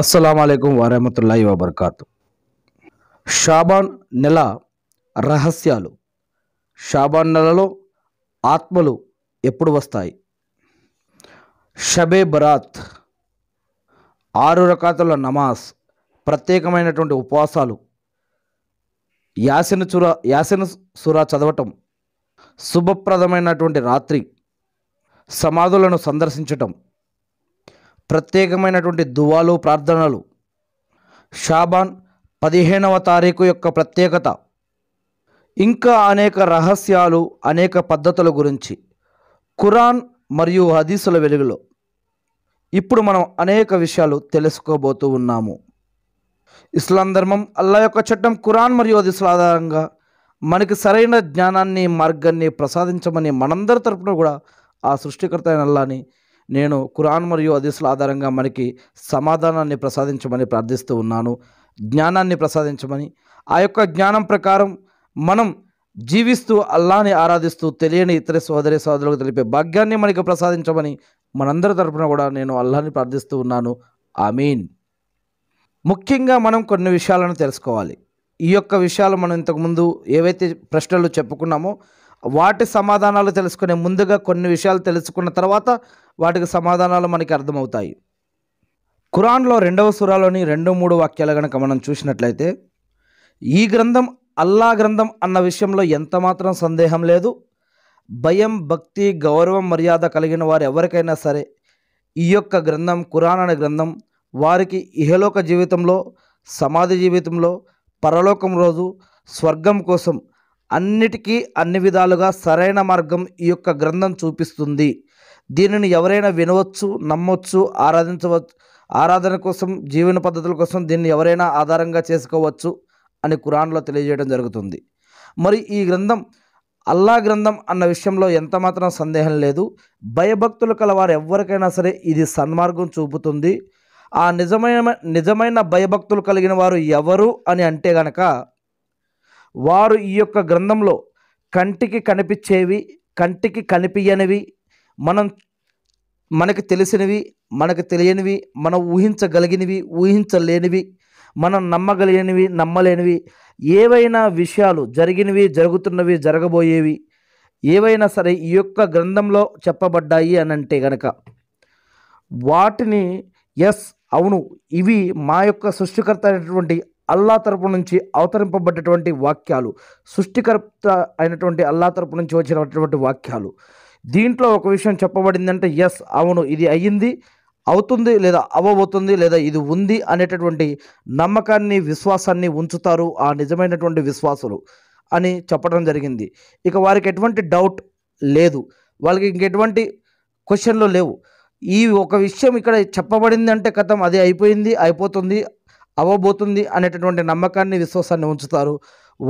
అస్సలం వరహమతుల్లా వబర్కాతు షాబాన్ నెల రహస్యాలు షాబాన్ నెలలో ఆత్మలు ఎప్పుడు వస్తాయి షబే బరాత్ ఆరు రకాతుల నమాజ్ ప్రత్యేకమైనటువంటి ఉపవాసాలు యాసిన చుర యాసిన సురా చదవటం శుభప్రదమైనటువంటి రాత్రి సమాధులను సందర్శించటం ప్రత్యేకమైనటువంటి దువాలు ప్రార్థనలు షాబాన్ పదిహేనవ తారీఖు యొక్క ప్రత్యేకత ఇంకా అనేక రహస్యాలు అనేక పద్ధతుల గురించి ఖురాన్ మరియు హదీసుల వెలుగులో ఇప్పుడు మనం అనేక విషయాలు తెలుసుకోబోతూ ఉన్నాము ఇస్లాం ధర్మం అల్లా యొక్క చట్టం కురాన్ మరియు హదీసుల ఆధారంగా మనకి సరైన జ్ఞానాన్ని మార్గాన్ని ప్రసాదించమని మనందరి తరపున కూడా ఆ సృష్టికర్త అయిన అల్లాని నేను కురాన్ మరియు అదీసుల ఆధారంగా మనకి సమాధానాన్ని ప్రసాదించమని ప్రార్థిస్తూ ఉన్నాను జ్ఞానాన్ని ప్రసాదించమని ఆ యొక్క జ్ఞానం ప్రకారం మనం జీవిస్తూ అల్లాని ఆరాధిస్తూ తెలియని ఇతర సోదరి సోదరులకు తెలిపే భాగ్యాన్ని మనకి ప్రసాదించమని మనందరి తరఫున కూడా నేను అల్లాని ప్రార్థిస్తూ ఉన్నాను ఆమీన్ ముఖ్యంగా మనం కొన్ని విషయాలను తెలుసుకోవాలి ఈ యొక్క విషయాలు మనం ఇంతకుముందు ఏవైతే ప్రశ్నలు చెప్పుకున్నామో వాటి సమాధానాలు తెలుసుకునే ముందుగా కొన్ని విషయాలు తెలుసుకున్న తర్వాత వాటికి సమాధానాలు మనకి అర్థమవుతాయి ఖురాన్లో రెండవ సురాలోని రెండు మూడు వాక్యాలు కనుక మనం చూసినట్లయితే ఈ గ్రంథం అల్లా గ్రంథం అన్న విషయంలో ఎంత మాత్రం సందేహం లేదు భయం భక్తి గౌరవం మర్యాద కలిగిన వారు ఎవరికైనా సరే ఈ యొక్క గ్రంథం ఖురాన్ అనే గ్రంథం వారికి ఇహలోక జీవితంలో సమాధి జీవితంలో పరలోకం రోజు స్వర్గం కోసం అన్నిటికీ అన్ని విధాలుగా సరైన మార్గం ఈ యొక్క గ్రంథం చూపిస్తుంది దీనిని ఎవరైనా వినవచ్చు నమ్మవచ్చు ఆరాధించవచ్చు ఆరాధన కోసం జీవన పద్ధతుల కోసం దీన్ని ఎవరైనా ఆధారంగా చేసుకోవచ్చు అని కురాన్లో తెలియజేయడం జరుగుతుంది మరి ఈ గ్రంథం అల్లా గ్రంథం అన్న విషయంలో ఎంతమాత్రం సందేహం లేదు భయభక్తులు కల వారు ఎవరికైనా సరే ఇది సన్మార్గం చూపుతుంది ఆ నిజమైన నిజమైన భయభక్తులు కలిగిన వారు ఎవరు అని అంటే గనక వారు ఈ యొక్క గ్రంథంలో కంటికి కనిపించేవి కంటికి కనిపించనివి మనం మనకి తెలిసినవి మనకు తెలియనివి మనం ఊహించగలిగినవి ఊహించలేనివి మనం నమ్మగలిగినవి నమ్మలేనివి ఏవైనా విషయాలు జరిగినవి జరుగుతున్నవి జరగబోయేవి ఏవైనా సరే ఈ యొక్క గ్రంథంలో చెప్పబడ్డాయి అని అంటే గనక వాటిని ఎస్ అవును ఇవి మా యొక్క సృష్టికర్త అయినటువంటి అల్లా తరపు నుంచి అవతరింపబడ్డటువంటి వాక్యాలు సృష్టికర్త అయినటువంటి అల్లా తరపు నుంచి వచ్చినటువంటి వాక్యాలు దీంట్లో ఒక విషయం చెప్పబడిందంటే ఎస్ అవును ఇది అయ్యింది అవుతుంది లేదా అవ్వబోతుంది లేదా ఇది ఉంది అనేటటువంటి నమ్మకాన్ని విశ్వాసాన్ని ఉంచుతారు ఆ నిజమైనటువంటి విశ్వాసులు అని చెప్పడం జరిగింది ఇక వారికి ఎటువంటి డౌట్ లేదు వాళ్ళకి ఇంకెటువంటి క్వశ్చన్లు లేవు ఈ ఒక విషయం ఇక్కడ చెప్పబడింది అంటే కథం అది అయిపోయింది అయిపోతుంది అవ్వబోతుంది అనేటటువంటి నమ్మకాన్ని విశ్వాసాన్ని ఉంచుతారు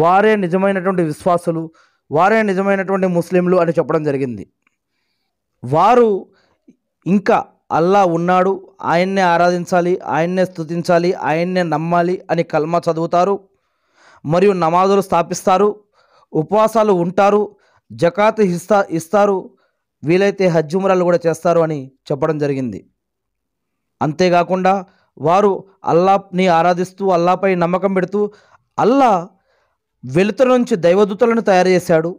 వారే నిజమైనటువంటి విశ్వాసులు వారే నిజమైనటువంటి ముస్లింలు అని చెప్పడం జరిగింది వారు ఇంకా అల్లా ఉన్నాడు ఆయన్నే ఆరాధించాలి ఆయన్నే స్థుతించాలి ఆయన్నే నమ్మాలి అని కల్మా చదువుతారు మరియు నమాజులు స్థాపిస్తారు ఉపవాసాలు ఉంటారు జకాత్ ఇస్తా ఇస్తారు వీలైతే హజ్జుమరాలు కూడా చేస్తారు అని చెప్పడం జరిగింది అంతేకాకుండా వారు అల్లాని ఆరాధిస్తూ అల్లాపై నమ్మకం పెడుతూ అల్లా వెలుతుర నుంచి దైవదూతలను తయారు చేశాడు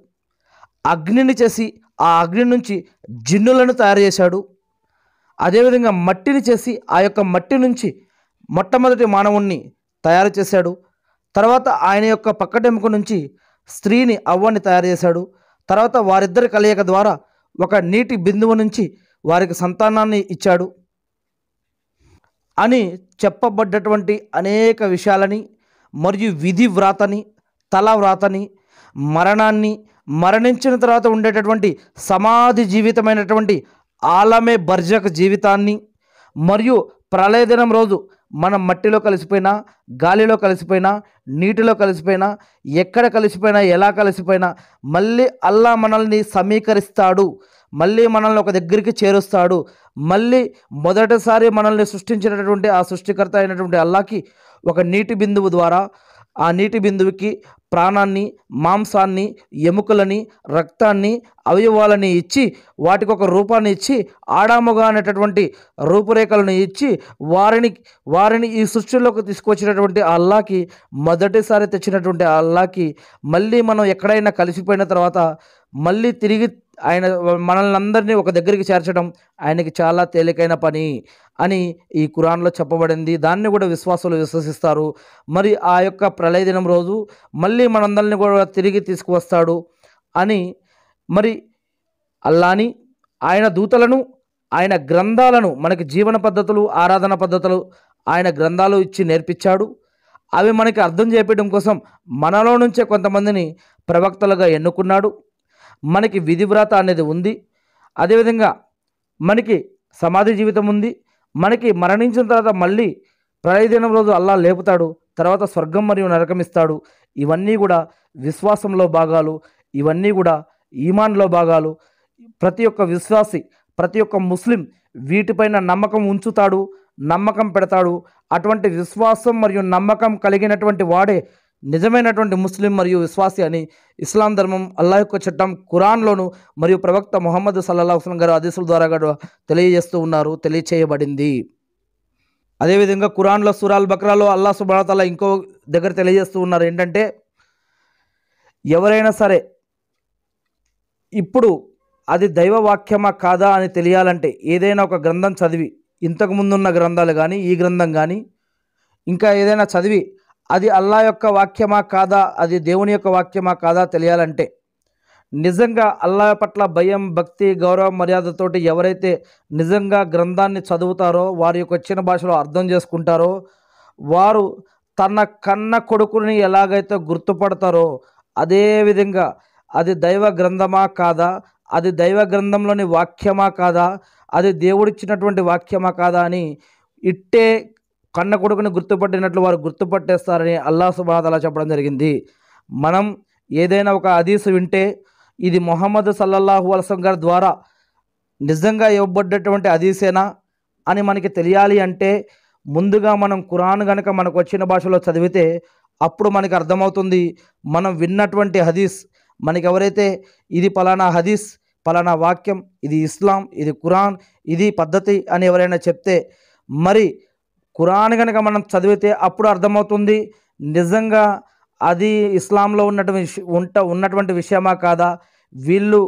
అగ్నిని చేసి ఆ అగ్ని నుంచి జిన్నులను తయారు చేశాడు అదేవిధంగా మట్టిని చేసి ఆ యొక్క మట్టి నుంచి మొట్టమొదటి మానవుణ్ణి తయారు చేశాడు తర్వాత ఆయన యొక్క పక్కటెముక నుంచి స్త్రీని అవ్వని తయారు చేశాడు తర్వాత వారిద్దరి కలయిక ద్వారా ఒక నీటి బిందువు నుంచి వారికి సంతానాన్ని ఇచ్చాడు అని చెప్పబడ్డటువంటి అనేక విషయాలని మరియు విధి వ్రాతని తల వ్రాతని మరణాన్ని మరణించిన తర్వాత ఉండేటటువంటి సమాధి జీవితమైనటువంటి ఆలమే బర్జక జీవితాన్ని మరియు ప్రళయదినం రోజు మనం మట్టిలో కలిసిపోయినా గాలిలో కలిసిపోయినా నీటిలో కలిసిపోయినా ఎక్కడ కలిసిపోయినా ఎలా కలిసిపోయినా మళ్ళీ అల్లా మనల్ని సమీకరిస్తాడు మళ్ళీ మనల్ని ఒక దగ్గరికి చేరుస్తాడు మళ్ళీ మొదటిసారి మనల్ని సృష్టించినటువంటి ఆ సృష్టికర్త అయినటువంటి అల్లాకి ఒక నీటి బిందువు ద్వారా ఆ నీటి బిందువుకి ప్రాణాన్ని మాంసాన్ని ఎముకలని రక్తాన్ని అవయవాలని ఇచ్చి వాటికి ఒక రూపాన్ని ఇచ్చి ఆడాముగా అనేటటువంటి రూపురేఖలను ఇచ్చి వారిని వారిని ఈ సృష్టిలోకి తీసుకొచ్చినటువంటి అల్లాకి మొదటిసారి తెచ్చినటువంటి అల్లాకి మళ్ళీ మనం ఎక్కడైనా కలిసిపోయిన తర్వాత మళ్ళీ తిరిగి ఆయన మనల్ని అందరినీ ఒక దగ్గరికి చేర్చడం ఆయనకి చాలా తేలికైన పని అని ఈ కురాన్లో చెప్పబడింది దాన్ని కూడా విశ్వాసులు విశ్వసిస్తారు మరి ఆ యొక్క ప్రళయ దినం రోజు మళ్ళీ మనందరిని కూడా తిరిగి తీసుకువస్తాడు అని మరి అల్లాని ఆయన దూతలను ఆయన గ్రంథాలను మనకి జీవన పద్ధతులు ఆరాధన పద్ధతులు ఆయన గ్రంథాలు ఇచ్చి నేర్పించాడు అవి మనకి అర్థం చేపించడం కోసం మనలో నుంచే కొంతమందిని ప్రవక్తలుగా ఎన్నుకున్నాడు మనకి విధివ్రత అనేది ఉంది అదేవిధంగా మనకి సమాధి జీవితం ఉంది మనకి మరణించిన తర్వాత మళ్ళీ ప్రళయదినం రోజు అల్లా లేపుతాడు తర్వాత స్వర్గం మరియు నరకమిస్తాడు ఇవన్నీ కూడా విశ్వాసంలో భాగాలు ఇవన్నీ కూడా ఈమాన్లో భాగాలు ప్రతి ఒక్క విశ్వాసి ప్రతి ఒక్క ముస్లిం వీటిపైన నమ్మకం ఉంచుతాడు నమ్మకం పెడతాడు అటువంటి విశ్వాసం మరియు నమ్మకం కలిగినటువంటి వాడే నిజమైనటువంటి ముస్లిం మరియు విశ్వాసి అని ఇస్లాం ధర్మం అల్లా యొక్క చట్టం కురాన్లోను మరియు ప్రవక్త మొహమ్మద్ హుస్లం గారు ఆదేశాల ద్వారా గారు తెలియజేస్తూ ఉన్నారు తెలియచేయబడింది అదేవిధంగా కురాన్లో సురాల్ బక్రాలో అల్లా సుబాతల్లా ఇంకో దగ్గర తెలియజేస్తూ ఉన్నారు ఏంటంటే ఎవరైనా సరే ఇప్పుడు అది దైవవాక్యమా కాదా అని తెలియాలంటే ఏదైనా ఒక గ్రంథం చదివి ఇంతకు ముందున్న గ్రంథాలు కానీ ఈ గ్రంథం కానీ ఇంకా ఏదైనా చదివి అది అల్లా యొక్క వాక్యమా కాదా అది దేవుని యొక్క వాక్యమా కాదా తెలియాలంటే నిజంగా అల్లా పట్ల భయం భక్తి గౌరవ మర్యాదతోటి ఎవరైతే నిజంగా గ్రంథాన్ని చదువుతారో వారి యొక్క చిన్న భాషలో అర్థం చేసుకుంటారో వారు తన కన్న కొడుకుని ఎలాగైతే గుర్తుపడతారో అదేవిధంగా అది దైవ గ్రంథమా కాదా అది దైవ గ్రంథంలోని వాక్యమా కాదా అది దేవుడిచ్చినటువంటి వాక్యమా కాదా అని ఇట్టే కన్న కొడుకుని గుర్తుపట్టినట్లు వారు గుర్తుపట్టేస్తారని అల్లా సుబాదలా చెప్పడం జరిగింది మనం ఏదైనా ఒక అదీసు వింటే ఇది మొహమ్మద్ సల్లల్లాహు అలసం గారి ద్వారా నిజంగా ఇవ్వబడ్డటువంటి అదీసేనా అని మనకి తెలియాలి అంటే ముందుగా మనం కురాన్ గనక మనకు వచ్చిన భాషలో చదివితే అప్పుడు మనకి అర్థమవుతుంది మనం విన్నటువంటి హదీస్ మనకి ఎవరైతే ఇది పలానా హదీస్ పలానా వాక్యం ఇది ఇస్లాం ఇది కురాన్ ఇది పద్ధతి అని ఎవరైనా చెప్తే మరి కురాన్ కనుక మనం చదివితే అప్పుడు అర్థమవుతుంది నిజంగా అది ఇస్లాంలో ఉన్నటువంటి ఉంట ఉన్నటువంటి విషయమా కాదా వీళ్ళు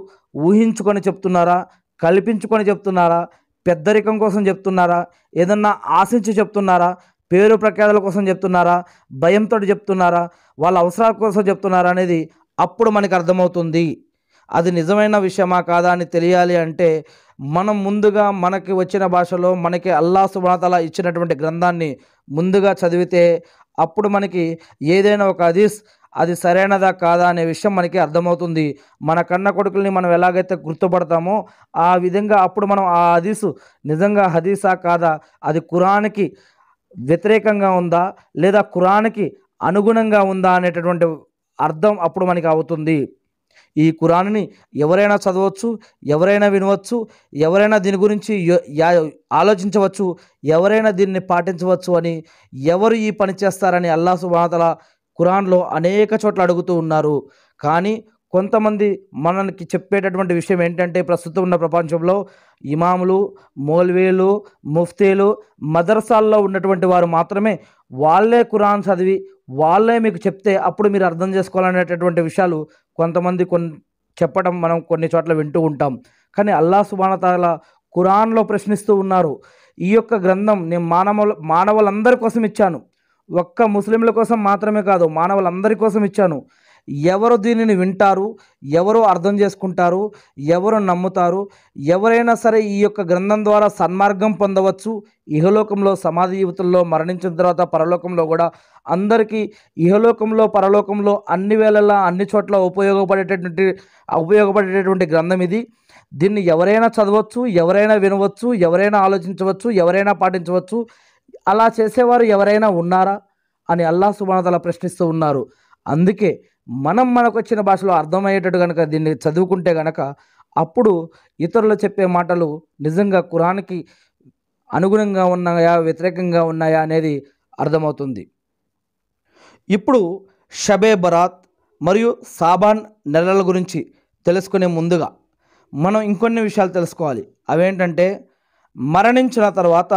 ఊహించుకొని చెప్తున్నారా కల్పించుకొని చెప్తున్నారా పెద్దరికం కోసం చెప్తున్నారా ఏదన్నా ఆశించి చెప్తున్నారా పేరు ప్రఖ్యాతల కోసం చెప్తున్నారా భయంతో చెప్తున్నారా వాళ్ళ అవసరాల కోసం చెప్తున్నారా అనేది అప్పుడు మనకు అర్థమవుతుంది అది నిజమైన విషయమా కాదా అని తెలియాలి అంటే మనం ముందుగా మనకి వచ్చిన భాషలో మనకి అల్లా సుబాతల ఇచ్చినటువంటి గ్రంథాన్ని ముందుగా చదివితే అప్పుడు మనకి ఏదైనా ఒక అదీస్ అది సరైనదా కాదా అనే విషయం మనకి అర్థమవుతుంది మన కన్న కొడుకుల్ని మనం ఎలాగైతే గుర్తుపడతామో ఆ విధంగా అప్పుడు మనం ఆ హదీసు నిజంగా హదీసా కాదా అది కురానికి వ్యతిరేకంగా ఉందా లేదా కురానికి అనుగుణంగా ఉందా అనేటటువంటి అర్థం అప్పుడు మనకి అవుతుంది ఈ కురాన్ని ఎవరైనా చదవచ్చు ఎవరైనా వినవచ్చు ఎవరైనా దీని గురించి ఆలోచించవచ్చు ఎవరైనా దీన్ని పాటించవచ్చు అని ఎవరు ఈ పని చేస్తారని అల్లా సుబాతల కురాన్లో అనేక చోట్ల అడుగుతూ ఉన్నారు కానీ కొంతమంది మనకి చెప్పేటటువంటి విషయం ఏంటంటే ప్రస్తుతం ఉన్న ప్రపంచంలో ఇమాములు మోల్వేలు ముఫ్తీలు మదర్సాల్లో ఉన్నటువంటి వారు మాత్రమే వాళ్ళే కురాన్ చదివి వాళ్ళే మీకు చెప్తే అప్పుడు మీరు అర్థం చేసుకోవాలనేటటువంటి విషయాలు కొంతమంది కొన్ని చెప్పడం మనం కొన్ని చోట్ల వింటూ ఉంటాం కానీ అల్లా సుబానతాల ఖురాన్లో ప్రశ్నిస్తూ ఉన్నారు ఈ యొక్క గ్రంథం నేను మానవుల మానవులందరి కోసం ఇచ్చాను ఒక్క ముస్లింల కోసం మాత్రమే కాదు మానవులందరి కోసం ఇచ్చాను ఎవరు దీనిని వింటారు ఎవరు అర్థం చేసుకుంటారు ఎవరు నమ్ముతారు ఎవరైనా సరే ఈ యొక్క గ్రంథం ద్వారా సన్మార్గం పొందవచ్చు ఇహలోకంలో సమాధి యువతుల్లో మరణించిన తర్వాత పరలోకంలో కూడా అందరికీ ఇహలోకంలో పరలోకంలో అన్ని వేళలా అన్ని చోట్ల ఉపయోగపడేటటువంటి ఉపయోగపడేటటువంటి గ్రంథం ఇది దీన్ని ఎవరైనా చదవచ్చు ఎవరైనా వినవచ్చు ఎవరైనా ఆలోచించవచ్చు ఎవరైనా పాటించవచ్చు అలా చేసేవారు ఎవరైనా ఉన్నారా అని అల్లా సుబానతల ప్రశ్నిస్తూ ఉన్నారు అందుకే మనం మనకు వచ్చిన భాషలో అర్థమయ్యేటట్టు కనుక దీన్ని చదువుకుంటే గనక అప్పుడు ఇతరులు చెప్పే మాటలు నిజంగా కురానికి అనుగుణంగా ఉన్నాయా వ్యతిరేకంగా ఉన్నాయా అనేది అర్థమవుతుంది ఇప్పుడు షబే బరాత్ మరియు సాబాన్ నెలల గురించి తెలుసుకునే ముందుగా మనం ఇంకొన్ని విషయాలు తెలుసుకోవాలి అవేంటంటే మరణించిన తర్వాత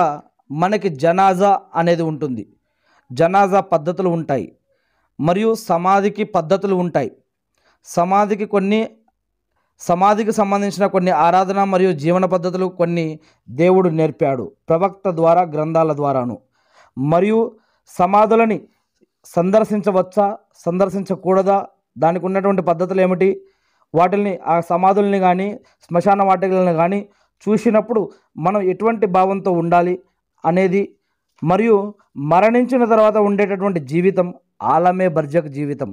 మనకి జనాజా అనేది ఉంటుంది జనాజా పద్ధతులు ఉంటాయి మరియు సమాధికి పద్ధతులు ఉంటాయి సమాధికి కొన్ని సమాధికి సంబంధించిన కొన్ని ఆరాధన మరియు జీవన పద్ధతులు కొన్ని దేవుడు నేర్పాడు ప్రవక్త ద్వారా గ్రంథాల ద్వారాను మరియు సమాధులని సందర్శించవచ్చా సందర్శించకూడదా దానికి ఉన్నటువంటి పద్ధతులు ఏమిటి వాటిని ఆ సమాధుల్ని కానీ శ్మశాన వాటికలను కానీ చూసినప్పుడు మనం ఎటువంటి భావంతో ఉండాలి అనేది మరియు మరణించిన తర్వాత ఉండేటటువంటి జీవితం ఆలమే బర్జక్ జీవితం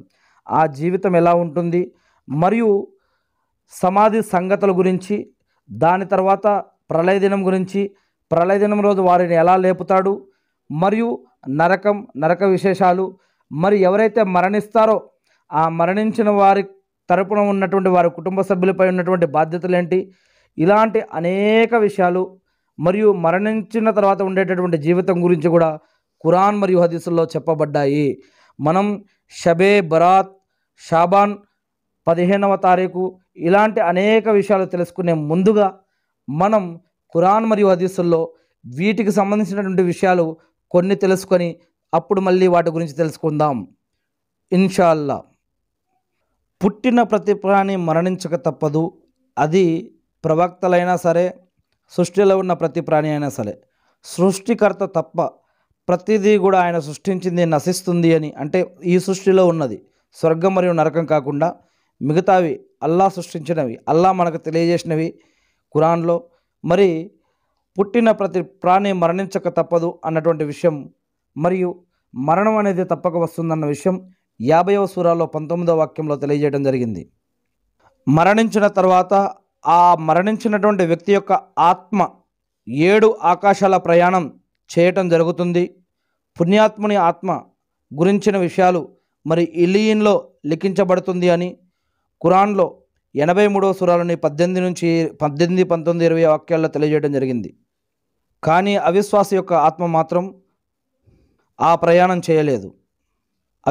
ఆ జీవితం ఎలా ఉంటుంది మరియు సమాధి సంగతుల గురించి దాని తర్వాత ప్రళయ దినం గురించి ప్రళయ దినం రోజు వారిని ఎలా లేపుతాడు మరియు నరకం నరక విశేషాలు మరి ఎవరైతే మరణిస్తారో ఆ మరణించిన వారి తరపున ఉన్నటువంటి వారి కుటుంబ సభ్యులపై ఉన్నటువంటి బాధ్యతలు ఏంటి ఇలాంటి అనేక విషయాలు మరియు మరణించిన తర్వాత ఉండేటటువంటి జీవితం గురించి కూడా కురాన్ మరియు హదీసుల్లో చెప్పబడ్డాయి మనం షబే బరాత్ షాబాన్ పదిహేనవ తారీఖు ఇలాంటి అనేక విషయాలు తెలుసుకునే ముందుగా మనం ఖురాన్ మరియు హదీసుల్లో వీటికి సంబంధించినటువంటి విషయాలు కొన్ని తెలుసుకొని అప్పుడు మళ్ళీ వాటి గురించి తెలుసుకుందాం ఇన్షాల్లా పుట్టిన ప్రతి ప్రాణి మరణించక తప్పదు అది ప్రవక్తలైనా సరే సృష్టిలో ఉన్న ప్రతి ప్రాణి అయినా సరే సృష్టికర్త తప్ప ప్రతిదీ కూడా ఆయన సృష్టించింది నశిస్తుంది అని అంటే ఈ సృష్టిలో ఉన్నది స్వర్గం మరియు నరకం కాకుండా మిగతావి అల్లా సృష్టించినవి అల్లా మనకు తెలియజేసినవి కురాన్లో మరి పుట్టిన ప్రతి ప్రాణి మరణించక తప్పదు అన్నటువంటి విషయం మరియు మరణం అనేది తప్పక వస్తుందన్న విషయం యాభైవ సూరాలో పంతొమ్మిదవ వాక్యంలో తెలియజేయడం జరిగింది మరణించిన తర్వాత ఆ మరణించినటువంటి వ్యక్తి యొక్క ఆత్మ ఏడు ఆకాశాల ప్రయాణం చేయటం జరుగుతుంది పుణ్యాత్ముని ఆత్మ గురించిన విషయాలు మరి ఇలియన్లో లిఖించబడుతుంది అని కురాన్లో ఎనభై మూడవ సురాలని పద్దెనిమిది నుంచి పద్దెనిమిది పంతొమ్మిది ఇరవై వాక్యాల్లో తెలియజేయడం జరిగింది కానీ అవిశ్వాస యొక్క ఆత్మ మాత్రం ఆ ప్రయాణం చేయలేదు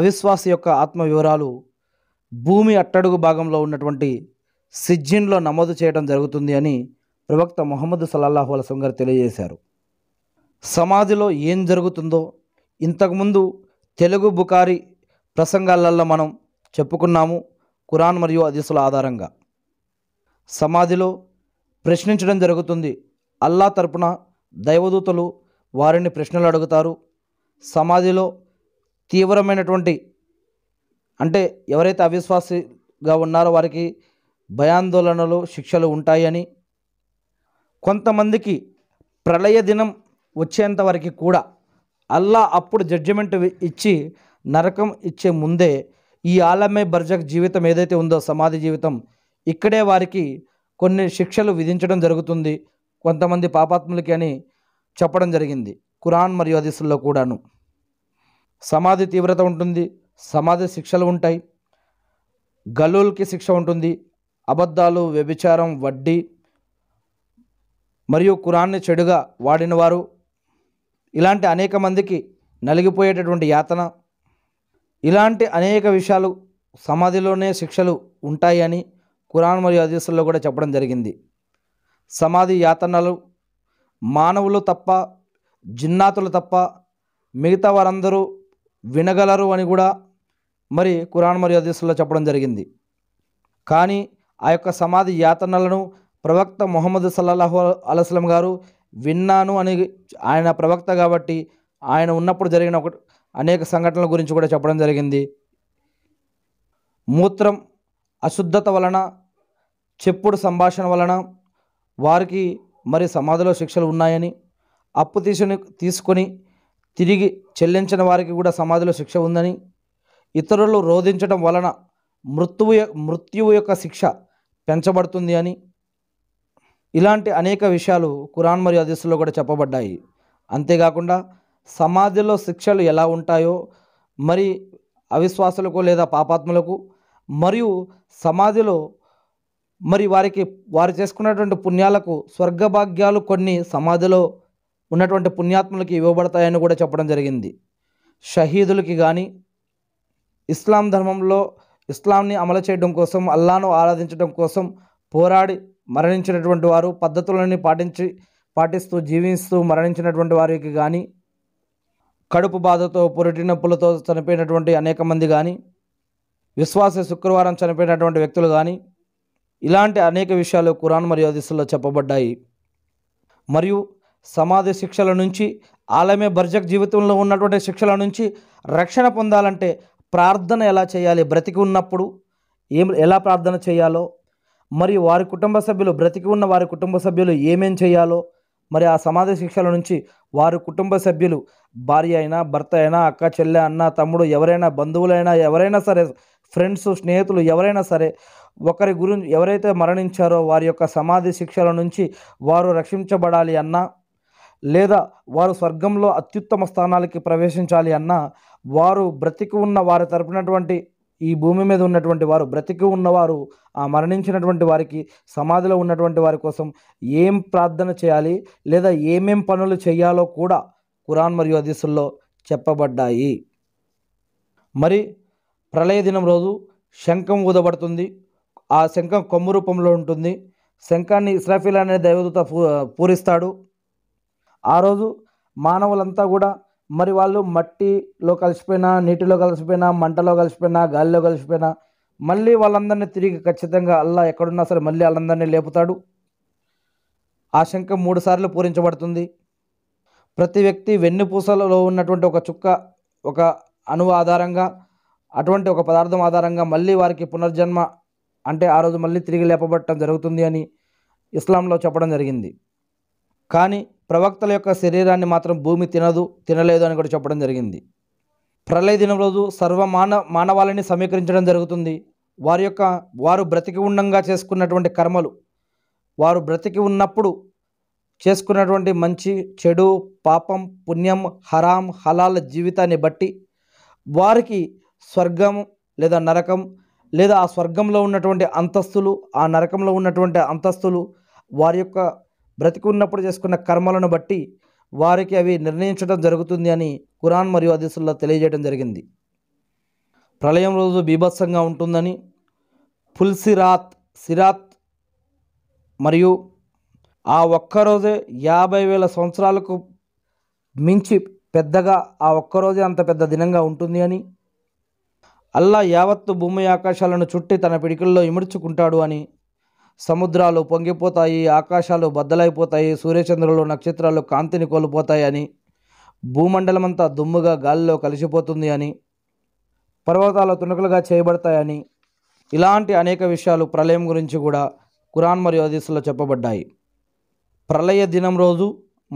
అవిశ్వాస యొక్క ఆత్మ వివరాలు భూమి అట్టడుగు భాగంలో ఉన్నటువంటి సిజ్జిన్లో నమోదు చేయడం జరుగుతుంది అని ప్రవక్త మొహమ్మద్ సల్లాహు అలసం గారు తెలియజేశారు సమాధిలో ఏం జరుగుతుందో ఇంతకుముందు తెలుగు బుకారి ప్రసంగాలలో మనం చెప్పుకున్నాము కురాన్ మరియు అదీసుల ఆధారంగా సమాధిలో ప్రశ్నించడం జరుగుతుంది అల్లా తరపున దైవదూతలు వారిని ప్రశ్నలు అడుగుతారు సమాధిలో తీవ్రమైనటువంటి అంటే ఎవరైతే అవిశ్వాసిగా ఉన్నారో వారికి భయాందోళనలు శిక్షలు ఉంటాయని కొంతమందికి ప్రళయ దినం వచ్చేంత వరకు కూడా అల్లా అప్పుడు జడ్జిమెంట్ ఇచ్చి నరకం ఇచ్చే ముందే ఈ ఆలమే బర్జక్ జీవితం ఏదైతే ఉందో సమాధి జీవితం ఇక్కడే వారికి కొన్ని శిక్షలు విధించడం జరుగుతుంది కొంతమంది పాపాత్ములకి అని చెప్పడం జరిగింది కురాన్ మరియు అధిసుల్లో కూడాను సమాధి తీవ్రత ఉంటుంది సమాధి శిక్షలు ఉంటాయి గలుల్కి శిక్ష ఉంటుంది అబద్ధాలు వ్యభిచారం వడ్డీ మరియు కురాన్ని చెడుగా వాడినవారు ఇలాంటి అనేక మందికి నలిగిపోయేటటువంటి యాతన ఇలాంటి అనేక విషయాలు సమాధిలోనే శిక్షలు ఉంటాయని కురాన్ మరియు అదీసుల్లో కూడా చెప్పడం జరిగింది సమాధి యాతనలు మానవులు తప్ప జిన్నాతులు తప్ప మిగతా వారందరూ వినగలరు అని కూడా మరి కురాన్ మరియు అదీసుల్లో చెప్పడం జరిగింది కానీ ఆ యొక్క సమాధి యాతనలను ప్రవక్త మొహమ్మద్ సల్లహు అలస్లం గారు విన్నాను అని ఆయన ప్రవక్త కాబట్టి ఆయన ఉన్నప్పుడు జరిగిన ఒక అనేక సంఘటనల గురించి కూడా చెప్పడం జరిగింది మూత్రం అశుద్ధత వలన చెప్పుడు సంభాషణ వలన వారికి మరి సమాధిలో శిక్షలు ఉన్నాయని అప్పు తీసుకుని తీసుకొని తిరిగి చెల్లించిన వారికి కూడా సమాధిలో శిక్ష ఉందని ఇతరులు రోధించడం వలన మృత్యువు మృత్యువు యొక్క శిక్ష పెంచబడుతుంది అని ఇలాంటి అనేక విషయాలు కురాన్ మరియు అదీసులో కూడా చెప్పబడ్డాయి అంతేకాకుండా సమాజంలో శిక్షలు ఎలా ఉంటాయో మరి అవిశ్వాసులకు లేదా పాపాత్ములకు మరియు సమాధిలో మరి వారికి వారు చేసుకున్నటువంటి పుణ్యాలకు స్వర్గభాగ్యాలు కొన్ని సమాధిలో ఉన్నటువంటి పుణ్యాత్ములకి ఇవ్వబడతాయని కూడా చెప్పడం జరిగింది షహీదులకి కానీ ఇస్లాం ధర్మంలో ఇస్లాంని అమలు చేయడం కోసం అల్లాను ఆరాధించడం కోసం పోరాడి మరణించినటువంటి వారు పద్ధతులని పాటించి పాటిస్తూ జీవిస్తూ మరణించినటువంటి వారికి కానీ కడుపు బాధతో పొరిటి నొప్పులతో చనిపోయినటువంటి అనేక మంది కానీ విశ్వాస శుక్రవారం చనిపోయినటువంటి వ్యక్తులు కానీ ఇలాంటి అనేక విషయాలు కురాన్ మరియు హదీసుల్లో చెప్పబడ్డాయి మరియు సమాధి శిక్షల నుంచి ఆలమే బర్జక్ జీవితంలో ఉన్నటువంటి శిక్షల నుంచి రక్షణ పొందాలంటే ప్రార్థన ఎలా చేయాలి బ్రతికి ఉన్నప్పుడు ఏం ఎలా ప్రార్థన చేయాలో మరియు వారి కుటుంబ సభ్యులు బ్రతికి ఉన్న వారి కుటుంబ సభ్యులు ఏమేం చేయాలో మరి ఆ సమాజ శిక్షల నుంచి వారి కుటుంబ సభ్యులు భార్య అయినా భర్త అయినా అక్క చెల్లె అన్న తమ్ముడు ఎవరైనా బంధువులైనా ఎవరైనా సరే ఫ్రెండ్స్ స్నేహితులు ఎవరైనా సరే ఒకరి గురించి ఎవరైతే మరణించారో వారి యొక్క సమాధి శిక్షల నుంచి వారు రక్షించబడాలి అన్నా లేదా వారు స్వర్గంలో అత్యుత్తమ స్థానాలకి ప్రవేశించాలి అన్నా వారు బ్రతికి ఉన్న వారి తరపునటువంటి ఈ భూమి మీద ఉన్నటువంటి వారు బ్రతికి ఉన్నవారు ఆ మరణించినటువంటి వారికి సమాధిలో ఉన్నటువంటి వారి కోసం ఏం ప్రార్థన చేయాలి లేదా ఏమేం పనులు చేయాలో కూడా కురాన్ మరియు అధిసుల్లో చెప్పబడ్డాయి మరి ప్రళయ దినం రోజు శంఖం ఊదబడుతుంది ఆ శంఖం కొమ్ము రూపంలో ఉంటుంది శంఖాన్ని ఇస్రాఫీల్ అనే దైవదూత పూరిస్తాడు ఆ రోజు మానవులంతా కూడా మరి వాళ్ళు మట్టిలో కలిసిపోయినా నీటిలో కలిసిపోయినా మంటలో కలిసిపోయినా గాలిలో కలిసిపోయినా మళ్ళీ వాళ్ళందరినీ తిరిగి ఖచ్చితంగా అల్లా ఎక్కడున్నా సరే మళ్ళీ వాళ్ళందరినీ లేపుతాడు ఆశంక మూడుసార్లు మూడు సార్లు పూరించబడుతుంది ప్రతి వ్యక్తి వెన్నుపూసలలో ఉన్నటువంటి ఒక చుక్క ఒక అణువు ఆధారంగా అటువంటి ఒక పదార్థం ఆధారంగా మళ్ళీ వారికి పునర్జన్మ అంటే ఆ రోజు మళ్ళీ తిరిగి లేపబట్టడం జరుగుతుంది అని ఇస్లాంలో చెప్పడం జరిగింది కానీ ప్రవక్తల యొక్క శరీరాన్ని మాత్రం భూమి తినదు తినలేదు అని కూడా చెప్పడం జరిగింది ప్రళయ దినం రోజు సర్వ మాన మానవాళిని సమీకరించడం జరుగుతుంది వారి యొక్క వారు బ్రతికి ఉండంగా చేసుకున్నటువంటి కర్మలు వారు బ్రతికి ఉన్నప్పుడు చేసుకున్నటువంటి మంచి చెడు పాపం పుణ్యం హరాం హలాల జీవితాన్ని బట్టి వారికి స్వర్గం లేదా నరకం లేదా ఆ స్వర్గంలో ఉన్నటువంటి అంతస్తులు ఆ నరకంలో ఉన్నటువంటి అంతస్తులు వారి యొక్క బ్రతికున్నప్పుడు చేసుకున్న కర్మలను బట్టి వారికి అవి నిర్ణయించడం జరుగుతుంది అని కురాన్ మరియు అదీసుల్లో తెలియజేయడం జరిగింది ప్రళయం రోజు బీభత్సంగా ఉంటుందని పుల్సిరాత్ సిరాత్ మరియు ఆ ఒక్కరోజే యాభై వేల సంవత్సరాలకు మించి పెద్దగా ఆ ఒక్కరోజే అంత పెద్ద దినంగా ఉంటుంది అని అల్లా యావత్తు భూమి ఆకాశాలను చుట్టి తన పిడికల్లో ఇముడ్చుకుంటాడు అని సముద్రాలు పొంగిపోతాయి ఆకాశాలు బద్దలైపోతాయి సూర్యచంద్రులు నక్షత్రాలు కాంతిని కోల్పోతాయి అని భూమండలమంతా దుమ్ముగా గాలిలో కలిసిపోతుంది అని పర్వతాలు తునకలుగా చేయబడతాయని ఇలాంటి అనేక విషయాలు ప్రళయం గురించి కూడా కురాన్ మరియు హదీసులో చెప్పబడ్డాయి ప్రళయ దినం రోజు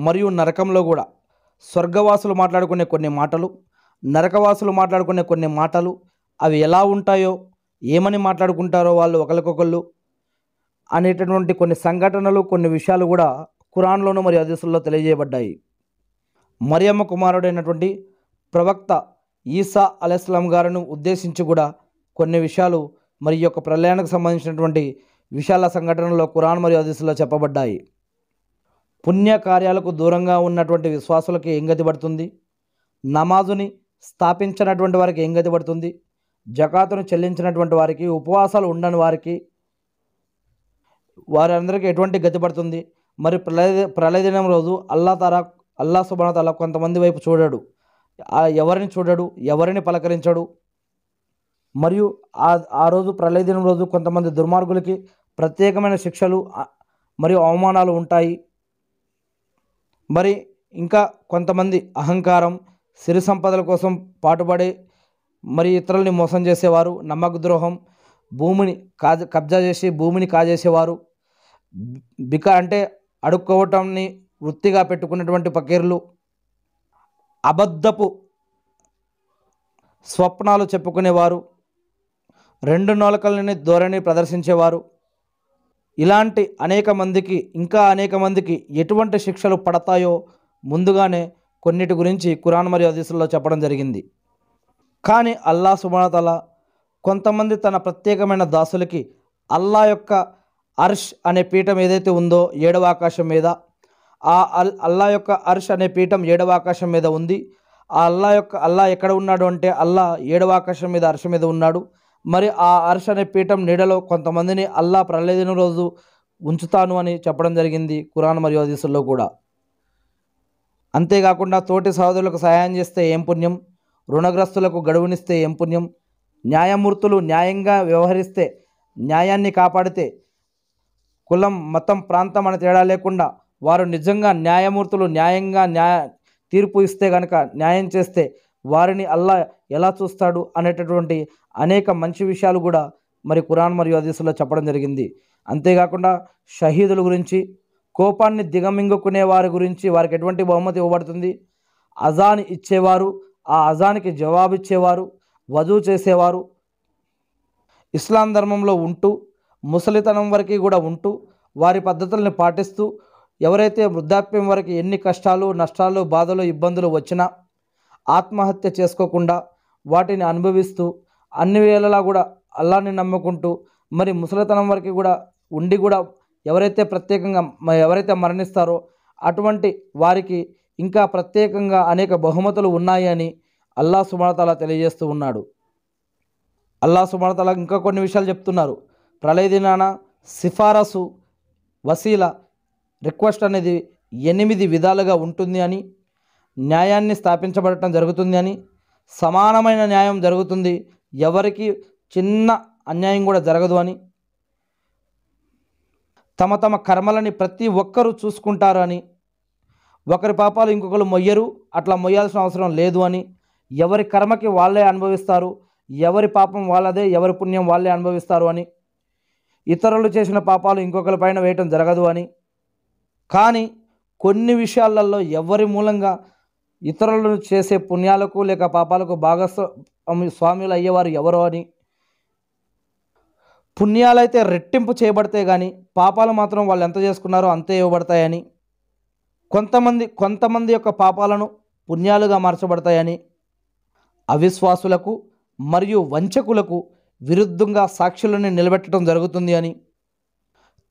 మరియు నరకంలో కూడా స్వర్గవాసులు మాట్లాడుకునే కొన్ని మాటలు నరకవాసులు మాట్లాడుకునే కొన్ని మాటలు అవి ఎలా ఉంటాయో ఏమని మాట్లాడుకుంటారో వాళ్ళు ఒకరికొకళ్ళు అనేటటువంటి కొన్ని సంఘటనలు కొన్ని విషయాలు కూడా ఖురాన్లోను మరియు హదీసుల్లో తెలియజేయబడ్డాయి మరియమ్మ కుమారుడైనటువంటి ప్రవక్త ఈసా అలెస్లాం గారిను ఉద్దేశించి కూడా కొన్ని విషయాలు మరి యొక్క ప్రళయానికి సంబంధించినటువంటి విశాల సంఘటనలో ఖురాన్ మరియు హదీసులో చెప్పబడ్డాయి పుణ్య కార్యాలకు దూరంగా ఉన్నటువంటి విశ్వాసులకు ఏం గతి పడుతుంది నమాజుని స్థాపించినటువంటి వారికి ఏం గతి పడుతుంది జకాతును చెల్లించినటువంటి వారికి ఉపవాసాలు ఉండని వారికి వారందరికీ ఎటువంటి గతి పడుతుంది మరి ప్రళయ ప్రళయ దినం రోజు అల్లా తారా అల్లా తల కొంతమంది వైపు చూడాడు ఎవరిని చూడాడు ఎవరిని పలకరించాడు మరియు ఆ ఆ రోజు ప్రళయ దినం రోజు కొంతమంది దుర్మార్గులకి ప్రత్యేకమైన శిక్షలు మరియు అవమానాలు ఉంటాయి మరి ఇంకా కొంతమంది అహంకారం సిరి సంపదల కోసం పాటుపడే మరి ఇతరుల్ని మోసం చేసేవారు నమ్మకద్రోహం భూమిని కాజ కబ్జా చేసి భూమిని కాజేసేవారు బిక అంటే అడుక్కోవటంని వృత్తిగా పెట్టుకున్నటువంటి పకీర్లు అబద్ధపు స్వప్నాలు చెప్పుకునేవారు రెండు నోలకల్ని ధోరణి ప్రదర్శించేవారు ఇలాంటి అనేక మందికి ఇంకా అనేక మందికి ఎటువంటి శిక్షలు పడతాయో ముందుగానే కొన్నిటి గురించి కురాన్ మరియు అదీసుల్లో చెప్పడం జరిగింది కానీ అల్లా సుబానతల కొంతమంది తన ప్రత్యేకమైన దాసులకి అల్లా యొక్క అర్ష్ అనే పీఠం ఏదైతే ఉందో ఏడవ ఆకాశం మీద ఆ అల్ అల్లా యొక్క అర్ష్ అనే పీఠం ఏడవ ఆకాశం మీద ఉంది ఆ అల్లా యొక్క అల్లా ఎక్కడ ఉన్నాడు అంటే అల్లా ఏడవ ఆకాశం మీద అర్ష మీద ఉన్నాడు మరి ఆ అర్ష అనే పీఠం నీడలో కొంతమందిని అల్లా ప్రళయదిన రోజు ఉంచుతాను అని చెప్పడం జరిగింది కురాన్ మరియు హదీసుల్లో కూడా అంతేకాకుండా తోటి సహోదరులకు సహాయం చేస్తే ఏం పుణ్యం రుణగ్రస్తులకు గడువునిస్తే ఏం పుణ్యం న్యాయమూర్తులు న్యాయంగా వ్యవహరిస్తే న్యాయాన్ని కాపాడితే కులం మతం ప్రాంతం అనే తేడా లేకుండా వారు నిజంగా న్యాయమూర్తులు న్యాయంగా న్యాయ తీర్పు ఇస్తే కనుక న్యాయం చేస్తే వారిని అల్లా ఎలా చూస్తాడు అనేటటువంటి అనేక మంచి విషయాలు కూడా మరి కురాన్ మరియు అదీసుల్లో చెప్పడం జరిగింది అంతేకాకుండా షహీదుల గురించి కోపాన్ని దిగమింగుకునే వారి గురించి వారికి ఎటువంటి బహుమతి ఇవ్వబడుతుంది అజాన్ ఇచ్చేవారు ఆ అజాన్కి జవాబిచ్చేవారు వజూ చేసేవారు ఇస్లాం ధర్మంలో ఉంటూ ముసలితనం వరకు కూడా ఉంటూ వారి పద్ధతులను పాటిస్తూ ఎవరైతే వృద్ధాప్యం వరకు ఎన్ని కష్టాలు నష్టాలు బాధలు ఇబ్బందులు వచ్చినా ఆత్మహత్య చేసుకోకుండా వాటిని అనుభవిస్తూ అన్ని వేళలా కూడా అల్లాన్ని నమ్ముకుంటూ మరి ముసలితనం వరకు కూడా ఉండి కూడా ఎవరైతే ప్రత్యేకంగా ఎవరైతే మరణిస్తారో అటువంటి వారికి ఇంకా ప్రత్యేకంగా అనేక బహుమతులు ఉన్నాయని అల్లా సుమణతల తెలియజేస్తూ ఉన్నాడు అల్లా సుమణతల ఇంకా కొన్ని విషయాలు చెప్తున్నారు ప్రళయ దినాన సిఫారసు వసీల రిక్వెస్ట్ అనేది ఎనిమిది విధాలుగా ఉంటుంది అని న్యాయాన్ని స్థాపించబడటం జరుగుతుంది అని సమానమైన న్యాయం జరుగుతుంది ఎవరికి చిన్న అన్యాయం కూడా జరగదు అని తమ తమ కర్మలని ప్రతి ఒక్కరూ చూసుకుంటారు అని ఒకరి పాపాలు ఇంకొకరు మొయ్యరు అట్లా మొయ్యాల్సిన అవసరం లేదు అని ఎవరి కర్మకి వాళ్ళే అనుభవిస్తారు ఎవరి పాపం వాళ్ళదే ఎవరి పుణ్యం వాళ్ళే అనుభవిస్తారు అని ఇతరులు చేసిన పాపాలు ఇంకొకరి పైన వేయటం జరగదు అని కానీ కొన్ని విషయాలలో ఎవరి మూలంగా ఇతరులను చేసే పుణ్యాలకు లేక పాపాలకు భాగస్వామి స్వాములు అయ్యేవారు ఎవరో అని పుణ్యాలైతే రెట్టింపు చేయబడతాయి కానీ పాపాలు మాత్రం వాళ్ళు ఎంత చేసుకున్నారో అంతే ఇవ్వబడతాయని కొంతమంది కొంతమంది యొక్క పాపాలను పుణ్యాలుగా మార్చబడతాయని అవిశ్వాసులకు మరియు వంచకులకు విరుద్ధంగా సాక్షులని నిలబెట్టడం జరుగుతుంది అని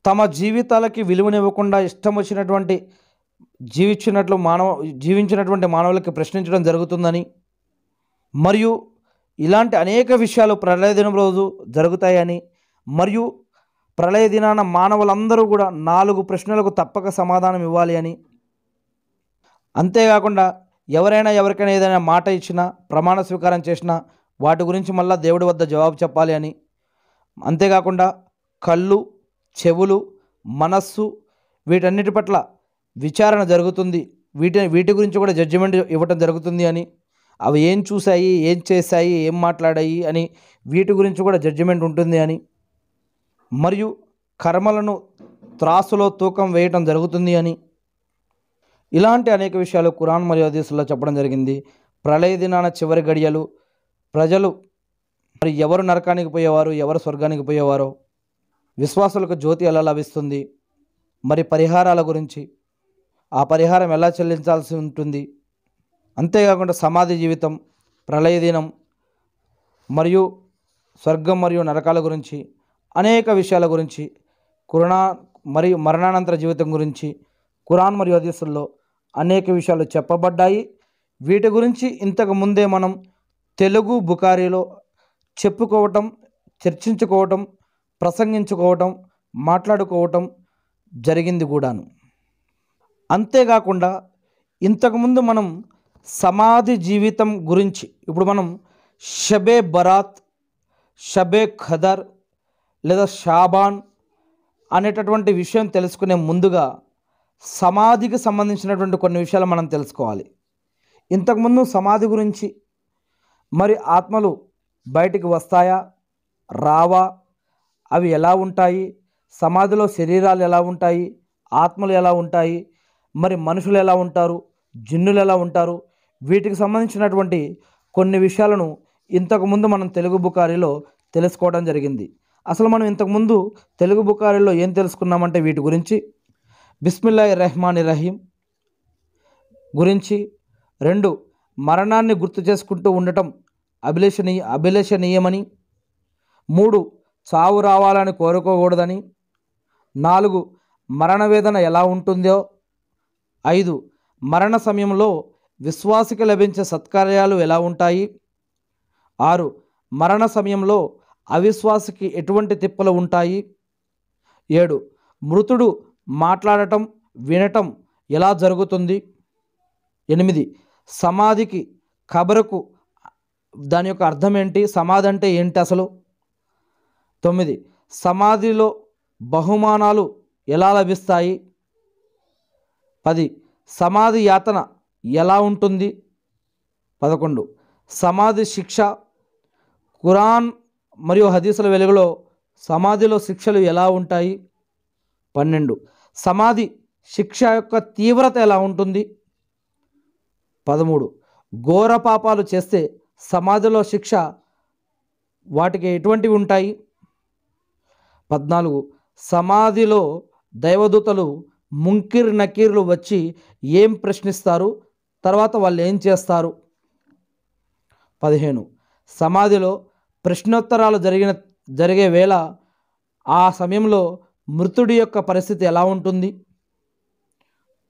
తమ జీవితాలకి విలువనివ్వకుండా ఇష్టం వచ్చినటువంటి జీవించినట్లు మానవ జీవించినటువంటి మానవులకి ప్రశ్నించడం జరుగుతుందని మరియు ఇలాంటి అనేక విషయాలు ప్రళయ దినం రోజు జరుగుతాయని మరియు ప్రళయ దినాన మానవులందరూ కూడా నాలుగు ప్రశ్నలకు తప్పక సమాధానం ఇవ్వాలి అని అంతేకాకుండా ఎవరైనా ఎవరికైనా ఏదైనా మాట ఇచ్చినా ప్రమాణ స్వీకారం చేసినా వాటి గురించి మళ్ళీ దేవుడి వద్ద జవాబు చెప్పాలి అని అంతేకాకుండా కళ్ళు చెవులు మనస్సు వీటన్నిటి పట్ల విచారణ జరుగుతుంది వీటి వీటి గురించి కూడా జడ్జిమెంట్ ఇవ్వటం జరుగుతుంది అని అవి ఏం చూశాయి ఏం చేశాయి ఏం మాట్లాడాయి అని వీటి గురించి కూడా జడ్జిమెంట్ ఉంటుంది అని మరియు కర్మలను త్రాసులో తూకం వేయటం జరుగుతుంది అని ఇలాంటి అనేక విషయాలు కురాన్ మరియు అదీసుల్లో చెప్పడం జరిగింది ప్రళయ దినాన చివరి గడియలు ప్రజలు మరి ఎవరు నరకానికి పోయేవారు ఎవరు స్వర్గానికి పోయేవారో విశ్వాసులకు జ్యోతి ఎలా లభిస్తుంది మరి పరిహారాల గురించి ఆ పరిహారం ఎలా చెల్లించాల్సి ఉంటుంది అంతేకాకుండా సమాధి జీవితం ప్రళయ దినం మరియు స్వర్గం మరియు నరకాల గురించి అనేక విషయాల గురించి కురణా మరియు మరణానంతర జీవితం గురించి కురాన్ మరియు హదీసుల్లో అనేక విషయాలు చెప్పబడ్డాయి వీటి గురించి ఇంతకు ముందే మనం తెలుగు బుకారిలో చెప్పుకోవటం చర్చించుకోవటం ప్రసంగించుకోవటం మాట్లాడుకోవటం జరిగింది కూడాను అంతేకాకుండా ఇంతకుముందు మనం సమాధి జీవితం గురించి ఇప్పుడు మనం షబే బరాత్ షబే ఖదర్ లేదా షాబాన్ అనేటటువంటి విషయం తెలుసుకునే ముందుగా సమాధికి సంబంధించినటువంటి కొన్ని విషయాలు మనం తెలుసుకోవాలి ఇంతకుముందు సమాధి గురించి మరి ఆత్మలు బయటికి వస్తాయా రావా అవి ఎలా ఉంటాయి సమాధిలో శరీరాలు ఎలా ఉంటాయి ఆత్మలు ఎలా ఉంటాయి మరి మనుషులు ఎలా ఉంటారు జిన్నులు ఎలా ఉంటారు వీటికి సంబంధించినటువంటి కొన్ని విషయాలను ఇంతకుముందు మనం తెలుగు బుకారిలో తెలుసుకోవడం జరిగింది అసలు మనం ఇంతకుముందు తెలుగు బుకారిలో ఏం తెలుసుకున్నామంటే వీటి గురించి బిస్మిల్లా రెహమాన్ రహీం గురించి రెండు మరణాన్ని గుర్తు చేసుకుంటూ ఉండటం అభిలేషనీయ అభిలషణీయమని మూడు చావు రావాలని కోరుకోకూడదని నాలుగు మరణవేదన ఎలా ఉంటుందో ఐదు మరణ సమయంలో విశ్వాసికి లభించే సత్కార్యాలు ఎలా ఉంటాయి ఆరు మరణ సమయంలో అవిశ్వాసికి ఎటువంటి తిప్పలు ఉంటాయి ఏడు మృతుడు మాట్లాడటం వినటం ఎలా జరుగుతుంది ఎనిమిది సమాధికి ఖబరుకు దాని యొక్క అర్థం ఏంటి సమాధి అంటే ఏంటి అసలు తొమ్మిది సమాధిలో బహుమానాలు ఎలా లభిస్తాయి పది సమాధి యాతన ఎలా ఉంటుంది పదకొండు సమాధి శిక్ష కురాన్ మరియు హదీసుల వెలుగులో సమాధిలో శిక్షలు ఎలా ఉంటాయి పన్నెండు సమాధి శిక్ష యొక్క తీవ్రత ఎలా ఉంటుంది పదమూడు ఘోర పాపాలు చేస్తే సమాజంలో శిక్ష వాటికి ఎటువంటివి ఉంటాయి పద్నాలుగు సమాధిలో దైవదూతలు ముంకిర్ నకీర్లు వచ్చి ఏం ప్రశ్నిస్తారు తర్వాత వాళ్ళు ఏం చేస్తారు పదిహేను సమాధిలో ప్రశ్నోత్తరాలు జరిగిన జరిగే వేళ ఆ సమయంలో మృతుడి యొక్క పరిస్థితి ఎలా ఉంటుంది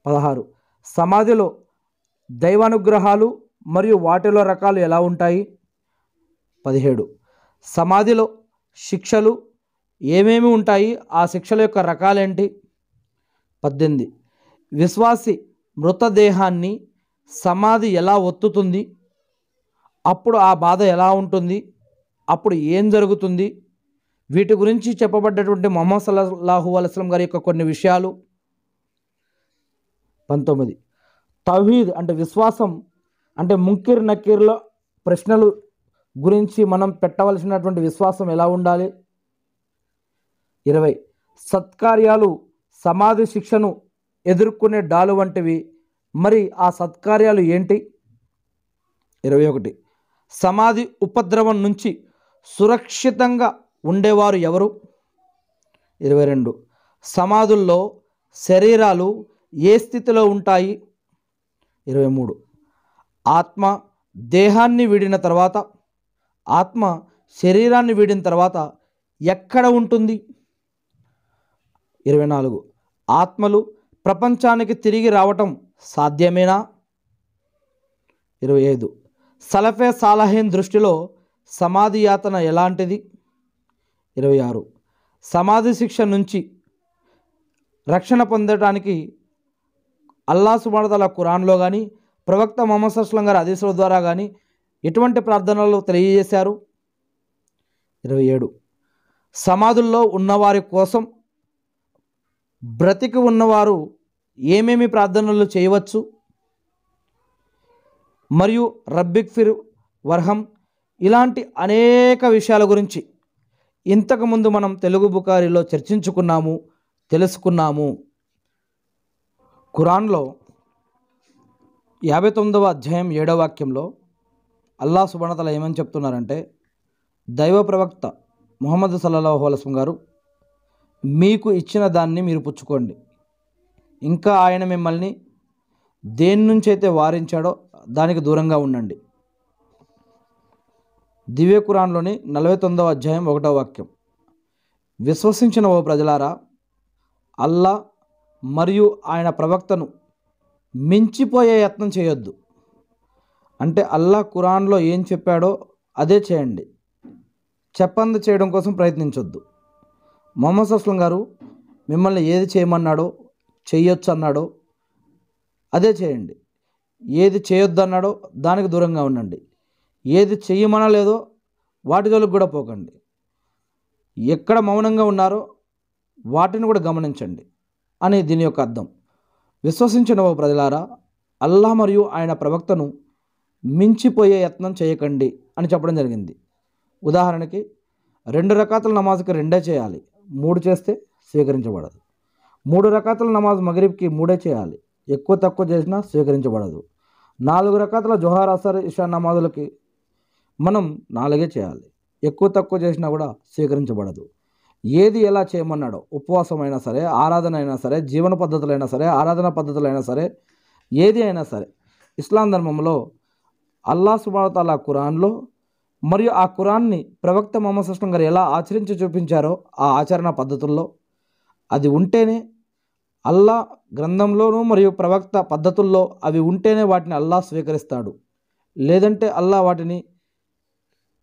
పదహారు సమాధిలో దైవానుగ్రహాలు మరియు వాటిలో రకాలు ఎలా ఉంటాయి పదిహేడు సమాధిలో శిక్షలు ఏమేమి ఉంటాయి ఆ శిక్షల యొక్క రకాలేంటి పద్దెనిమిది విశ్వాసి మృతదేహాన్ని సమాధి ఎలా ఒత్తుతుంది అప్పుడు ఆ బాధ ఎలా ఉంటుంది అప్పుడు ఏం జరుగుతుంది వీటి గురించి చెప్పబడ్డటువంటి మొహమ్మద్ సల్లాహు అలస్లం గారి యొక్క కొన్ని విషయాలు పంతొమ్మిది తవీద్ అంటే విశ్వాసం అంటే ముంకిర్ నకీర్లో ప్రశ్నలు గురించి మనం పెట్టవలసినటువంటి విశ్వాసం ఎలా ఉండాలి ఇరవై సత్కార్యాలు సమాధి శిక్షను ఎదుర్కొనే డాలు వంటివి మరి ఆ సత్కార్యాలు ఏంటి ఇరవై ఒకటి సమాధి ఉపద్రవం నుంచి సురక్షితంగా ఉండేవారు ఎవరు ఇరవై రెండు సమాధుల్లో శరీరాలు ఏ స్థితిలో ఉంటాయి ఇరవై మూడు ఆత్మ దేహాన్ని వీడిన తర్వాత ఆత్మ శరీరాన్ని వీడిన తర్వాత ఎక్కడ ఉంటుంది ఇరవై నాలుగు ఆత్మలు ప్రపంచానికి తిరిగి రావటం సాధ్యమేనా ఇరవై ఐదు సలఫే సాలహీన్ దృష్టిలో సమాధి యాతన ఎలాంటిది ఇరవై ఆరు సమాధి శిక్ష నుంచి రక్షణ పొందడానికి అల్లా సుబాడతల ఖురాన్లో కానీ ప్రవక్త మొహమ్మద్ సస్లం గారి ఆదేశాల ద్వారా కానీ ఎటువంటి ప్రార్థనలు తెలియజేశారు ఇరవై ఏడు సమాధుల్లో ఉన్నవారి కోసం బ్రతికి ఉన్నవారు ఏమేమి ప్రార్థనలు చేయవచ్చు మరియు రబ్బిక్ ఫిర్ వర్హం ఇలాంటి అనేక విషయాల గురించి ఇంతకుముందు మనం తెలుగు బుకారిలో చర్చించుకున్నాము తెలుసుకున్నాము ఖురాన్లో యాభై తొమ్మిదవ అధ్యాయం ఏడవ వాక్యంలో అల్లా సుబణతల ఏమని చెప్తున్నారంటే దైవ ప్రవక్త మొహమ్మద్ సల్లహు అలస్మ గారు మీకు ఇచ్చిన దాన్ని మీరు పుచ్చుకోండి ఇంకా ఆయన మిమ్మల్ని దేని నుంచి అయితే వారించాడో దానికి దూరంగా ఉండండి దివ్య కురాన్లోని నలభై తొమ్మిదవ అధ్యాయం ఒకటో వాక్యం విశ్వసించిన ఓ ప్రజలారా అల్లా మరియు ఆయన ప్రవక్తను మించిపోయే యత్నం చేయొద్దు అంటే అల్లా కురాన్లో ఏం చెప్పాడో అదే చేయండి చెప్పంది చేయడం కోసం ప్రయత్నించొద్దు మొహమ్మద్ సస్లం గారు మిమ్మల్ని ఏది చేయమన్నాడో చేయొచ్చు అన్నాడో అదే చేయండి ఏది చేయొద్దు అన్నాడో దానికి దూరంగా ఉండండి ఏది చేయమనలేదో వాటి జోలికి కూడా పోకండి ఎక్కడ మౌనంగా ఉన్నారో వాటిని కూడా గమనించండి అనే దీని యొక్క అర్థం విశ్వసించిన ఓ ప్రజలారా అల్లా మరియు ఆయన ప్రవక్తను మించిపోయే యత్నం చేయకండి అని చెప్పడం జరిగింది ఉదాహరణకి రెండు రకాతుల నమాజ్కి రెండే చేయాలి మూడు చేస్తే స్వీకరించబడదు మూడు రకాతుల నమాజ్ మగరీబ్కి మూడే చేయాలి ఎక్కువ తక్కువ చేసినా స్వీకరించబడదు నాలుగు రకాతుల జోహార్ అసర్ ఇషా నమాజులకి మనం నాలుగే చేయాలి ఎక్కువ తక్కువ చేసినా కూడా స్వీకరించబడదు ఏది ఎలా చేయమన్నాడో ఉపవాసం అయినా సరే ఆరాధన అయినా సరే జీవన పద్ధతులైనా సరే ఆరాధన పద్ధతులైనా సరే ఏది అయినా సరే ఇస్లాం ధర్మంలో అల్లా సుబాతాల ఖురాన్లో మరియు ఆ ఖురాన్ని ప్రవక్త మొహమ్మద్ సుస్లం గారు ఎలా ఆచరించి చూపించారో ఆ ఆచరణ పద్ధతుల్లో అది ఉంటేనే అల్లా గ్రంథంలోనూ మరియు ప్రవక్త పద్ధతుల్లో అవి ఉంటేనే వాటిని అల్లా స్వీకరిస్తాడు లేదంటే అల్లా వాటిని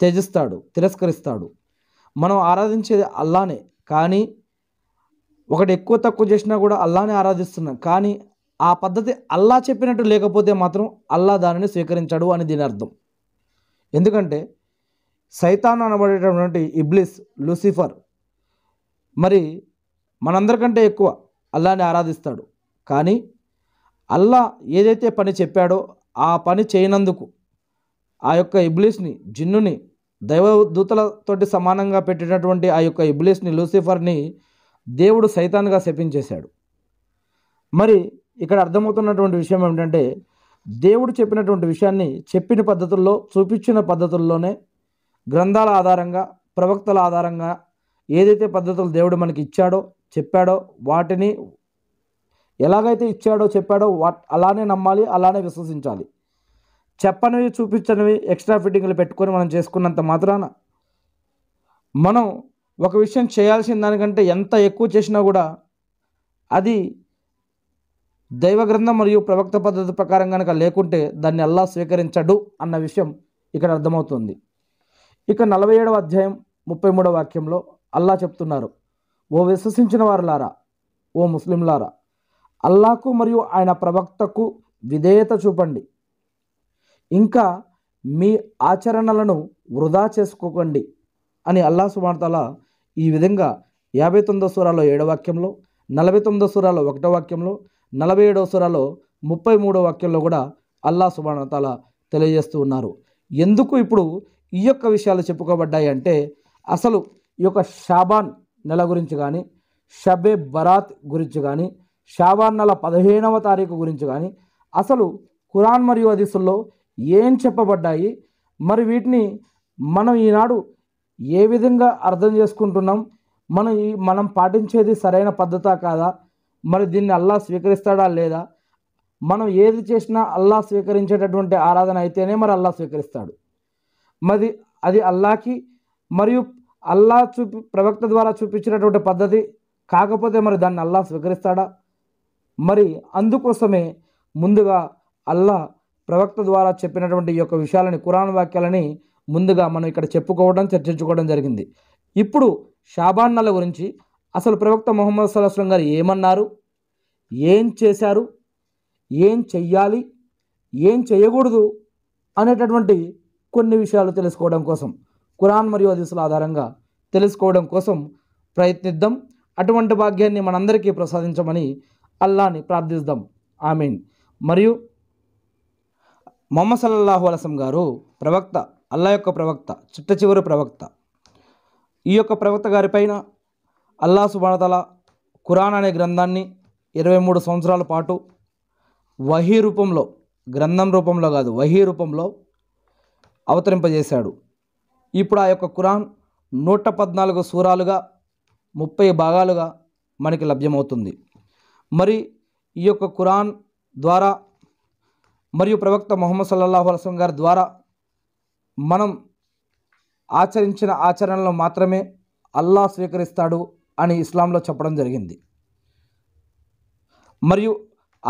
త్యజిస్తాడు తిరస్కరిస్తాడు మనం ఆరాధించేది అల్లానే కానీ ఒకటి ఎక్కువ తక్కువ చేసినా కూడా అల్లానే ఆరాధిస్తున్నాం కానీ ఆ పద్ధతి అల్లా చెప్పినట్టు లేకపోతే మాత్రం అల్లా దానిని స్వీకరించాడు అని దీని అర్థం ఎందుకంటే సైతాన్ అనబడేటటువంటి ఇబ్లిస్ లూసిఫర్ మరి మనందరికంటే ఎక్కువ అల్లాని ఆరాధిస్తాడు కానీ అల్లా ఏదైతే పని చెప్పాడో ఆ పని చేయనందుకు ఆ యొక్క ఇబ్లిస్ని జిన్నుని దైవదూతలతోటి సమానంగా పెట్టినటువంటి ఆ యొక్క ఇబ్లిస్ని లూసిఫర్ని దేవుడు సైతాన్గా శపించేశాడు మరి ఇక్కడ అర్థమవుతున్నటువంటి విషయం ఏమిటంటే దేవుడు చెప్పినటువంటి విషయాన్ని చెప్పిన పద్ధతుల్లో చూపించిన పద్ధతుల్లోనే గ్రంథాల ఆధారంగా ప్రవక్తల ఆధారంగా ఏదైతే పద్ధతులు దేవుడు మనకి ఇచ్చాడో చెప్పాడో వాటిని ఎలాగైతే ఇచ్చాడో చెప్పాడో అలానే నమ్మాలి అలానే విశ్వసించాలి చెప్పనివి చూపించనివి ఎక్స్ట్రా ఫిట్టింగ్లు పెట్టుకొని మనం చేసుకున్నంత మాత్రాన మనం ఒక విషయం చేయాల్సిన దానికంటే ఎంత ఎక్కువ చేసినా కూడా అది దైవగ్రంథం మరియు ప్రవక్త పద్ధతి ప్రకారం కనుక లేకుంటే దాన్ని అల్లా స్వీకరించడు అన్న విషయం ఇక్కడ అర్థమవుతుంది ఇక నలభై ఏడవ అధ్యాయం ముప్పై మూడవ వాక్యంలో అల్లా చెప్తున్నారు ఓ విశ్వసించిన వారులారా ఓ ముస్లింలారా అల్లాకు మరియు ఆయన ప్రవక్తకు విధేయత చూపండి ఇంకా మీ ఆచరణలను వృధా చేసుకోకండి అని అల్లా సుమార్తల ఈ విధంగా యాభై తొమ్మిదో సూరాలో ఏడో వాక్యంలో నలభై తొమ్మిదో సూరాలో ఒకటో వాక్యంలో నలభై ఏడో సూరాలో ముప్పై మూడో వాక్యంలో కూడా అల్లా సుబానతాల తెలియజేస్తూ ఉన్నారు ఎందుకు ఇప్పుడు ఈ యొక్క విషయాలు చెప్పుకోబడ్డాయి అంటే అసలు ఈ యొక్క షాబాన్ నెల గురించి కానీ షబే బరాత్ గురించి కానీ షాబాన్ నెల పదిహేనవ తారీఖు గురించి కానీ అసలు ఖురాన్ మరియు అదీసుల్లో ఏం చెప్పబడ్డాయి మరి వీటిని మనం ఈనాడు ఏ విధంగా అర్థం చేసుకుంటున్నాం మనం ఈ మనం పాటించేది సరైన పద్ధత కాదా మరి దీన్ని అల్లా స్వీకరిస్తాడా లేదా మనం ఏది చేసినా అల్లా స్వీకరించేటటువంటి ఆరాధన అయితేనే మరి అల్లా స్వీకరిస్తాడు మరి అది అల్లాకి మరియు అల్లా చూపి ప్రవక్త ద్వారా చూపించినటువంటి పద్ధతి కాకపోతే మరి దాన్ని అల్లా స్వీకరిస్తాడా మరి అందుకోసమే ముందుగా అల్లా ప్రవక్త ద్వారా చెప్పినటువంటి యొక్క విషయాలని కురాన్ వాక్యాలని ముందుగా మనం ఇక్కడ చెప్పుకోవడం చర్చించుకోవడం జరిగింది ఇప్పుడు షాబాన్నల గురించి అసలు ప్రవక్త మొహమ్మద్ సల్లాహం గారు ఏమన్నారు ఏం చేశారు ఏం చెయ్యాలి ఏం చేయకూడదు అనేటటువంటి కొన్ని విషయాలు తెలుసుకోవడం కోసం కురాన్ మరియు అదీసుల ఆధారంగా తెలుసుకోవడం కోసం ప్రయత్నిద్దాం అటువంటి భాగ్యాన్ని మనందరికీ ప్రసాదించమని అల్లాని ప్రార్థిద్దాం ఆమెన్ మరియు మొహమ్మద్ సల్లాహు అలసం గారు ప్రవక్త అల్లా యొక్క ప్రవక్త చిట్ట చివరి ప్రవక్త ఈ యొక్క ప్రవక్త గారిపైన అల్లా సుబానతల ఖురాన్ అనే గ్రంథాన్ని ఇరవై మూడు సంవత్సరాల పాటు వహీ రూపంలో గ్రంథం రూపంలో కాదు వహీ రూపంలో అవతరింపజేశాడు ఇప్పుడు ఆ యొక్క కురాన్ నూట పద్నాలుగు సూరాలుగా ముప్పై భాగాలుగా మనకి లభ్యమవుతుంది మరి ఈ యొక్క ఖురాన్ ద్వారా మరియు ప్రవక్త మొహమ్మద్ సల్లాహు అలస్లం గారి ద్వారా మనం ఆచరించిన ఆచరణలో మాత్రమే అల్లా స్వీకరిస్తాడు అని ఇస్లాంలో చెప్పడం జరిగింది మరియు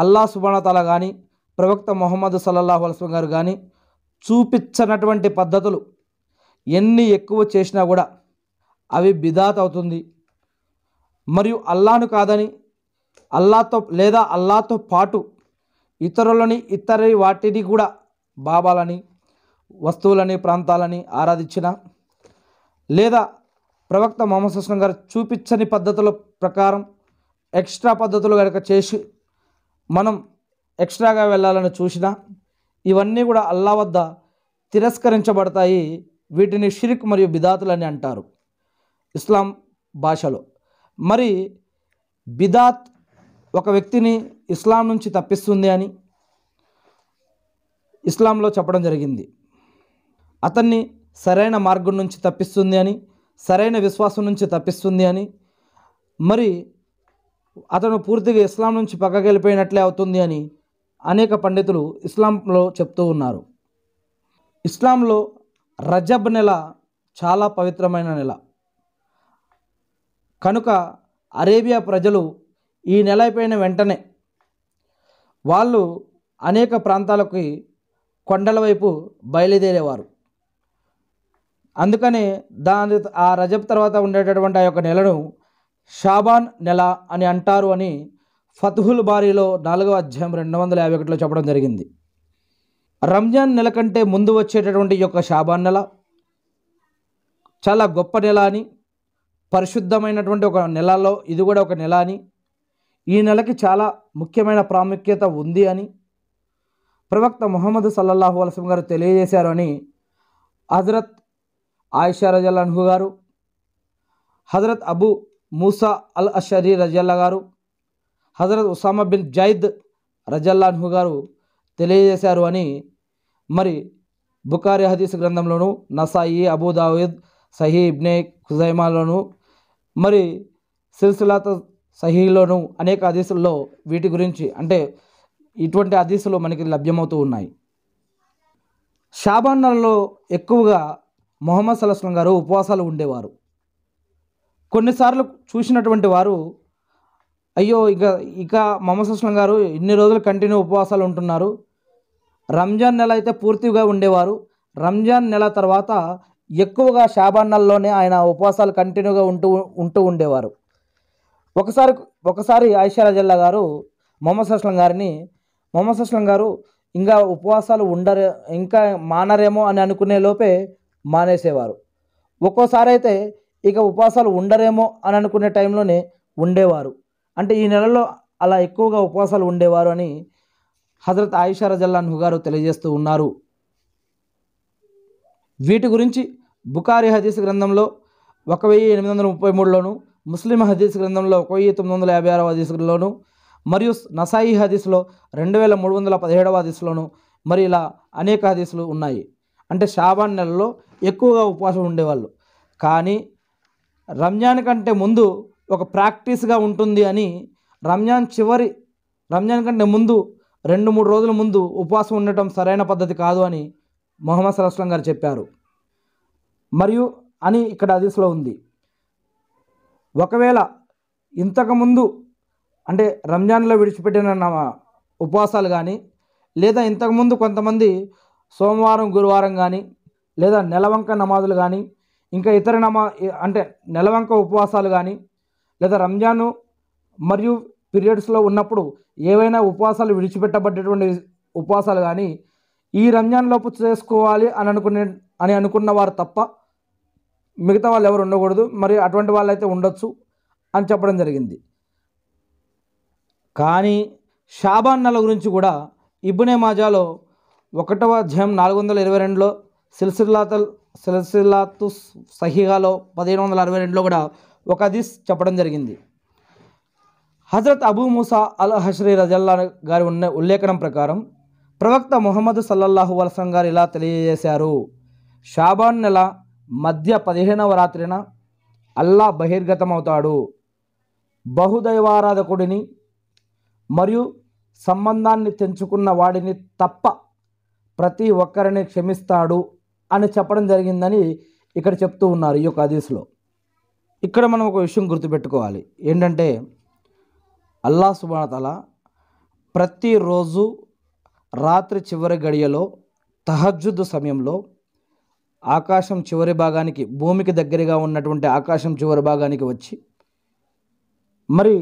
అల్లా సుబానతాల కానీ ప్రవక్త మొహమ్మద్ సల్లాహు అలస్లం గారు కానీ చూపించనటువంటి పద్ధతులు ఎన్ని ఎక్కువ చేసినా కూడా అవి బిదాత్ అవుతుంది మరియు అల్లాను కాదని అల్లాతో లేదా అల్లాతో పాటు ఇతరులని ఇతర వాటిని కూడా బాబాలని వస్తువులని ప్రాంతాలని ఆరాధించిన లేదా ప్రవక్త మహమ్మద్ సుస్లం గారు చూపించని పద్ధతుల ప్రకారం ఎక్స్ట్రా పద్ధతులు కనుక చేసి మనం ఎక్స్ట్రాగా వెళ్ళాలని చూసినా ఇవన్నీ కూడా అల్లా వద్ద తిరస్కరించబడతాయి వీటిని షిరిక్ మరియు బిదాతులని అంటారు ఇస్లాం భాషలో మరి బిదాత్ ఒక వ్యక్తిని ఇస్లాం నుంచి తప్పిస్తుంది అని ఇస్లాంలో చెప్పడం జరిగింది అతన్ని సరైన మార్గం నుంచి తప్పిస్తుంది అని సరైన విశ్వాసం నుంచి తప్పిస్తుంది అని మరి అతను పూర్తిగా ఇస్లాం నుంచి పక్కకి వెళ్ళిపోయినట్లే అవుతుంది అని అనేక పండితులు ఇస్లాంలో చెప్తూ ఉన్నారు ఇస్లాంలో రజబ్ నెల చాలా పవిత్రమైన నెల కనుక అరేబియా ప్రజలు ఈ నెల అయిపోయిన వెంటనే వాళ్ళు అనేక ప్రాంతాలకి కొండల వైపు బయలుదేరేవారు అందుకనే దాని ఆ రజబ్ తర్వాత ఉండేటటువంటి ఆ యొక్క నెలను షాబాన్ నెల అని అంటారు అని ఫతుహుల్ బారీలో నాలుగవ అధ్యాయం రెండు వందల యాభై ఒకటిలో చెప్పడం జరిగింది రంజాన్ నెల కంటే ముందు వచ్చేటటువంటి యొక్క షాబాన్ నెల చాలా గొప్ప నెల అని పరిశుద్ధమైనటువంటి ఒక నెలలో ఇది కూడా ఒక నెల అని ఈ నెలకి చాలా ముఖ్యమైన ప్రాముఖ్యత ఉంది అని ప్రవక్త ముహమ్మద్ సల్లల్లాహు అలసం గారు తెలియజేశారు అని హజరత్ ఆయిషా రజల్లాహు గారు హజరత్ అబు మూసా అల్ అషరీ రజల్లా గారు హజరత్ ఉసామా బిన్ జైద్ రజల్లాహు గారు తెలియజేశారు అని మరి బుకారి హదీస్ గ్రంథంలోను నసాయి అబూదావిద్ సహీ ఇబ్నే ఖుజైమాలోను మరి సిల్సిలాత సహీలోను అనేక అదీసుల్లో వీటి గురించి అంటే ఇటువంటి అదీసులు మనకి లభ్యమవుతూ ఉన్నాయి షాబాన్ నెలలో ఎక్కువగా మొహమ్మద్ సలస్లం గారు ఉపవాసాలు ఉండేవారు కొన్నిసార్లు చూసినటువంటి వారు అయ్యో ఇక ఇక మొహమ్మద్ సలస్లం గారు ఇన్ని రోజులు కంటిన్యూ ఉపవాసాలు ఉంటున్నారు రంజాన్ నెల అయితే పూర్తిగా ఉండేవారు రంజాన్ నెల తర్వాత ఎక్కువగా షాబాన్ నెలలోనే ఆయన ఉపవాసాలు కంటిన్యూగా ఉంటూ ఉంటూ ఉండేవారు ఒకసారి ఒకసారి జిల్లా గారు మొహమ్మద్ సస్లం గారిని మొహమ్మద్ సస్లం గారు ఇంకా ఉపవాసాలు ఉండరే ఇంకా మానరేమో అని అనుకునే లోపే మానేసేవారు ఒక్కోసారి అయితే ఇక ఉపవాసాలు ఉండరేమో అని అనుకునే టైంలోనే ఉండేవారు అంటే ఈ నెలలో అలా ఎక్కువగా ఉపవాసాలు ఉండేవారు అని హజరత్ ఆయిషా రజల్లాన్హు గారు తెలియజేస్తూ ఉన్నారు వీటి గురించి బుకారి హదీస్ గ్రంథంలో ఒక వెయ్యి ఎనిమిది వందల ముప్పై మూడులోను ముస్లిం హదీస్ గ్రంథంలో కొయ్యి తొమ్మిది వందల యాభై ఆరవ హదీసులోను మరియు నసాయి హదీస్లో రెండు వేల మూడు వందల పదిహేడవ హదీస్లోను మరి ఇలా అనేక హదీసులు ఉన్నాయి అంటే షాబాన్ నెలలో ఎక్కువగా ఉపవాసం ఉండేవాళ్ళు కానీ రంజాన్ కంటే ముందు ఒక ప్రాక్టీస్గా ఉంటుంది అని రంజాన్ చివరి రంజాన్ కంటే ముందు రెండు మూడు రోజుల ముందు ఉపవాసం ఉండటం సరైన పద్ధతి కాదు అని మొహమ్మద్ సల్లాహం గారు చెప్పారు మరియు అని ఇక్కడ హదీస్లో ఉంది ఒకవేళ ఇంతకుముందు అంటే రంజాన్లో విడిచిపెట్టిన ఉపవాసాలు కానీ లేదా ఇంతకుముందు కొంతమంది సోమవారం గురువారం కానీ లేదా నెలవంక నమాజులు కానీ ఇంకా ఇతర నమా అంటే నెలవంక ఉపవాసాలు కానీ లేదా రంజాను మరియు పీరియడ్స్లో ఉన్నప్పుడు ఏవైనా ఉపవాసాలు విడిచిపెట్టబడ్డటువంటి ఉపవాసాలు కానీ ఈ రంజాన్ లోపు చేసుకోవాలి అని అనుకునే అని అనుకున్న వారు తప్ప మిగతా వాళ్ళు ఎవరు ఉండకూడదు మరి అటువంటి వాళ్ళైతే ఉండొచ్చు అని చెప్పడం జరిగింది కానీ షాబాన్ నెల గురించి కూడా ఇబ్బునే మాజాలో ఒకటవ అధ్యాయం నాలుగు వందల ఇరవై రెండులో సిల్సిల్లాతల్ సిల్సిల్లాతు సహీగాలో పదిహేను వందల అరవై రెండులో కూడా ఒక దిస్ చెప్పడం జరిగింది హజరత్ అబూ మూసా అల్ హష్రీ రజల్లా గారి ఉన్న ఉల్లేఖనం ప్రకారం ప్రవక్త మొహమ్మద్ సల్లల్లాహు వలసం గారు ఇలా తెలియజేశారు షాబాన్ నెల మధ్య పదిహేనవ రాత్రిన అల్లా బహిర్గతమవుతాడు బహుదైవారాధకుడిని మరియు సంబంధాన్ని తెంచుకున్న వాడిని తప్ప ప్రతి ఒక్కరిని క్షమిస్తాడు అని చెప్పడం జరిగిందని ఇక్కడ చెప్తూ ఉన్నారు ఈ యొక్క అదీసులో ఇక్కడ మనం ఒక విషయం గుర్తుపెట్టుకోవాలి ఏంటంటే అల్లా సుబాతల ప్రతిరోజు రాత్రి చివరి గడియలో తహజుద్దు సమయంలో ఆకాశం చివరి భాగానికి భూమికి దగ్గరగా ఉన్నటువంటి ఆకాశం చివరి భాగానికి వచ్చి మరి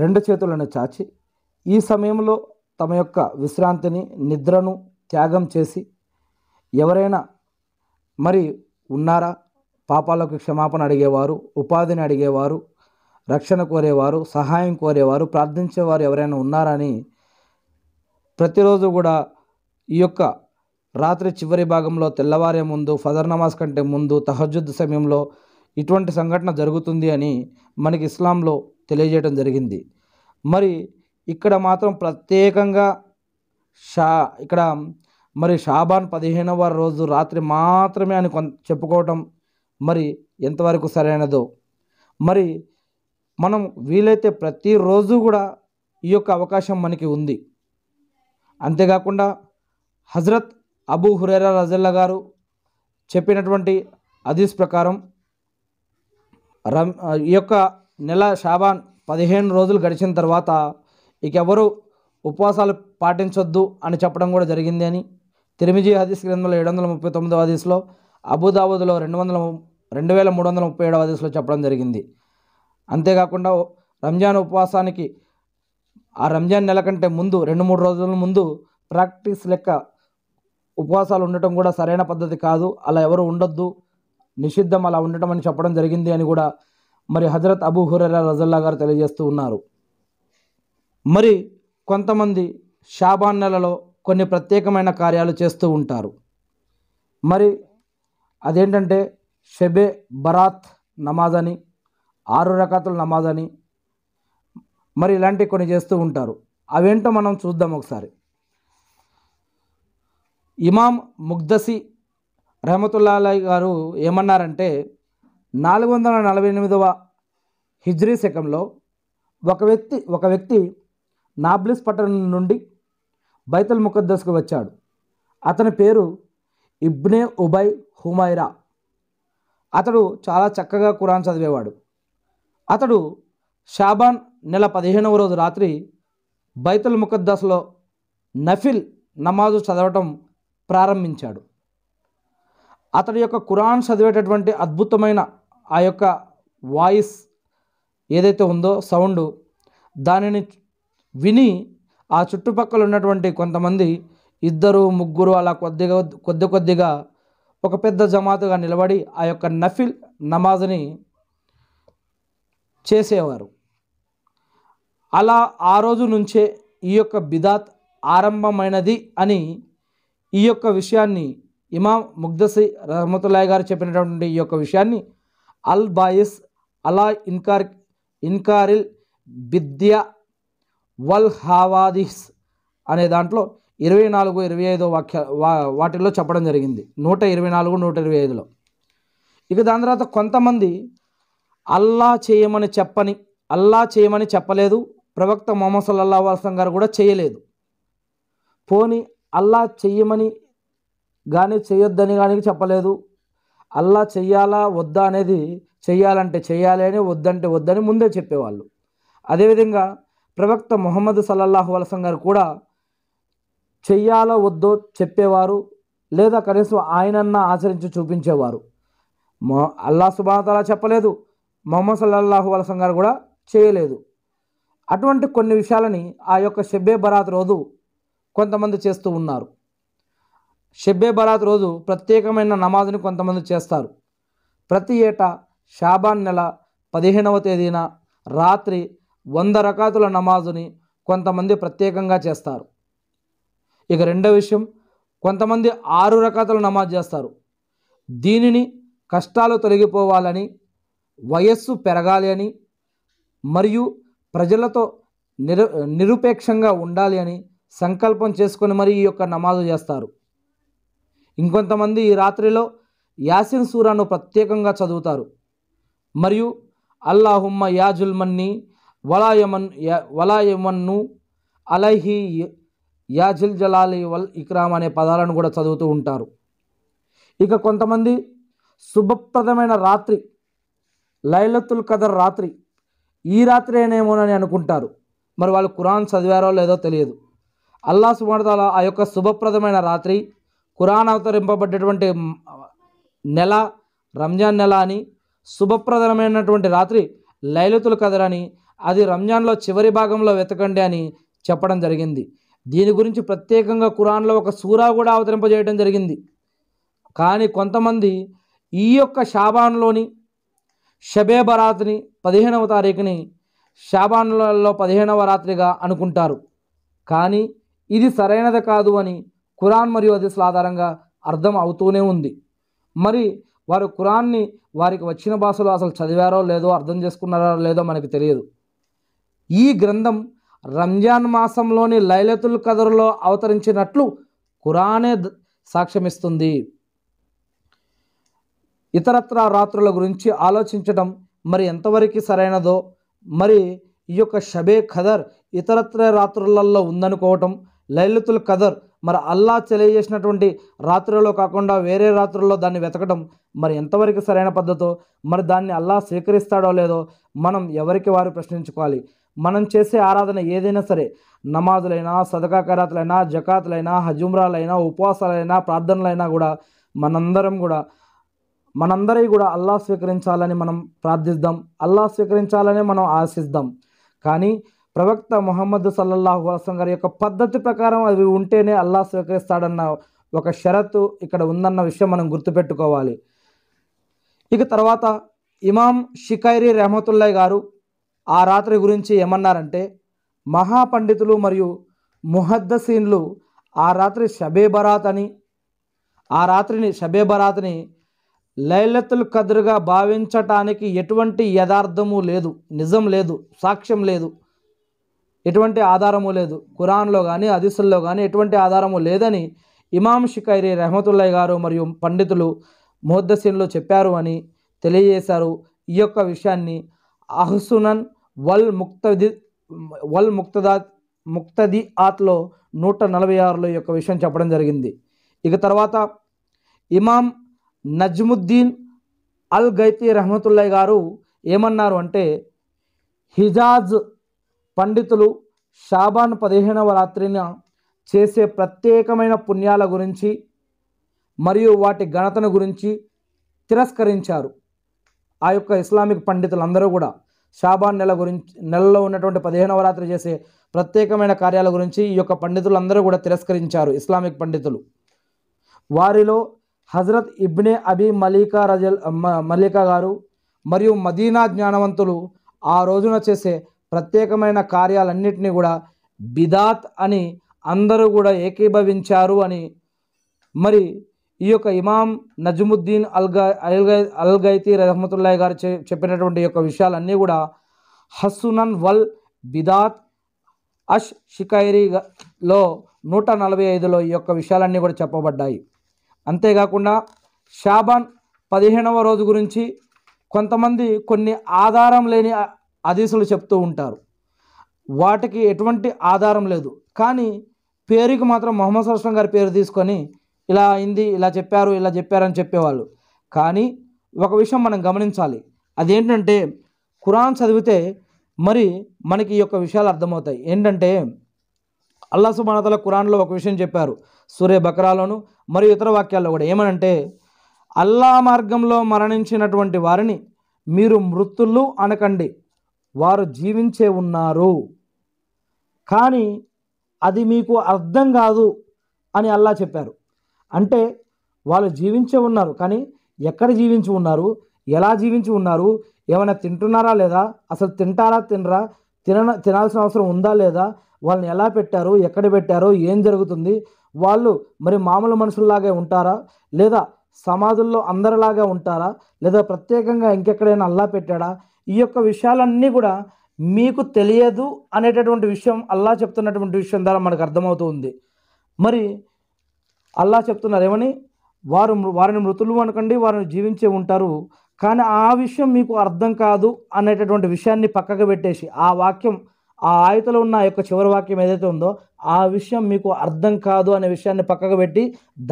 రెండు చేతులను చాచి ఈ సమయంలో తమ యొక్క విశ్రాంతిని నిద్రను త్యాగం చేసి ఎవరైనా మరి ఉన్నారా పాపాలకు క్షమాపణ అడిగేవారు ఉపాధిని అడిగేవారు రక్షణ కోరేవారు సహాయం కోరేవారు ప్రార్థించేవారు ఎవరైనా ఉన్నారని ప్రతిరోజు కూడా ఈ యొక్క రాత్రి చివరి భాగంలో తెల్లవారే ముందు ఫజర్ నమాజ్ కంటే ముందు తహజుద్ సమయంలో ఇటువంటి సంఘటన జరుగుతుంది అని మనకి ఇస్లాంలో తెలియజేయడం జరిగింది మరి ఇక్కడ మాత్రం ప్రత్యేకంగా షా ఇక్కడ మరి షాబాన్ పదిహేనవ రోజు రాత్రి మాత్రమే అని కొంత చెప్పుకోవటం మరి ఎంతవరకు సరైనదో మరి మనం వీలైతే ప్రతిరోజు కూడా ఈ యొక్క అవకాశం మనకి ఉంది అంతేకాకుండా హజరత్ అబూ హురేరా రజల్లా గారు చెప్పినటువంటి అదీస్ ప్రకారం రమ్ ఈ యొక్క నెల షాబాన్ పదిహేను రోజులు గడిచిన తర్వాత ఇకెవరు ఉపవాసాలు పాటించొద్దు అని చెప్పడం కూడా జరిగింది అని తిరిమిజీ హదీస్ గ్రంథంలో ఏడు వందల ముప్పై తొమ్మిదవ హదీస్లో అబుదాబుద్లో రెండు వందల రెండు వేల మూడు వందల ముప్పై ఏడవ హదీస్లో చెప్పడం జరిగింది అంతేకాకుండా రంజాన్ ఉపవాసానికి ఆ రంజాన్ నెల కంటే ముందు రెండు మూడు రోజుల ముందు ప్రాక్టీస్ లెక్క ఉపవాసాలు ఉండటం కూడా సరైన పద్ధతి కాదు అలా ఎవరు ఉండొద్దు నిషిద్ధం అలా ఉండటం అని చెప్పడం జరిగింది అని కూడా మరి హజరత్ అబూ హురరా రజల్లా గారు తెలియజేస్తూ ఉన్నారు మరి కొంతమంది షాబాన్ నెలలో కొన్ని ప్రత్యేకమైన కార్యాలు చేస్తూ ఉంటారు మరి అదేంటంటే షెబే బరాత్ నమాజ్ అని ఆరు రకాతుల నమాజ్ అని మరి ఇలాంటివి కొన్ని చేస్తూ ఉంటారు అవేంటో మనం చూద్దాం ఒకసారి ఇమాం ముగ్దసి రహమతుల్లాయ్ గారు ఏమన్నారంటే నాలుగు వందల నలభై ఎనిమిదవ హిజ్రీ శకంలో ఒక వ్యక్తి ఒక వ్యక్తి నాబ్లిస్ పట్టణం నుండి బైతల్ ముఖద్దస్కు వచ్చాడు అతని పేరు ఇబ్నే ఉబై హుమైరా అతడు చాలా చక్కగా కురాన్ చదివేవాడు అతడు షాబాన్ నెల పదిహేనవ రోజు రాత్రి బైతుల్ ముఖద్దస్లో నఫిల్ నమాజు చదవటం ప్రారంభించాడు అతడి యొక్క కురాన్ చదివేటటువంటి అద్భుతమైన ఆ యొక్క వాయిస్ ఏదైతే ఉందో సౌండ్ దానిని విని ఆ చుట్టుపక్కల ఉన్నటువంటి కొంతమంది ఇద్దరు ముగ్గురు అలా కొద్దిగా కొద్ది కొద్దిగా ఒక పెద్ద జమాతుగా నిలబడి ఆ యొక్క నఫిల్ నమాజ్ని చేసేవారు అలా ఆ రోజు నుంచే ఈ యొక్క బిదాత్ ఆరంభమైనది అని ఈ యొక్క విషయాన్ని ఇమాం ముగ్దసి రహమతుల్లాయ్ గారు చెప్పినటువంటి ఈ యొక్క విషయాన్ని అల్ బాయిస్ అలా ఇన్కార్ ఇన్కారిల్ బిద్య వల్ హావాదిస్ అనే దాంట్లో ఇరవై నాలుగు ఇరవై ఐదో వాక్య వాటిల్లో చెప్పడం జరిగింది నూట ఇరవై నాలుగు నూట ఇరవై ఐదులో ఇక దాని తర్వాత కొంతమంది అల్లా చేయమని చెప్పని అల్లా చేయమని చెప్పలేదు ప్రవక్త మొహమ్మద్ సల్లల్లా వసలం గారు కూడా చేయలేదు పోనీ అల్లా చెయ్యమని కానీ చేయొద్దని కానీ చెప్పలేదు అల్లా చెయ్యాలా వద్దా అనేది చెయ్యాలంటే చెయ్యాలి అని వద్దంటే వద్దని ముందే చెప్పేవాళ్ళు అదేవిధంగా ప్రవక్త మొహమ్మద్ సల్లల్లాహు వలసం గారు కూడా చెయ్యాలో వద్దో చెప్పేవారు లేదా కనీసం ఆయనన్న ఆచరించి చూపించేవారు మొ అల్లా సుబాతలా చెప్పలేదు మొహమ్మద్ సల్లల్లాహు వలసం గారు కూడా చేయలేదు అటువంటి కొన్ని విషయాలని ఆ యొక్క షెబ్బే బరాత్ రోజు కొంతమంది చేస్తూ ఉన్నారు షెబ్బే బరాత్ రోజు ప్రత్యేకమైన నమాజ్ని కొంతమంది చేస్తారు ప్రతి ఏటా షాబాన్ నెల పదిహేనవ తేదీన రాత్రి వంద రకాతుల నమాజుని కొంతమంది ప్రత్యేకంగా చేస్తారు ఇక రెండో విషయం కొంతమంది ఆరు రకాతుల నమాజ్ చేస్తారు దీనిని కష్టాలు తొలగిపోవాలని వయస్సు పెరగాలి అని మరియు ప్రజలతో నిరు నిరుపేక్షంగా ఉండాలి అని సంకల్పం చేసుకొని మరి ఈ యొక్క నమాజు చేస్తారు ఇంకొంతమంది ఈ రాత్రిలో యాసిన్ సూరాను ప్రత్యేకంగా చదువుతారు మరియు అల్లాహుమ్మ యాజుల్మన్ని వలాయమన్ వలాయమన్ను అలహి యాజిల్ జలాలి వల్ ఇక్రామ్ అనే పదాలను కూడా చదువుతూ ఉంటారు ఇక కొంతమంది శుభప్రదమైన రాత్రి లైలతుల్ కదర్ రాత్రి ఈ రాత్రి అయినేమోనని అనుకుంటారు మరి వాళ్ళు కురాన్ చదివారో లేదో తెలియదు అల్లా సుమార్తాల ఆ యొక్క శుభప్రదమైన రాత్రి ఖురాన్ అవతరింపబడ్డటువంటి నెల రంజాన్ నెల అని శుభప్రదమైనటువంటి రాత్రి లైలతులు కదరని అది రంజాన్లో చివరి భాగంలో వెతకండి అని చెప్పడం జరిగింది దీని గురించి ప్రత్యేకంగా కురాన్లో ఒక సూరా కూడా అవతరింపజేయడం జరిగింది కానీ కొంతమంది ఈ యొక్క షాబాన్లోని షబే బరాత్ని పదిహేనవ తారీఖుని షాబాన్లలో పదిహేనవ రాత్రిగా అనుకుంటారు కానీ ఇది సరైనది కాదు అని ఖురాన్ మరియు హదీస్ల ఆధారంగా అర్థం అవుతూనే ఉంది మరి వారు ఖురాన్ని వారికి వచ్చిన భాషలో అసలు చదివారో లేదో అర్థం చేసుకున్నారో లేదో మనకు తెలియదు ఈ గ్రంథం రంజాన్ మాసంలోని లైలతుల్ కదరులో అవతరించినట్లు ఖురానే సాక్ష్యమిస్తుంది ఇతరత్ర రాత్రుల గురించి ఆలోచించడం మరి ఎంతవరకు సరైనదో మరి ఈ యొక్క షబే ఖదర్ ఇతరత్ర రాత్రులలో ఉందనుకోవటం లైలతుల్ కదర్ మరి అల్లా తెలియజేసినటువంటి రాత్రుల్లో కాకుండా వేరే రాత్రుల్లో దాన్ని వెతకడం మరి ఎంతవరకు సరైన పద్ధతో మరి దాన్ని అల్లా స్వీకరిస్తాడో లేదో మనం ఎవరికి వారు ప్రశ్నించుకోవాలి మనం చేసే ఆరాధన ఏదైనా సరే నమాజులైనా సదకా ఖరాతులైనా జకాతులైనా హజుమ్రాలైనా ఉపవాసాలైనా ప్రార్థనలైనా కూడా మనందరం కూడా మనందరి కూడా అల్లా స్వీకరించాలని మనం ప్రార్థిద్దాం అల్లా స్వీకరించాలని మనం ఆశిద్దాం కానీ ప్రవక్త మొహమ్మద్ సల్లల్లాహు అలసం గారి యొక్క పద్ధతి ప్రకారం అవి ఉంటేనే అల్లా స్వీకరిస్తాడన్న ఒక షరతు ఇక్కడ ఉందన్న విషయం మనం గుర్తుపెట్టుకోవాలి ఇక తర్వాత ఇమాం షికైరి రెహమతుల్లాయ్ గారు ఆ రాత్రి గురించి ఏమన్నారంటే మహాపండితులు మరియు ముహద్దసీన్లు ఆ రాత్రి షబే బరాత్ అని ఆ రాత్రిని షబే బరాత్ని లైలతుల్ కదురుగా భావించటానికి ఎటువంటి యథార్థము లేదు నిజం లేదు సాక్ష్యం లేదు ఎటువంటి ఆధారము లేదు ఖురాన్లో కానీ అదిస్సుల్లో కానీ ఎటువంటి ఆధారము లేదని ఇమాం షికైరి రెహమతుల్లాయ్ గారు మరియు పండితులు మొహద్దసిన్లో చెప్పారు అని తెలియజేశారు ఈ యొక్క విషయాన్ని అహ్సునన్ వల్ ముక్తది వల్ ముక్తదా ముక్తది ఆత్లో నూట నలభై ఆరులో యొక్క విషయం చెప్పడం జరిగింది ఇక తర్వాత ఇమాం నజ్ముద్దీన్ అల్ గైతీ రహమతుల్లాయ్ గారు ఏమన్నారు అంటే హిజాజ్ పండితులు షాబాన్ పదిహేనవ రాత్రిన చేసే ప్రత్యేకమైన పుణ్యాల గురించి మరియు వాటి ఘనతను గురించి తిరస్కరించారు ఆ యొక్క ఇస్లామిక్ పండితులందరూ కూడా షాబాన్ నెల గురించి నెలలో ఉన్నటువంటి పదిహేనవ రాత్రి చేసే ప్రత్యేకమైన కార్యాల గురించి ఈ యొక్క పండితులందరూ కూడా తిరస్కరించారు ఇస్లామిక్ పండితులు వారిలో హజరత్ ఇబ్నే అబీ మలికా రజల్ మలికా గారు మరియు మదీనా జ్ఞానవంతులు ఆ రోజున చేసే ప్రత్యేకమైన కార్యాలన్నింటినీ కూడా బిదాత్ అని అందరూ కూడా ఏకీభవించారు అని మరి ఈ యొక్క ఇమాం నజముద్దీన్ అల్గా అల్గై అల్గైతి రహమతుల్లాయ్ గారు చెప్పినటువంటి యొక్క విషయాలన్నీ కూడా హస్సునన్ వల్ బిదాత్ అష్ షికైరీలో నూట నలభై ఐదులో ఈ యొక్క విషయాలన్నీ కూడా చెప్పబడ్డాయి అంతేకాకుండా షాబాన్ పదిహేనవ రోజు గురించి కొంతమంది కొన్ని ఆధారం లేని అదీసులు చెప్తూ ఉంటారు వాటికి ఎటువంటి ఆధారం లేదు కానీ పేరుకి మాత్రం మొహమ్మద్ సరస్వం గారి పేరు తీసుకొని ఇలా అయింది ఇలా చెప్పారు ఇలా చెప్పారని చెప్పేవాళ్ళు కానీ ఒక విషయం మనం గమనించాలి అదేంటంటే ఖురాన్ చదివితే మరి మనకి ఈ యొక్క విషయాలు అర్థమవుతాయి ఏంటంటే అల్లా సుబానతల ఖురాన్లో ఒక విషయం చెప్పారు సూర్య బక్రాలోను మరియు ఇతర వాక్యాల్లో కూడా ఏమనంటే అల్లా మార్గంలో మరణించినటువంటి వారిని మీరు మృతులు అనకండి వారు జీవించే ఉన్నారు కానీ అది మీకు అర్థం కాదు అని అల్లా చెప్పారు అంటే వాళ్ళు జీవించే ఉన్నారు కానీ ఎక్కడ జీవించి ఉన్నారు ఎలా జీవించి ఉన్నారు ఏమైనా తింటున్నారా లేదా అసలు తింటారా తినరా తిన తినాల్సిన అవసరం ఉందా లేదా వాళ్ళని ఎలా పెట్టారు ఎక్కడ పెట్టారు ఏం జరుగుతుంది వాళ్ళు మరి మామూలు మనుషుల్లాగే ఉంటారా లేదా సమాధుల్లో అందరిలాగా ఉంటారా లేదా ప్రత్యేకంగా ఇంకెక్కడైనా అల్లా పెట్టాడా ఈ యొక్క విషయాలన్నీ కూడా మీకు తెలియదు అనేటటువంటి విషయం అల్లా చెప్తున్నటువంటి విషయం ద్వారా మనకు అర్థమవుతుంది మరి అల్లా చెప్తున్నారు ఏమని వారు వారిని మృతులు అనకండి వారిని జీవించే ఉంటారు కానీ ఆ విషయం మీకు అర్థం కాదు అనేటటువంటి విషయాన్ని పక్కకు పెట్టేసి ఆ వాక్యం ఆ ఆయతలో ఉన్న యొక్క చివరి వాక్యం ఏదైతే ఉందో ఆ విషయం మీకు అర్థం కాదు అనే విషయాన్ని పక్కకు పెట్టి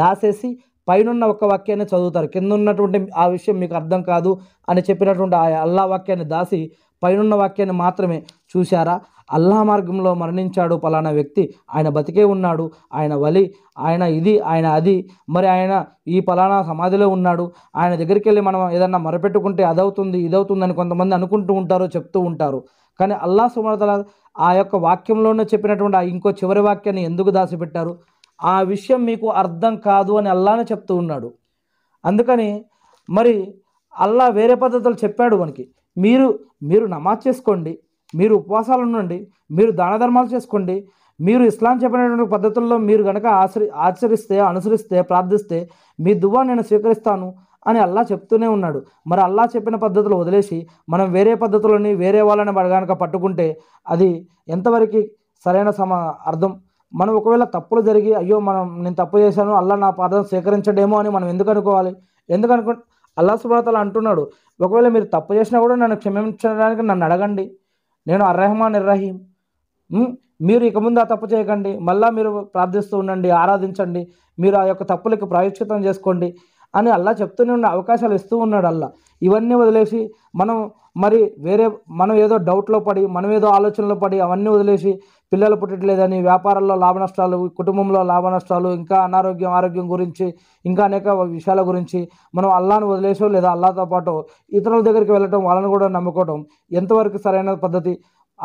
దాసేసి పైనున్న ఒక వాక్యాన్ని చదువుతారు కింద ఉన్నటువంటి ఆ విషయం మీకు అర్థం కాదు అని చెప్పినటువంటి ఆ అల్లా వాక్యాన్ని దాసి పైనున్న వాక్యాన్ని మాత్రమే చూశారా అల్లా మార్గంలో మరణించాడు పలానా వ్యక్తి ఆయన బతికే ఉన్నాడు ఆయన వలి ఆయన ఇది ఆయన అది మరి ఆయన ఈ పలానా సమాధిలో ఉన్నాడు ఆయన దగ్గరికి వెళ్ళి మనం ఏదన్నా మరపెట్టుకుంటే అదవుతుంది ఇదవుతుందని కొంతమంది అనుకుంటూ ఉంటారు చెప్తూ ఉంటారు కానీ అల్లా సుమతల ఆ యొక్క వాక్యంలోనే చెప్పినటువంటి ఇంకో చివరి వాక్యాన్ని ఎందుకు దాచిపెట్టారు ఆ విషయం మీకు అర్థం కాదు అని అల్లానే చెప్తూ ఉన్నాడు అందుకని మరి అల్లా వేరే పద్ధతులు చెప్పాడు మనకి మీరు మీరు నమాజ్ చేసుకోండి మీరు ఉపవాసాలు ఉండండి మీరు దాన ధర్మాలు చేసుకోండి మీరు ఇస్లాం చెప్పినటువంటి పద్ధతుల్లో మీరు కనుక ఆచరి ఆచరిస్తే అనుసరిస్తే ప్రార్థిస్తే మీ దువ్వా నేను స్వీకరిస్తాను అని అల్లా చెప్తూనే ఉన్నాడు మరి అల్లా చెప్పిన పద్ధతులు వదిలేసి మనం వేరే పద్ధతులని వేరే వాళ్ళని కనుక పట్టుకుంటే అది ఎంతవరకు సరైన సమ అర్థం మనం ఒకవేళ తప్పులు జరిగి అయ్యో మనం నేను తప్పు చేశాను అల్లా నా ప్రార్థన స్వీకరించడేమో అని మనం ఎందుకు అనుకోవాలి ఎందుకు అనుకు అల్లా సుబ్రతలు అంటున్నాడు ఒకవేళ మీరు తప్పు చేసినా కూడా నన్ను క్షమించడానికి నన్ను అడగండి నేను అర్రహమాన్ ఇర్రహీం మీరు ఇక ముందు ఆ తప్పు చేయకండి మళ్ళీ మీరు ప్రార్థిస్తూ ఉండండి ఆరాధించండి మీరు ఆ యొక్క తప్పులకి ప్రాయోచితం చేసుకోండి అని అల్లా చెప్తూనే ఉండే అవకాశాలు ఇస్తూ ఉన్నాడు అల్లా ఇవన్నీ వదిలేసి మనం మరి వేరే మనం ఏదో డౌట్లో పడి మనం ఏదో ఆలోచనలో పడి అవన్నీ వదిలేసి పిల్లలు పుట్టట్లేదని వ్యాపారాల్లో లాభ నష్టాలు కుటుంబంలో లాభ నష్టాలు ఇంకా అనారోగ్యం ఆరోగ్యం గురించి ఇంకా అనేక విషయాల గురించి మనం అల్లాను వదిలేసో లేదా అల్లాతో పాటు ఇతరుల దగ్గరికి వెళ్ళటం వాళ్ళని కూడా నమ్ముకోవడం ఎంతవరకు సరైన పద్ధతి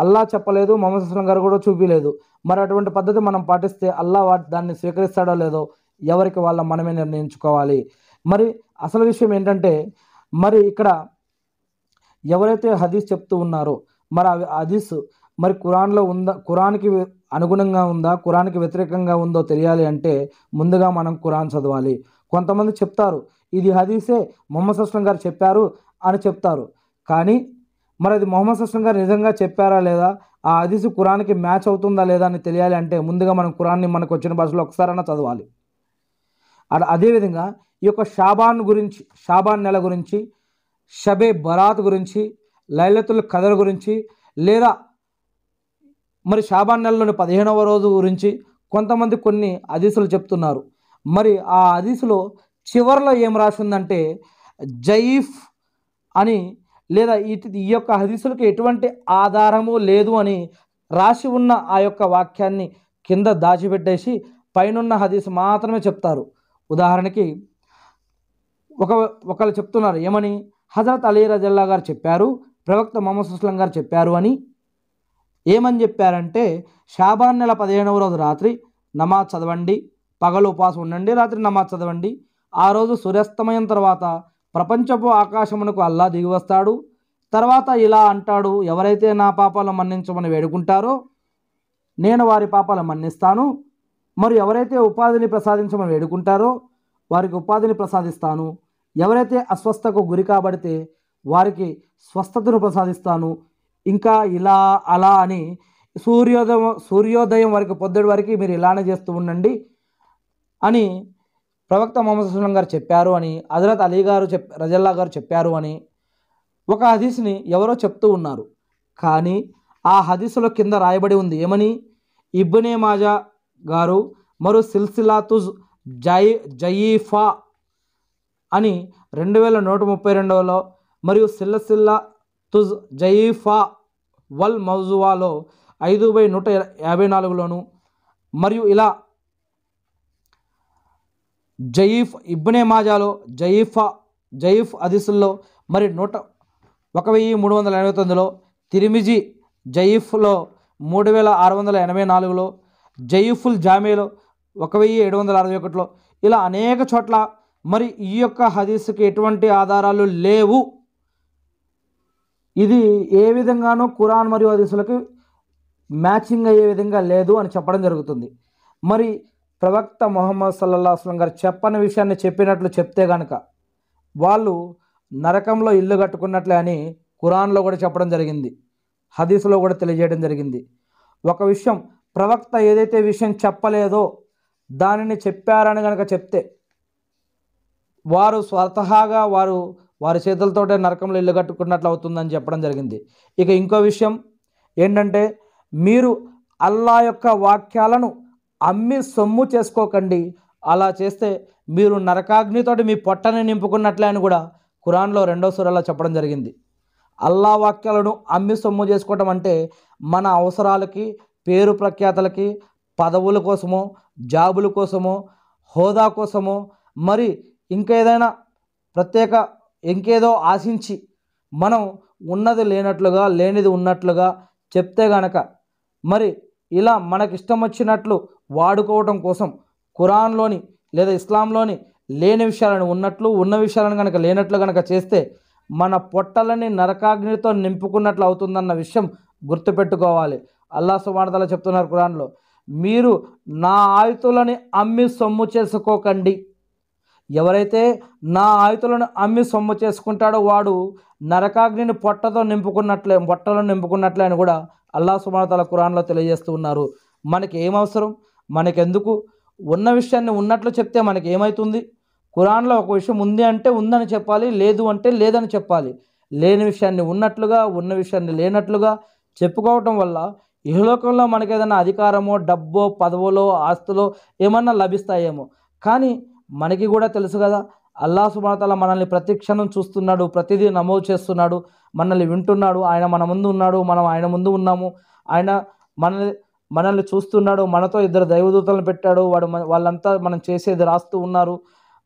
అల్లా చెప్పలేదు మొహమ్మద్ అస్లం గారు కూడా చూపించలేదు మరి అటువంటి పద్ధతి మనం పాటిస్తే అల్లా వాటి దాన్ని స్వీకరిస్తాడో లేదో ఎవరికి వాళ్ళ మనమే నిర్ణయించుకోవాలి మరి అసలు విషయం ఏంటంటే మరి ఇక్కడ ఎవరైతే హదీస్ చెప్తూ ఉన్నారో మరి అవి హదీస్ మరి కురాన్లో ఉందా కురాన్కి అనుగుణంగా ఉందా కురాన్కి వ్యతిరేకంగా ఉందో తెలియాలి అంటే ముందుగా మనం కురాన్ చదవాలి కొంతమంది చెప్తారు ఇది హదీసే మొహమ్మద్ అస్లం గారు చెప్పారు అని చెప్తారు కానీ మరి అది మొహమ్మద్ అస్లం గారు నిజంగా చెప్పారా లేదా ఆ హదీసు కురాన్కి మ్యాచ్ అవుతుందా లేదా అని తెలియాలి అంటే ముందుగా మనం కురాన్ని మనకు వచ్చిన భాషలో ఒకసారైనా చదవాలి అదేవిధంగా ఈ యొక్క షాబాన్ గురించి షాబాన్ నెల గురించి షబే బరాత్ గురించి లైలతుల కథల గురించి లేదా మరి షాబాన్ నెలలోని పదిహేనవ రోజు గురించి కొంతమంది కొన్ని అదీసులు చెప్తున్నారు మరి ఆ అదీసులో చివరిలో ఏం రాసిందంటే జయీఫ్ అని లేదా ఈ యొక్క హదీసులకు ఎటువంటి ఆధారము లేదు అని రాసి ఉన్న ఆ యొక్క వాక్యాన్ని కింద దాచిపెట్టేసి పైనున్న హదీసు మాత్రమే చెప్తారు ఉదాహరణకి ఒక ఒకళ్ళు చెప్తున్నారు ఏమని హజరత్ అలీ రజల్లా గారు చెప్పారు ప్రవక్త మొహమ్మద్ సుస్లం గారు చెప్పారు అని ఏమని చెప్పారంటే షాబాన్ నెల పదిహేనవ రోజు రాత్రి నమాజ్ చదవండి పగలు ఉపాసం ఉండండి రాత్రి నమాజ్ చదవండి ఆ రోజు సూర్యాస్తమయం తర్వాత ప్రపంచపు ఆకాశమునకు అల్లా దిగి వస్తాడు తర్వాత ఇలా అంటాడు ఎవరైతే నా పాపాలు మన్నించమని వేడుకుంటారో నేను వారి పాపాలు మన్నిస్తాను మరి ఎవరైతే ఉపాధిని ప్రసాదించమని వేడుకుంటారో వారికి ఉపాధిని ప్రసాదిస్తాను ఎవరైతే అస్వస్థకు గురి కాబడితే వారికి స్వస్థతను ప్రసాదిస్తాను ఇంకా ఇలా అలా అని సూర్యోదయం సూర్యోదయం వరకు పొద్దుడు వరకు మీరు ఇలానే చేస్తూ ఉండండి అని ప్రవక్త మొహమ్మద్ సుస్లం గారు చెప్పారు అని హజరత్ అలీ గారు చెప్ రజల్లా గారు చెప్పారు అని ఒక హదీస్ని ఎవరో చెప్తూ ఉన్నారు కానీ ఆ హదీసులో కింద రాయబడి ఉంది ఏమని ఇబ్బనే మాజా గారు మరో సిల్సిలాతుజ్ జై జయీఫా అని రెండు వేల నూట ముప్పై రెండవలో మరియు సిల్లసిల్లా తుజ్ జయీఫా వల్ మౌజువాలో ఐదు బై నూట యాభై నాలుగులోను మరియు ఇలా జయీఫ్ ఇబ్నే మాజాలో జయీఫా జయీఫ్ అదిసుల్లో మరి నూట ఒక వెయ్యి మూడు వందల ఎనభై తొమ్మిదిలో తిరిమిజి జయీఫ్లో మూడు వేల ఆరు వందల ఎనభై నాలుగులో జయీఫుల్ జామేలో ఒక వెయ్యి ఏడు వందల అరవై ఒకటిలో ఇలా అనేక చోట్ల మరి ఈ యొక్క హదీస్కి ఎటువంటి ఆధారాలు లేవు ఇది ఏ విధంగానో కురాన్ మరియు హదీసులకు మ్యాచింగ్ అయ్యే విధంగా లేదు అని చెప్పడం జరుగుతుంది మరి ప్రవక్త మొహమ్మద్ సల్లల్లా అస్లం గారు చెప్పని విషయాన్ని చెప్పినట్లు చెప్తే గనక వాళ్ళు నరకంలో ఇల్లు కట్టుకున్నట్లే అని కురాన్లో కూడా చెప్పడం జరిగింది హదీసులో కూడా తెలియజేయడం జరిగింది ఒక విషయం ప్రవక్త ఏదైతే విషయం చెప్పలేదో దానిని చెప్పారని కనుక చెప్తే వారు స్వతహాగా వారు వారి చేతులతోటే నరకంలో ఇల్లు కట్టుకున్నట్లు అవుతుందని చెప్పడం జరిగింది ఇక ఇంకో విషయం ఏంటంటే మీరు అల్లా యొక్క వాక్యాలను అమ్మి సొమ్ము చేసుకోకండి అలా చేస్తే మీరు నరకాగ్నితోటి మీ పొట్టని నింపుకున్నట్లే అని కూడా కురాన్లో రెండో సూరలో చెప్పడం జరిగింది అల్లా వాక్యాలను అమ్మి సొమ్ము చేసుకోవటం అంటే మన అవసరాలకి పేరు ప్రఖ్యాతలకి పదవుల కోసమో జాబుల కోసమో హోదా కోసమో మరి ఇంకా ఏదైనా ప్రత్యేక ఇంకేదో ఆశించి మనం ఉన్నది లేనట్లుగా లేనిది ఉన్నట్లుగా చెప్తే గనక మరి ఇలా మనకిష్టం వచ్చినట్లు వాడుకోవటం కోసం ఖురాన్లోని లేదా ఇస్లాంలోని లేని విషయాలను ఉన్నట్లు ఉన్న విషయాలను కనుక లేనట్లు కనుక చేస్తే మన పొట్టలని నరకాగ్నితో నింపుకున్నట్లు అవుతుందన్న విషయం గుర్తుపెట్టుకోవాలి అల్లా సుమార్తలా చెప్తున్నారు కురాన్లో మీరు నా ఆయుతులని అమ్మి సొమ్ము చేసుకోకండి ఎవరైతే నా ఆయుతులను అమ్మి సొమ్ము చేసుకుంటాడో వాడు నరకాగ్నిని పొట్టతో నింపుకున్నట్లే పొట్టలో నింపుకున్నట్లే అని కూడా అల్లా సుమతల కురాన్లో తెలియజేస్తూ ఉన్నారు మనకి ఏమవసరం మనకెందుకు ఉన్న విషయాన్ని ఉన్నట్లు చెప్తే మనకి ఏమవుతుంది కురాన్లో ఒక విషయం ఉంది అంటే ఉందని చెప్పాలి లేదు అంటే లేదని చెప్పాలి లేని విషయాన్ని ఉన్నట్లుగా ఉన్న విషయాన్ని లేనట్లుగా చెప్పుకోవటం వల్ల ఇహలోకంలో మనకేదైనా అధికారమో డబ్బో పదవులో ఆస్తులో ఏమన్నా లభిస్తాయేమో కానీ మనకి కూడా తెలుసు కదా అల్లా సుబానతల మనల్ని ప్రతి క్షణం చూస్తున్నాడు ప్రతిదీ నమోదు చేస్తున్నాడు మనల్ని వింటున్నాడు ఆయన మన ముందు ఉన్నాడు మనం ఆయన ముందు ఉన్నాము ఆయన మనల్ని మనల్ని చూస్తున్నాడు మనతో ఇద్దరు దైవదూతలను పెట్టాడు వాడు వాళ్ళంతా మనం చేసేది రాస్తూ ఉన్నారు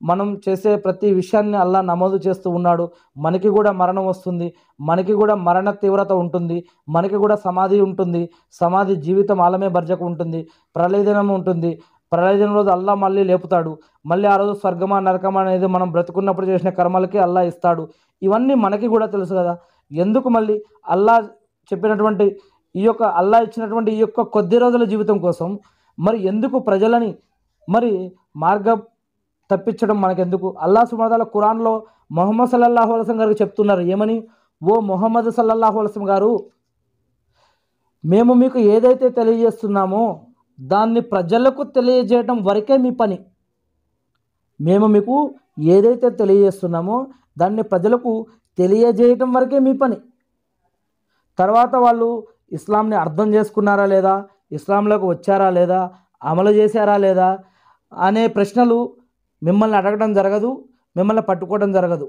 మనం చేసే ప్రతి విషయాన్ని అల్లా నమోదు చేస్తూ ఉన్నాడు మనకి కూడా మరణం వస్తుంది మనకి కూడా మరణ తీవ్రత ఉంటుంది మనకి కూడా సమాధి ఉంటుంది సమాధి జీవితం ఆలమే బర్జకు ఉంటుంది ప్రళయదినం ఉంటుంది ప్రళయం రోజు అల్లా మళ్ళీ లేపుతాడు మళ్ళీ ఆ రోజు స్వర్గమా నరకమా అనేది మనం బ్రతుకున్నప్పుడు చేసిన కర్మలకి అల్లా ఇస్తాడు ఇవన్నీ మనకి కూడా తెలుసు కదా ఎందుకు మళ్ళీ అల్లా చెప్పినటువంటి ఈ యొక్క అల్లా ఇచ్చినటువంటి ఈ యొక్క కొద్ది రోజుల జీవితం కోసం మరి ఎందుకు ప్రజలని మరి మార్గం తప్పించడం మనకెందుకు అల్లా సుమదాల ఖురాన్లో మొహమ్మద్ సల్లల్లాహు అలసం గారికి చెప్తున్నారు ఏమని ఓ మొహమ్మద్ సల్లల్లాహు అలసం గారు మేము మీకు ఏదైతే తెలియజేస్తున్నామో దాన్ని ప్రజలకు తెలియజేయడం వరకే మీ పని మేము మీకు ఏదైతే తెలియజేస్తున్నామో దాన్ని ప్రజలకు తెలియజేయటం వరకే మీ పని తర్వాత వాళ్ళు ఇస్లాంని అర్థం చేసుకున్నారా లేదా ఇస్లాంలోకి వచ్చారా లేదా అమలు చేశారా లేదా అనే ప్రశ్నలు మిమ్మల్ని అడగడం జరగదు మిమ్మల్ని పట్టుకోవడం జరగదు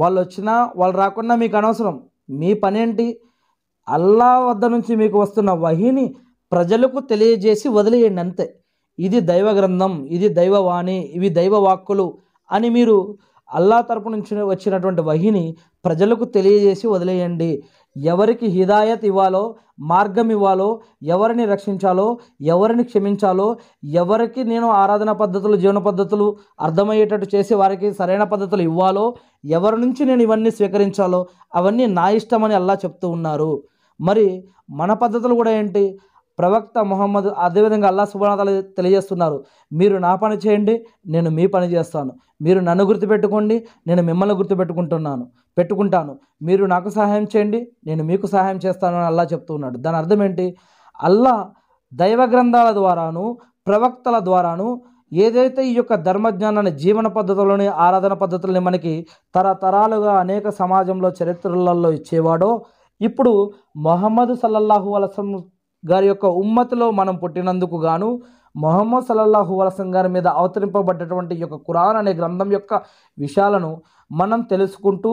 వాళ్ళు వచ్చినా వాళ్ళు రాకుండా మీకు అనవసరం మీ పనేంటి అల్లా వద్ద నుంచి మీకు వస్తున్న వహిని ప్రజలకు తెలియజేసి వదిలేయండి అంతే ఇది దైవ గ్రంథం ఇది దైవవాణి ఇవి దైవ వాక్కులు అని మీరు అల్లా తరపు నుంచి వచ్చినటువంటి వహిని ప్రజలకు తెలియజేసి వదిలేయండి ఎవరికి హిదాయత్ ఇవ్వాలో మార్గం ఇవ్వాలో ఎవరిని రక్షించాలో ఎవరిని క్షమించాలో ఎవరికి నేను ఆరాధన పద్ధతులు జీవన పద్ధతులు అర్థమయ్యేటట్టు చేసి వారికి సరైన పద్ధతులు ఇవ్వాలో ఎవరి నుంచి నేను ఇవన్నీ స్వీకరించాలో అవన్నీ నా ఇష్టమని అల్లా చెప్తూ ఉన్నారు మరి మన పద్ధతులు కూడా ఏంటి ప్రవక్త మొహమ్మద్ అదేవిధంగా అల్లా సుబానాలు తెలియజేస్తున్నారు మీరు నా పని చేయండి నేను మీ పని చేస్తాను మీరు నన్ను గుర్తుపెట్టుకోండి నేను మిమ్మల్ని గుర్తుపెట్టుకుంటున్నాను పెట్టుకుంటాను మీరు నాకు సహాయం చేయండి నేను మీకు సహాయం చేస్తాను అని అల్లా చెప్తున్నాడు దాని అర్థం ఏంటి అల్లా దైవ గ్రంథాల ద్వారాను ప్రవక్తల ద్వారాను ఏదైతే ఈ యొక్క ధర్మజ్ఞానాన్ని జీవన పద్ధతులని ఆరాధన పద్ధతులని మనకి తరతరాలుగా అనేక సమాజంలో చరిత్రలలో ఇచ్చేవాడో ఇప్పుడు మొహమ్మద్ సల్లల్లాహు అలసం గారి యొక్క ఉమ్మతిలో మనం పుట్టినందుకు గాను మొహమ్మద్ సల్లల్లాహు వలసం గారి మీద అవతరింపబడ్డటువంటి యొక్క కురాన్ అనే గ్రంథం యొక్క విషయాలను మనం తెలుసుకుంటూ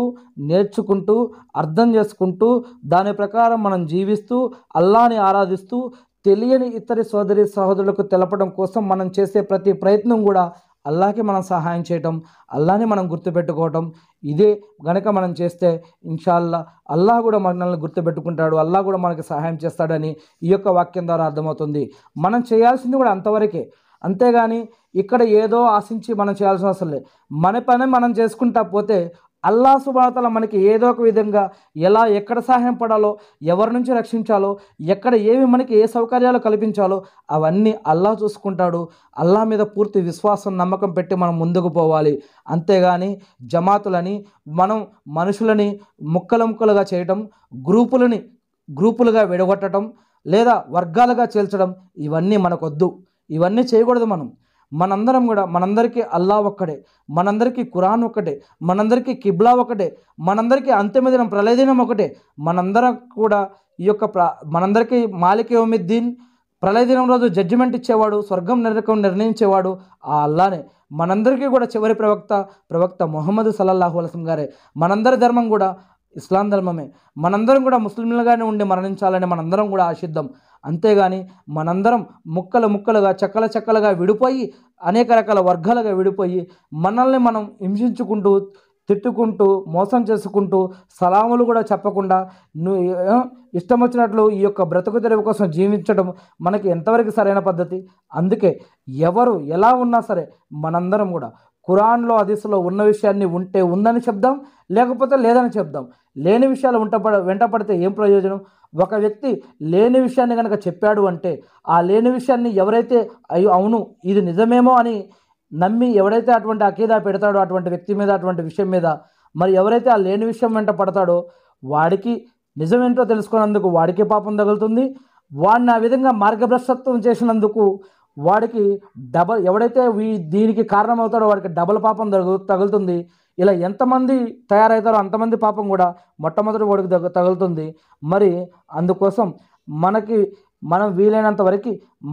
నేర్చుకుంటూ అర్థం చేసుకుంటూ దాని ప్రకారం మనం జీవిస్తూ అల్లాని ఆరాధిస్తూ తెలియని ఇతర సోదరి సహోదరులకు తెలపడం కోసం మనం చేసే ప్రతి ప్రయత్నం కూడా అల్లాకి మనం సహాయం చేయటం అల్లాని మనం గుర్తుపెట్టుకోవటం ఇదే గనక మనం చేస్తే ఇన్షాల్లా అల్లా కూడా మనల్ని గుర్తుపెట్టుకుంటాడు అల్లా కూడా మనకి సహాయం చేస్తాడని ఈ యొక్క వాక్యం ద్వారా అర్థమవుతుంది మనం చేయాల్సింది కూడా అంతవరకే అంతేగాని ఇక్కడ ఏదో ఆశించి మనం చేయాల్సిన అవసరం లేదు మన పని మనం చేసుకుంటా పోతే అల్లా సుబాతల మనకి ఏదో ఒక విధంగా ఎలా ఎక్కడ సహాయం పడాలో ఎవరి నుంచి రక్షించాలో ఎక్కడ ఏమి మనకి ఏ సౌకర్యాలు కల్పించాలో అవన్నీ అల్లా చూసుకుంటాడు అల్లా మీద పూర్తి విశ్వాసం నమ్మకం పెట్టి మనం ముందుకు పోవాలి అంతేగాని జమాతులని మనం మనుషులని ముక్కలు ముక్కలుగా చేయటం గ్రూపులని గ్రూపులుగా విడగొట్టడం లేదా వర్గాలుగా చేల్చడం ఇవన్నీ మనకొద్దు ఇవన్నీ చేయకూడదు మనం మనందరం కూడా మనందరికీ అల్లా ఒక్కడే మనందరికీ కురాన్ ఒకటే మనందరికీ కిబ్లా ఒకటే మనందరికీ అంతిమదినం ప్రళయదినం ఒకటే మనందరం కూడా ఈ యొక్క ప్ర మనందరికీ మాలికేమిద్దీన్ ప్రళయదినం రోజు జడ్జిమెంట్ ఇచ్చేవాడు స్వర్గం నిరకం నిర్ణయించేవాడు ఆ అల్లానే మనందరికీ కూడా చివరి ప్రవక్త ప్రవక్త మొహమ్మద్ సల్లల్లాహు అలసం గారే మనందరి ధర్మం కూడా ఇస్లాం ధర్మమే మనందరం కూడా ముస్లింలుగానే ఉండి మరణించాలని మనందరం కూడా ఆశిద్దాం అంతేగాని మనందరం ముక్కలు ముక్కలుగా చక్కల చక్కలుగా విడిపోయి అనేక రకాల వర్గాలుగా విడిపోయి మనల్ని మనం హింసించుకుంటూ తిట్టుకుంటూ మోసం చేసుకుంటూ సలాములు కూడా చెప్పకుండా నువ్వు ఇష్టం వచ్చినట్లు ఈ యొక్క బ్రతుకు తెరువు కోసం జీవించడం మనకి ఎంతవరకు సరైన పద్ధతి అందుకే ఎవరు ఎలా ఉన్నా సరే మనందరం కూడా కురాన్లో హదీసులో ఉన్న విషయాన్ని ఉంటే ఉందని చెప్దాం లేకపోతే లేదని చెప్దాం లేని విషయాలు ఉంట వెంట పడితే ఏం ప్రయోజనం ఒక వ్యక్తి లేని విషయాన్ని కనుక చెప్పాడు అంటే ఆ లేని విషయాన్ని ఎవరైతే అయ్యో అవును ఇది నిజమేమో అని నమ్మి ఎవడైతే అటువంటి అకీదా పెడతాడో అటువంటి వ్యక్తి మీద అటువంటి విషయం మీద మరి ఎవరైతే ఆ లేని విషయం వెంట పడతాడో వాడికి నిజమేంటో తెలుసుకున్నందుకు వాడికే పాపం తగులుతుంది వాడిని ఆ విధంగా మార్గభ్రష్టత్వం చేసినందుకు వాడికి డబల్ ఎవడైతే వీ దీనికి కారణమవుతాడో వాడికి డబల్ పాపం తగులుతుంది ఇలా ఎంతమంది తయారవుతారో అంతమంది పాపం కూడా మొట్టమొదటి వాడికి తగ తగులుతుంది మరి అందుకోసం మనకి మనం వీలైనంత వరకు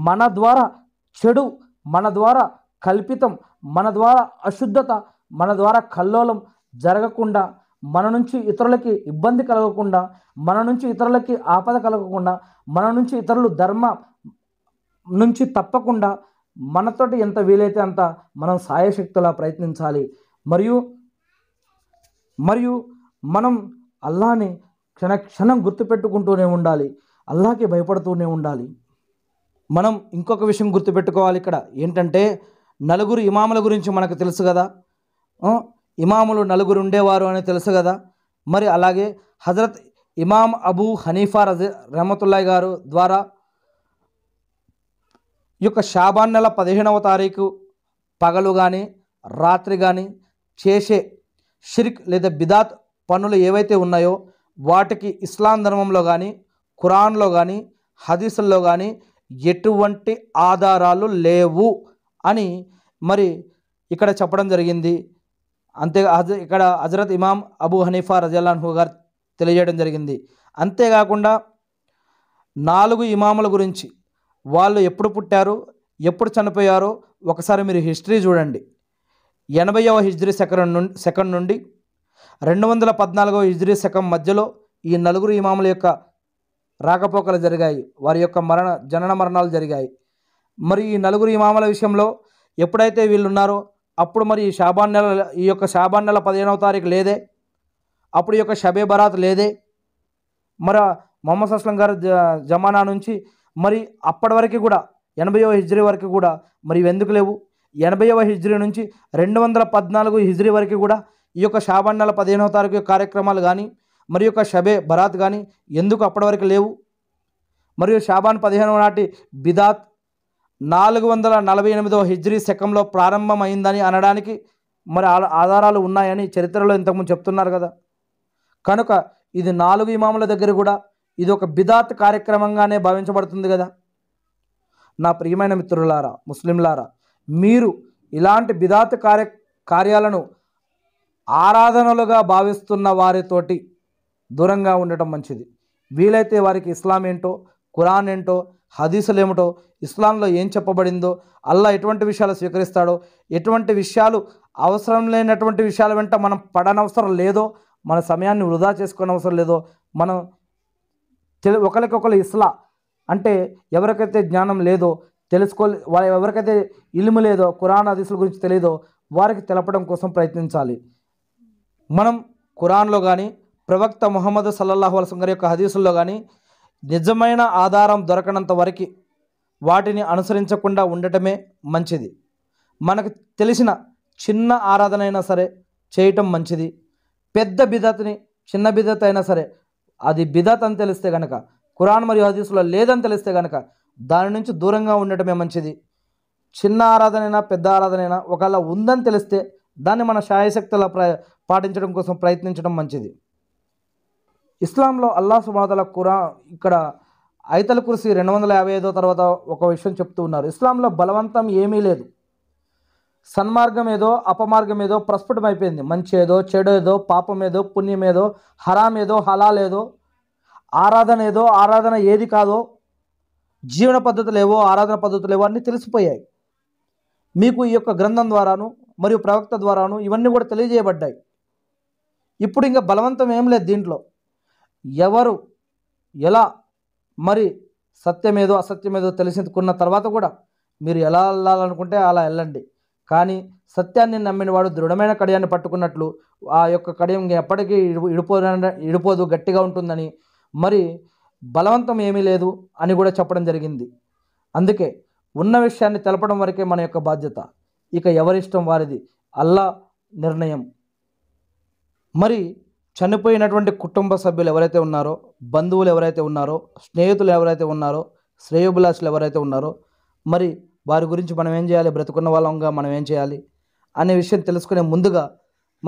మన ద్వారా చెడు మన ద్వారా కల్పితం మన ద్వారా అశుద్ధత మన ద్వారా కల్లోలం జరగకుండా మన నుంచి ఇతరులకి ఇబ్బంది కలగకుండా మన నుంచి ఇతరులకి ఆపద కలగకుండా మన నుంచి ఇతరులు ధర్మ నుంచి తప్పకుండా మనతోటి ఎంత వీలైతే అంత మనం సాయశక్తులా ప్రయత్నించాలి మరియు మరియు మనం అల్లాని క్షణ క్షణం గుర్తుపెట్టుకుంటూనే ఉండాలి అల్లాకి భయపడుతూనే ఉండాలి మనం ఇంకొక విషయం గుర్తుపెట్టుకోవాలి ఇక్కడ ఏంటంటే నలుగురు ఇమాముల గురించి మనకు తెలుసు కదా ఇమాములు నలుగురు ఉండేవారు అని తెలుసు కదా మరి అలాగే హజరత్ ఇమామ్ అబూ హనీఫా రజ రహమతుల్లాయ్ గారు ద్వారా ఈ యొక్క షాబాన్ నెల పదిహేనవ తారీఖు పగలు కానీ రాత్రి కానీ చేసే షిర్క్ లేదా బిదాత్ పనులు ఏవైతే ఉన్నాయో వాటికి ఇస్లాం ధర్మంలో కానీ ఖురాన్లో కానీ హదీసుల్లో కానీ ఎటువంటి ఆధారాలు లేవు అని మరి ఇక్కడ చెప్పడం జరిగింది అంతే ఇక్కడ హజరత్ ఇమాం అబూ హనీఫా రజల్లాన్హు గారు తెలియజేయడం జరిగింది అంతేకాకుండా నాలుగు ఇమాముల గురించి వాళ్ళు ఎప్పుడు పుట్టారు ఎప్పుడు చనిపోయారో ఒకసారి మీరు హిస్టరీ చూడండి ఎనభైవ హిజ్రీ సెకండ్ నుండి సెకండ్ నుండి రెండు వందల పద్నాలుగవ హిజ్రీ సెకండ్ మధ్యలో ఈ నలుగురు ఇమాముల యొక్క రాకపోకలు జరిగాయి వారి యొక్క మరణ జనన మరణాలు జరిగాయి మరి ఈ నలుగురు ఇమాముల విషయంలో ఎప్పుడైతే వీళ్ళు ఉన్నారో అప్పుడు మరి ఈ షాబాన్ నెల ఈ యొక్క షాబాన్ నెల పదిహేనవ తారీఖు లేదే అప్పుడు ఈ యొక్క షబే బరాత్ లేదే మరి మొహమ్మద్ అస్లం గారు జమానా నుంచి మరి అప్పటి వరకు కూడా ఎనభైవ హిజ్రీ వరకు కూడా మరి ఇవెందుకు లేవు ఎనభైవ హిజ్రీ నుంచి రెండు వందల పద్నాలుగు హిజ్రీ వరకు కూడా ఈ యొక్క షాబాన్ నెల పదిహేనవ తారీఖు కార్యక్రమాలు కానీ మరి యొక్క షబే బరాత్ కానీ ఎందుకు అప్పటి వరకు లేవు మరియు షాబాన్ పదిహేనవ నాటి బిదాత్ నాలుగు వందల నలభై ఎనిమిదవ హిజ్రీ శకంలో ప్రారంభమైందని అనడానికి మరి ఆధారాలు ఉన్నాయని చరిత్రలో ఇంతకుముందు చెప్తున్నారు కదా కనుక ఇది నాలుగు ఇమాముల దగ్గర కూడా ఇది ఒక బిదాత్ కార్యక్రమంగానే భావించబడుతుంది కదా నా ప్రియమైన మిత్రులారా ముస్లింలారా మీరు ఇలాంటి బిదాత్ కార్య కార్యాలను ఆరాధనలుగా భావిస్తున్న వారితోటి దూరంగా ఉండటం మంచిది వీలైతే వారికి ఇస్లాం ఏంటో కురాన్ ఏంటో హదీసులు ఏమిటో ఇస్లాంలో ఏం చెప్పబడిందో అల్లా ఎటువంటి విషయాలు స్వీకరిస్తాడో ఎటువంటి విషయాలు అవసరం లేనటువంటి విషయాల వెంట మనం పడనవసరం లేదో మన సమయాన్ని వృధా చేసుకోనవసరం లేదో మనం తెలి ఒకరికొకరు ఇస్లా అంటే ఎవరికైతే జ్ఞానం లేదో తెలుసుకో వాళ్ళ ఎవరికైతే ఇల్లు లేదో కురాన్ హదీసుల గురించి తెలియదో వారికి తెలపడం కోసం ప్రయత్నించాలి మనం కురాన్లో కానీ ప్రవక్త ముహమ్మద్ సల్లల్లాహు అలసం గారి యొక్క హదీసుల్లో కానీ నిజమైన ఆధారం దొరకనంత వరకు వాటిని అనుసరించకుండా ఉండటమే మంచిది మనకు తెలిసిన చిన్న ఆరాధన అయినా సరే చేయటం మంచిది పెద్ద బిదత్ని చిన్న బిదత్ అయినా సరే అది బిదత్ అని తెలిస్తే గనక కురాన్ మరియు హదీసులో లేదని తెలిస్తే గనక దాని నుంచి దూరంగా ఉండటమే మంచిది చిన్న ఆరాధనైనా పెద్ద ఆరాధనైనా ఒకవేళ ఉందని తెలిస్తే దాన్ని మన శాయశక్తుల ప్ర పాటించడం కోసం ప్రయత్నించడం మంచిది ఇస్లాంలో అల్లా సుమాతల కురా ఇక్కడ ఐతల కురిసి రెండు వందల యాభై ఐదో తర్వాత ఒక విషయం చెప్తూ ఉన్నారు ఇస్లాంలో బలవంతం ఏమీ లేదు సన్మార్గం ఏదో అపమార్గం ఏదో ప్రస్ఫుటమైపోయింది మంచి ఏదో చెడు ఏదో పాపం ఏదో పుణ్యం ఏదో హరాం ఏదో హలాల్ ఏదో ఆరాధన ఏదో ఆరాధన ఏది కాదో జీవన పద్ధతులు ఏవో ఆరాధన పద్ధతులు ఏవో అన్నీ తెలిసిపోయాయి మీకు ఈ యొక్క గ్రంథం ద్వారాను మరియు ప్రవక్త ద్వారాను ఇవన్నీ కూడా తెలియజేయబడ్డాయి ఇప్పుడు ఇంకా బలవంతం ఏం లేదు దీంట్లో ఎవరు ఎలా మరి సత్యమేదో అసత్యమేదో తెలుసుకున్న తర్వాత కూడా మీరు ఎలా వెళ్ళాలనుకుంటే అలా వెళ్ళండి కానీ సత్యాన్ని నమ్మినవాడు దృఢమైన కడియాన్ని పట్టుకున్నట్లు ఆ యొక్క కడియం ఎప్పటికీ ఇడిపో ఇడిపోదు గట్టిగా ఉంటుందని మరి బలవంతం ఏమీ లేదు అని కూడా చెప్పడం జరిగింది అందుకే ఉన్న విషయాన్ని తెలపడం వరకే మన యొక్క బాధ్యత ఇక ఎవరిష్టం వారిది అల్లా నిర్ణయం మరి చనిపోయినటువంటి కుటుంబ సభ్యులు ఎవరైతే ఉన్నారో బంధువులు ఎవరైతే ఉన్నారో స్నేహితులు ఎవరైతే ఉన్నారో శ్రేయోభిలాషులు ఎవరైతే ఉన్నారో మరి వారి గురించి మనం ఏం చేయాలి బ్రతుకున్న వాళ్ళంగా మనం ఏం చేయాలి అనే విషయం తెలుసుకునే ముందుగా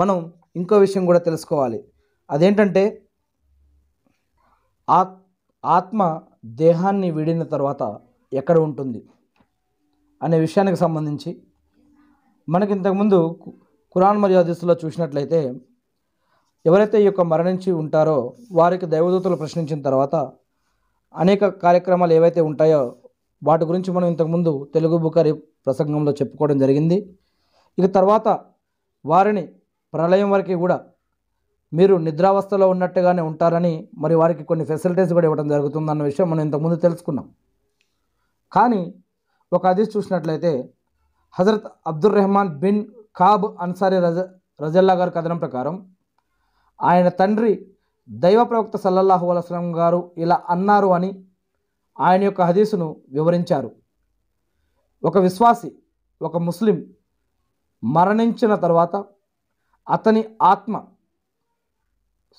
మనం ఇంకో విషయం కూడా తెలుసుకోవాలి అదేంటంటే ఆ ఆత్మ దేహాన్ని విడిన తర్వాత ఎక్కడ ఉంటుంది అనే విషయానికి సంబంధించి మనకి ఇంతకుముందు కురాన్ మరియు చూసినట్లయితే ఎవరైతే ఈ యొక్క మరణించి ఉంటారో వారికి దైవదూతలు ప్రశ్నించిన తర్వాత అనేక కార్యక్రమాలు ఏవైతే ఉంటాయో వాటి గురించి మనం ఇంతకుముందు తెలుగు బుకారి ప్రసంగంలో చెప్పుకోవడం జరిగింది ఇక తర్వాత వారిని ప్రళయం వరకు కూడా మీరు నిద్రావస్థలో ఉన్నట్టుగానే ఉంటారని మరి వారికి కొన్ని ఫెసిలిటీస్ కూడా ఇవ్వడం జరుగుతుందన్న విషయం మనం ఇంతకుముందు తెలుసుకున్నాం కానీ ఒక అది చూసినట్లయితే హజరత్ Abdur Rahman bin Kab Ansari రజ రజల్లా గారి కథనం ప్రకారం ఆయన తండ్రి దైవ ప్రవక్త సల్లల్లాహు అలస్లం గారు ఇలా అన్నారు అని ఆయన యొక్క హదీసును వివరించారు ఒక విశ్వాసి ఒక ముస్లిం మరణించిన తర్వాత అతని ఆత్మ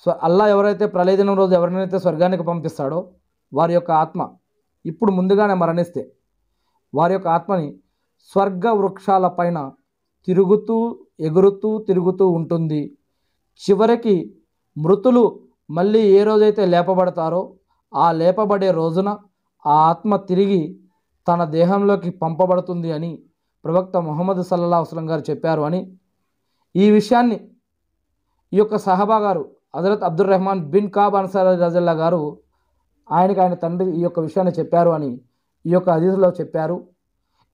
స్వ అల్లా ఎవరైతే ప్రళయదినం రోజు ఎవరినైతే స్వర్గానికి పంపిస్తాడో వారి యొక్క ఆత్మ ఇప్పుడు ముందుగానే మరణిస్తే వారి యొక్క ఆత్మని స్వర్గ వృక్షాల పైన తిరుగుతూ ఎగురుతూ తిరుగుతూ ఉంటుంది చివరికి మృతులు మళ్ళీ ఏ రోజైతే లేపబడతారో ఆ లేపబడే రోజున ఆ ఆత్మ తిరిగి తన దేహంలోకి పంపబడుతుంది అని ప్రవక్త మొహమ్మద్ సల్లా అసలం గారు చెప్పారు అని ఈ విషయాన్ని ఈ యొక్క సహబా గారు హజరత్ Abdul Rahman bin Kab Ansar రజల్లా గారు ఆయనకి ఆయన తండ్రి ఈ యొక్క విషయాన్ని చెప్పారు అని ఈ యొక్క అదీస్లో చెప్పారు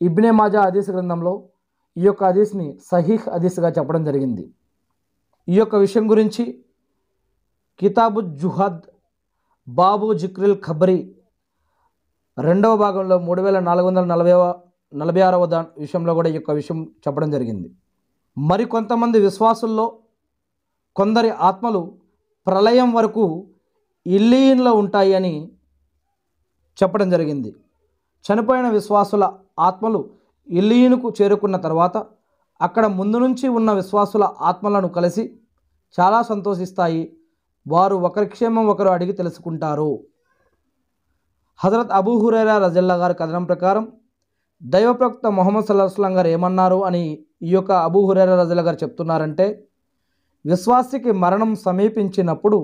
ఇబ్నే మాజా అదీస్ గ్రంథంలో ఈ యొక్క అదీస్ని సహీహ్ అదీస్గా చెప్పడం జరిగింది ఈ యొక్క విషయం గురించి కితాబు జుహద్ బాబు జిక్రిల్ ఖబరి రెండవ భాగంలో మూడు వేల నాలుగు వందల నలభై నలభై ఆరవ దా విషయంలో కూడా ఈ యొక్క విషయం చెప్పడం జరిగింది మరి కొంతమంది విశ్వాసుల్లో కొందరి ఆత్మలు ప్రళయం వరకు ఇల్లీన్లో ఉంటాయి అని చెప్పడం జరిగింది చనిపోయిన విశ్వాసుల ఆత్మలు ఇల్లీనుకు చేరుకున్న తర్వాత అక్కడ ముందు నుంచి ఉన్న విశ్వాసుల ఆత్మలను కలిసి చాలా సంతోషిస్తాయి వారు ఒకరి క్షేమం ఒకరు అడిగి తెలుసుకుంటారు హజరత్ అబూ హురైరా రజల్లా గారి కథనం ప్రకారం దైవప్రవక్త మొహమ్మద్ సల్లాహస్లాం గారు ఏమన్నారు అని ఈ యొక్క అబూ హురైరా రజల్లా గారు చెప్తున్నారంటే విశ్వాసికి మరణం సమీపించినప్పుడు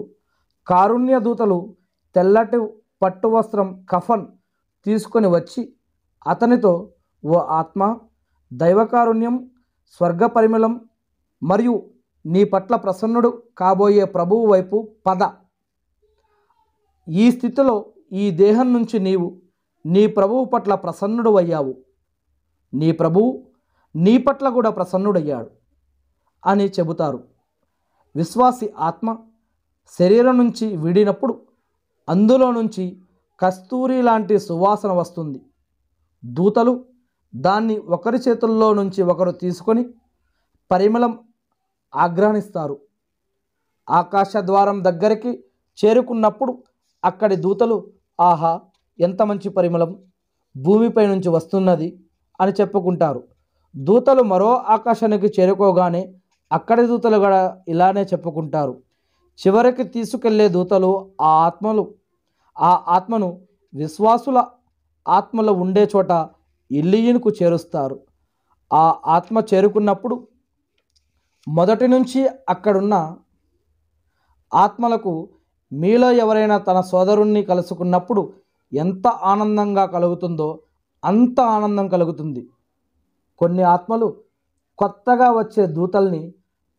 కారుణ్య దూతలు తెల్లటి పట్టు వస్త్రం కఫన్ తీసుకొని వచ్చి అతనితో ఓ ఆత్మ దైవకారుణ్యం స్వర్గ పరిమళం మరియు నీ పట్ల ప్రసన్నుడు కాబోయే ప్రభువు వైపు పద ఈ స్థితిలో ఈ దేహం నుంచి నీవు నీ ప్రభువు పట్ల ప్రసన్నుడు అయ్యావు నీ ప్రభువు నీ పట్ల కూడా ప్రసన్నుడయ్యాడు అని చెబుతారు విశ్వాసి ఆత్మ శరీరం నుంచి విడినప్పుడు అందులో నుంచి కస్తూరి లాంటి సువాసన వస్తుంది దూతలు దాన్ని ఒకరి చేతుల్లో నుంచి ఒకరు తీసుకొని పరిమళం ఆగ్రహణిస్తారు ఆకాశ ద్వారం దగ్గరికి చేరుకున్నప్పుడు అక్కడి దూతలు ఆహా ఎంత మంచి పరిమళం భూమిపై నుంచి వస్తున్నది అని చెప్పుకుంటారు దూతలు మరో ఆకాశానికి చేరుకోగానే అక్కడి దూతలు కూడా ఇలానే చెప్పుకుంటారు చివరికి తీసుకెళ్లే దూతలు ఆ ఆత్మలు ఆ ఆత్మను విశ్వాసుల ఆత్మలో ఉండే చోట ఇల్లియన్కు చేరుస్తారు ఆ ఆత్మ చేరుకున్నప్పుడు మొదటి నుంచి అక్కడున్న ఆత్మలకు మీలో ఎవరైనా తన సోదరుణ్ణి కలుసుకున్నప్పుడు ఎంత ఆనందంగా కలుగుతుందో అంత ఆనందం కలుగుతుంది కొన్ని ఆత్మలు కొత్తగా వచ్చే దూతల్ని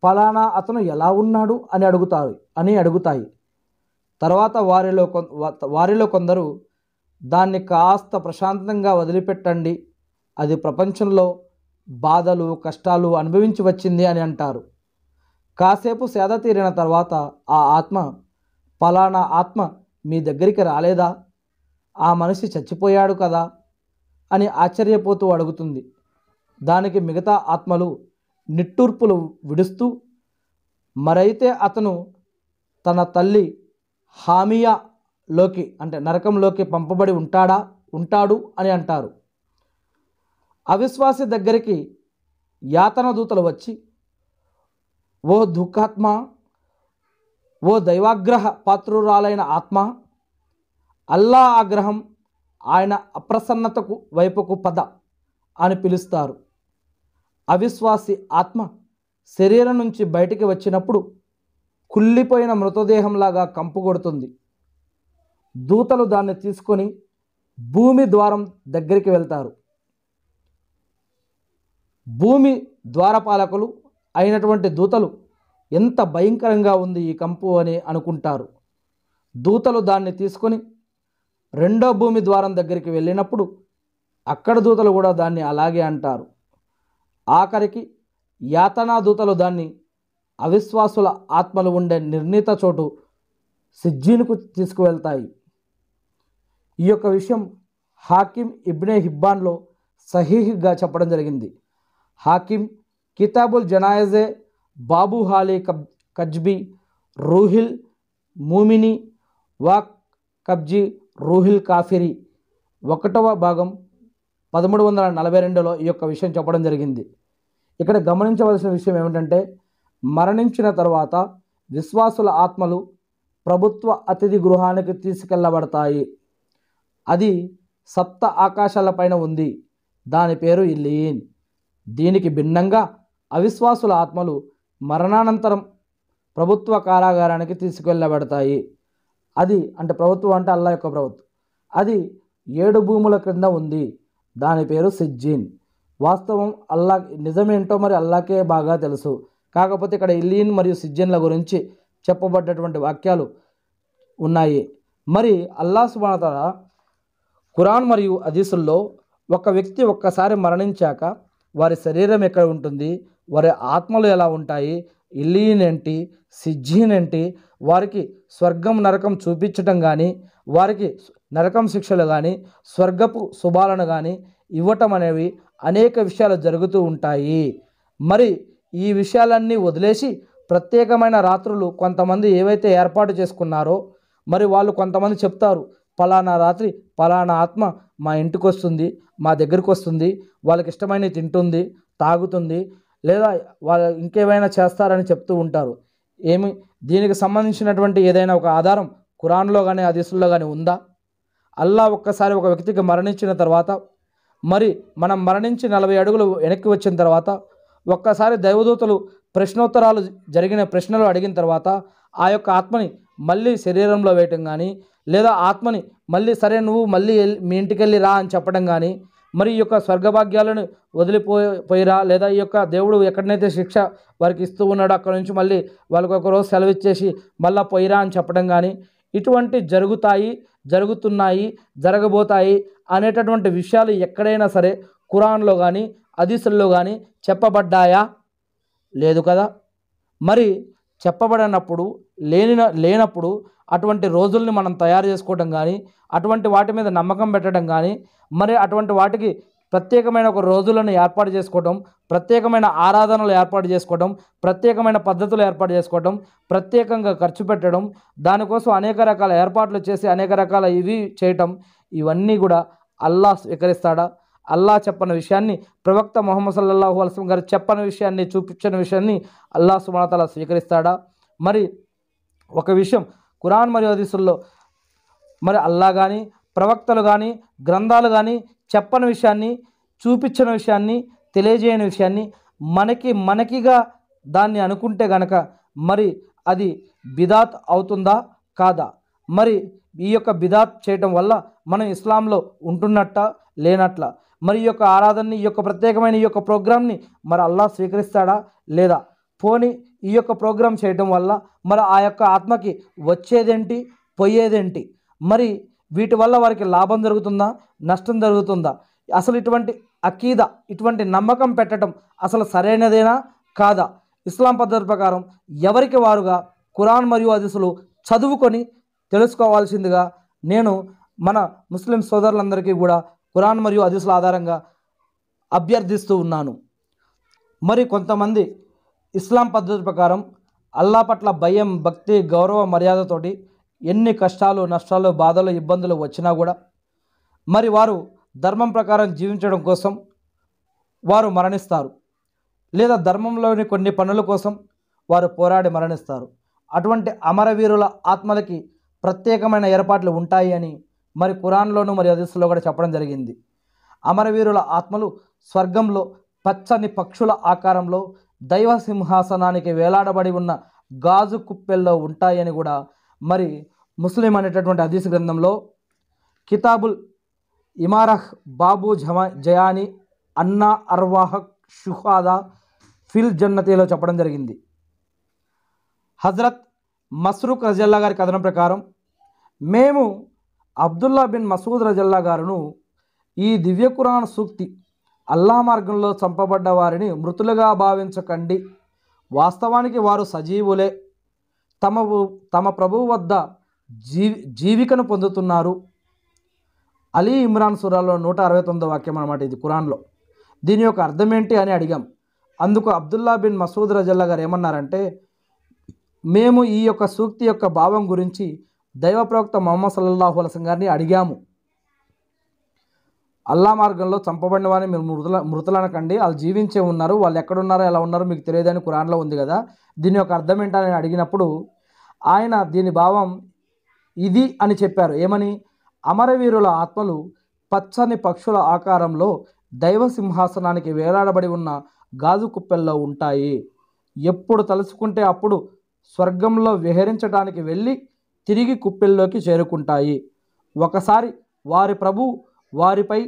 ఫలానా అతను ఎలా ఉన్నాడు అని అడుగుతారు అని అడుగుతాయి తర్వాత వారిలో వారిలో కొందరు దాన్ని కాస్త ప్రశాంతంగా వదిలిపెట్టండి అది ప్రపంచంలో బాధలు కష్టాలు అనుభవించి వచ్చింది అని అంటారు కాసేపు సేద తీరిన తర్వాత ఆ ఆత్మ ఫలానా ఆత్మ మీ దగ్గరికి రాలేదా ఆ మనిషి చచ్చిపోయాడు కదా అని ఆశ్చర్యపోతూ అడుగుతుంది దానికి మిగతా ఆత్మలు నిట్టూర్పులు విడుస్తూ మరైతే అతను తన తల్లి హామియాలోకి అంటే నరకంలోకి పంపబడి ఉంటాడా ఉంటాడు అని అంటారు అవిశ్వాసి దగ్గరికి యాతన దూతలు వచ్చి ఓ దుఃఖాత్మ ఓ దైవాగ్రహ పాత్రురాలైన ఆత్మ అల్లా ఆగ్రహం ఆయన అప్రసన్నతకు వైపుకు పద అని పిలుస్తారు అవిశ్వాసి ఆత్మ శరీరం నుంచి బయటికి వచ్చినప్పుడు కుళ్ళిపోయిన మృతదేహంలాగా కొడుతుంది దూతలు దాన్ని తీసుకొని భూమి ద్వారం దగ్గరికి వెళ్తారు భూమి ద్వారపాలకులు అయినటువంటి దూతలు ఎంత భయంకరంగా ఉంది ఈ కంపు అని అనుకుంటారు దూతలు దాన్ని తీసుకొని రెండో భూమి ద్వారం దగ్గరికి వెళ్ళినప్పుడు అక్కడ దూతలు కూడా దాన్ని అలాగే అంటారు ఆఖరికి యాతనా దూతలు దాన్ని అవిశ్వాసుల ఆత్మలు ఉండే నిర్ణీత చోటు సిజ్జీనుకు తీసుకువెళ్తాయి ఈ యొక్క విషయం హాకిం ఇబ్నే హిబ్బాన్లో సహీహ్గా చెప్పడం జరిగింది హాకిం కితాబుల్ జనాయజే బాబు హాలే కబ్ కజ్బీ రూహిల్ మూమిని వాక్ కబ్జీ రూహిల్ కాఫిరి ఒకటవ భాగం పదమూడు వందల నలభై రెండులో ఈ యొక్క విషయం చెప్పడం జరిగింది ఇక్కడ గమనించవలసిన విషయం ఏమిటంటే మరణించిన తర్వాత విశ్వాసుల ఆత్మలు ప్రభుత్వ అతిథి గృహానికి తీసుకెళ్ళబడతాయి అది సప్త పైన ఉంది దాని పేరు ఇల్లీన్ దీనికి భిన్నంగా అవిశ్వాసుల ఆత్మలు మరణానంతరం ప్రభుత్వ కారాగారానికి తీసుకెళ్ళబడతాయి అది అంటే ప్రభుత్వం అంటే అల్లా యొక్క ప్రభుత్వం అది ఏడు భూముల క్రింద ఉంది దాని పేరు సిజ్జీన్ వాస్తవం అల్లా నిజమేంటో మరి అల్లాకే బాగా తెలుసు కాకపోతే ఇక్కడ ఇల్లీన్ మరియు సిజ్జన్ల గురించి చెప్పబడ్డటువంటి వాక్యాలు ఉన్నాయి మరి అల్లా సుబానత ఖురాన్ మరియు అదీసుల్లో ఒక వ్యక్తి ఒక్కసారి మరణించాక వారి శరీరం ఎక్కడ ఉంటుంది వారి ఆత్మలు ఎలా ఉంటాయి ఇల్లీనేంటి సిజ్జీనేంటి వారికి స్వర్గం నరకం చూపించటం కానీ వారికి నరకం శిక్షలు కానీ స్వర్గపు శుభాలను కానీ ఇవ్వటం అనేవి అనేక విషయాలు జరుగుతూ ఉంటాయి మరి ఈ విషయాలన్నీ వదిలేసి ప్రత్యేకమైన రాత్రులు కొంతమంది ఏవైతే ఏర్పాటు చేసుకున్నారో మరి వాళ్ళు కొంతమంది చెప్తారు పలానా రాత్రి పలానా ఆత్మ మా ఇంటికి వస్తుంది మా దగ్గరికి వస్తుంది వాళ్ళకి ఇష్టమైనవి తింటుంది తాగుతుంది లేదా వాళ్ళు ఇంకేమైనా చేస్తారని చెప్తూ ఉంటారు ఏమి దీనికి సంబంధించినటువంటి ఏదైనా ఒక ఆధారం కురాన్లో కానీ హదీసుల్లో కానీ ఉందా అల్లా ఒక్కసారి ఒక వ్యక్తికి మరణించిన తర్వాత మరి మనం మరణించి నలభై అడుగులు వెనక్కి వచ్చిన తర్వాత ఒక్కసారి దైవదూతలు ప్రశ్నోత్తరాలు జరిగిన ప్రశ్నలు అడిగిన తర్వాత ఆ యొక్క ఆత్మని మళ్ళీ శరీరంలో వేయటం కానీ లేదా ఆత్మని మళ్ళీ సరే నువ్వు మళ్ళీ మీ ఇంటికి వెళ్ళి రా అని చెప్పడం కానీ మరి ఈ యొక్క స్వర్గభాగ్యాలను వదిలిపోయిరా లేదా ఈ యొక్క దేవుడు ఎక్కడనైతే శిక్ష వారికి ఇస్తూ ఉన్నాడో అక్కడ నుంచి మళ్ళీ వాళ్ళకి ఒకరోజు ఇచ్చేసి మళ్ళా పోయిరా అని చెప్పడం కానీ ఇటువంటి జరుగుతాయి జరుగుతున్నాయి జరగబోతాయి అనేటటువంటి విషయాలు ఎక్కడైనా సరే కురాన్లో కానీ అదీసుల్లో కానీ చెప్పబడ్డాయా లేదు కదా మరి చెప్పబడినప్పుడు లేని లేనప్పుడు అటువంటి రోజుల్ని మనం తయారు చేసుకోవడం కానీ అటువంటి వాటి మీద నమ్మకం పెట్టడం కానీ మరి అటువంటి వాటికి ప్రత్యేకమైన ఒక రోజులను ఏర్పాటు చేసుకోవటం ప్రత్యేకమైన ఆరాధనలు ఏర్పాటు చేసుకోవటం ప్రత్యేకమైన పద్ధతులు ఏర్పాటు చేసుకోవటం ప్రత్యేకంగా ఖర్చు పెట్టడం దానికోసం అనేక రకాల ఏర్పాట్లు చేసి అనేక రకాల ఇవి చేయటం ఇవన్నీ కూడా అల్లా స్వీకరిస్తాడా అల్లా చెప్పని విషయాన్ని ప్రవక్త మొహమ్మద్ సల్లాహు అలస్లం గారు చెప్పని విషయాన్ని చూపించిన విషయాన్ని అల్లా సుమాతల స్వీకరిస్తాడా మరి ఒక విషయం కురాన్ మరియు అదీసుల్లో మరి అల్లా కానీ ప్రవక్తలు కానీ గ్రంథాలు కానీ చెప్పని విషయాన్ని చూపించిన విషయాన్ని తెలియజేయని విషయాన్ని మనకి మనకిగా దాన్ని అనుకుంటే గనక మరి అది బిదాత్ అవుతుందా కాదా మరి ఈ యొక్క బిదాత్ చేయటం వల్ల మనం ఇస్లాంలో ఉంటున్నట్ట లేనట్లా మరి యొక్క ఆరాధనని ఈ యొక్క ప్రత్యేకమైన ఈ యొక్క ప్రోగ్రామ్ని మరి అల్లా స్వీకరిస్తాడా లేదా పోని ఈ యొక్క ప్రోగ్రాం చేయడం వల్ల మరి ఆ యొక్క ఆత్మకి వచ్చేదేంటి పోయేదేంటి మరి వీటి వల్ల వారికి లాభం జరుగుతుందా నష్టం జరుగుతుందా అసలు ఇటువంటి అకీద ఇటువంటి నమ్మకం పెట్టడం అసలు సరైనదేనా కాదా ఇస్లాం పద్ధతి ప్రకారం ఎవరికి వారుగా కురాన్ మరియు అదిసులు చదువుకొని తెలుసుకోవాల్సిందిగా నేను మన ముస్లిం సోదరులందరికీ కూడా ఖురాన్ మరియు హదీసుల ఆధారంగా అభ్యర్థిస్తూ ఉన్నాను మరి కొంతమంది ఇస్లాం పద్ధతి ప్రకారం అల్లా పట్ల భయం భక్తి గౌరవ మర్యాదతోటి ఎన్ని కష్టాలు నష్టాలు బాధలు ఇబ్బందులు వచ్చినా కూడా మరి వారు ధర్మం ప్రకారం జీవించడం కోసం వారు మరణిస్తారు లేదా ధర్మంలోని కొన్ని పనుల కోసం వారు పోరాడి మరణిస్తారు అటువంటి అమరవీరుల ఆత్మలకి ప్రత్యేకమైన ఏర్పాట్లు ఉంటాయి అని మరి కురాన్లోను మరి అదిస్సులో కూడా చెప్పడం జరిగింది అమరవీరుల ఆత్మలు స్వర్గంలో పచ్చని పక్షుల ఆకారంలో దైవ సింహాసనానికి వేలాడబడి ఉన్న గాజు కుప్పెల్లో ఉంటాయని కూడా మరి ముస్లిం అనేటటువంటి అదీస్ గ్రంథంలో కితాబుల్ ఇమారహ్ బాబు జమా జయాని అన్నా అర్వాహ్ షుహాదా ఫిల్ జన్నతీలో చెప్పడం జరిగింది హజరత్ మస్రూక్ రజల్లా గారి కథనం ప్రకారం మేము అబ్దుల్లా బిన్ మసూద్ రజల్లా గారును ఈ దివ్య కురాన్ సూక్తి అల్లా మార్గంలో చంపబడ్డ వారిని మృతులుగా భావించకండి వాస్తవానికి వారు సజీవులే తమ తమ ప్రభువు వద్ద జీవి జీవికను పొందుతున్నారు అలీ ఇమ్రాన్ సురాలో నూట అరవై తొమ్మిదో వాక్యం అనమాట ఇది కురాన్లో దీని యొక్క అర్థం ఏంటి అని అడిగాం అందుకు అబ్దుల్లా బిన్ మసూద్ రజల్లా గారు ఏమన్నారంటే మేము ఈ యొక్క సూక్తి యొక్క భావం గురించి దైవ ప్రవక్త మొహమ్మద్ సల్లల్లాహు అలసం గారిని అడిగాము అల్లా మార్గంలో చంపబడిన వారిని మీరు మృతుల మృతులనకండి వాళ్ళు జీవించే ఉన్నారు వాళ్ళు ఎక్కడున్నారో ఎలా ఉన్నారో మీకు తెలియదని కురాన్లో ఉంది కదా దీని యొక్క అర్థం ఏంటని అడిగినప్పుడు ఆయన దీని భావం ఇది అని చెప్పారు ఏమని అమరవీరుల ఆత్మలు పచ్చని పక్షుల ఆకారంలో దైవ సింహాసనానికి వేలాడబడి ఉన్న గాజు కుప్పెల్లో ఉంటాయి ఎప్పుడు తలుచుకుంటే అప్పుడు స్వర్గంలో విహరించడానికి వెళ్ళి తిరిగి కుప్పెల్లోకి చేరుకుంటాయి ఒకసారి వారి ప్రభు వారిపై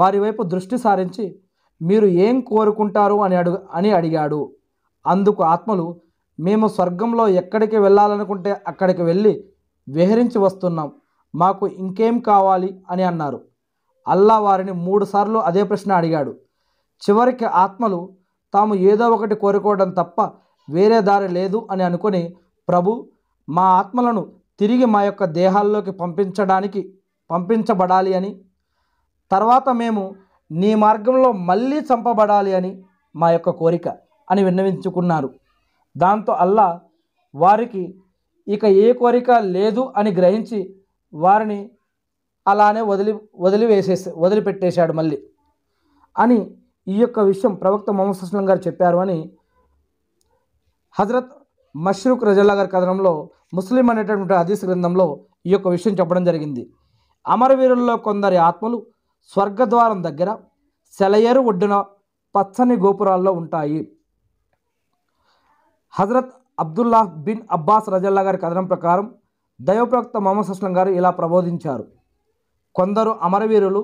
వారి వైపు దృష్టి సారించి మీరు ఏం కోరుకుంటారు అని అడుగు అని అడిగాడు అందుకు ఆత్మలు మేము స్వర్గంలో ఎక్కడికి వెళ్ళాలనుకుంటే అక్కడికి వెళ్ళి విహరించి వస్తున్నాం మాకు ఇంకేం కావాలి అని అన్నారు అల్లా వారిని మూడుసార్లు అదే ప్రశ్న అడిగాడు చివరికి ఆత్మలు తాము ఏదో ఒకటి కోరుకోవడం తప్ప వేరే దారి లేదు అని అనుకుని ప్రభు మా ఆత్మలను తిరిగి మా యొక్క దేహాల్లోకి పంపించడానికి పంపించబడాలి అని తర్వాత మేము నీ మార్గంలో మళ్ళీ చంపబడాలి అని మా యొక్క కోరిక అని విన్నవించుకున్నారు దాంతో అల్లా వారికి ఇక ఏ కోరిక లేదు అని గ్రహించి వారిని అలానే వదిలి వదిలివేసేసి వదిలిపెట్టేశాడు మళ్ళీ అని ఈ యొక్క విషయం ప్రవక్త మొహమ్మద్ సుస్లం గారు చెప్పారు అని హజరత్ మష్రూక్ రజల్లా గారి కథనంలో ముస్లిం అనేటటువంటి హదీస్ గ్రంథంలో ఈ యొక్క విషయం చెప్పడం జరిగింది అమరవీరుల్లో కొందరి ఆత్మలు స్వర్గద్వారం దగ్గర సెలయేరు ఒడ్డున పచ్చని గోపురాల్లో ఉంటాయి హజరత్ అబ్దుల్లా బిన్ అబ్బాస్ రజల్లా గారి కథనం ప్రకారం దైవప్రవక్త మహమ్మద్ అస్లం గారు ఇలా ప్రబోధించారు కొందరు అమరవీరులు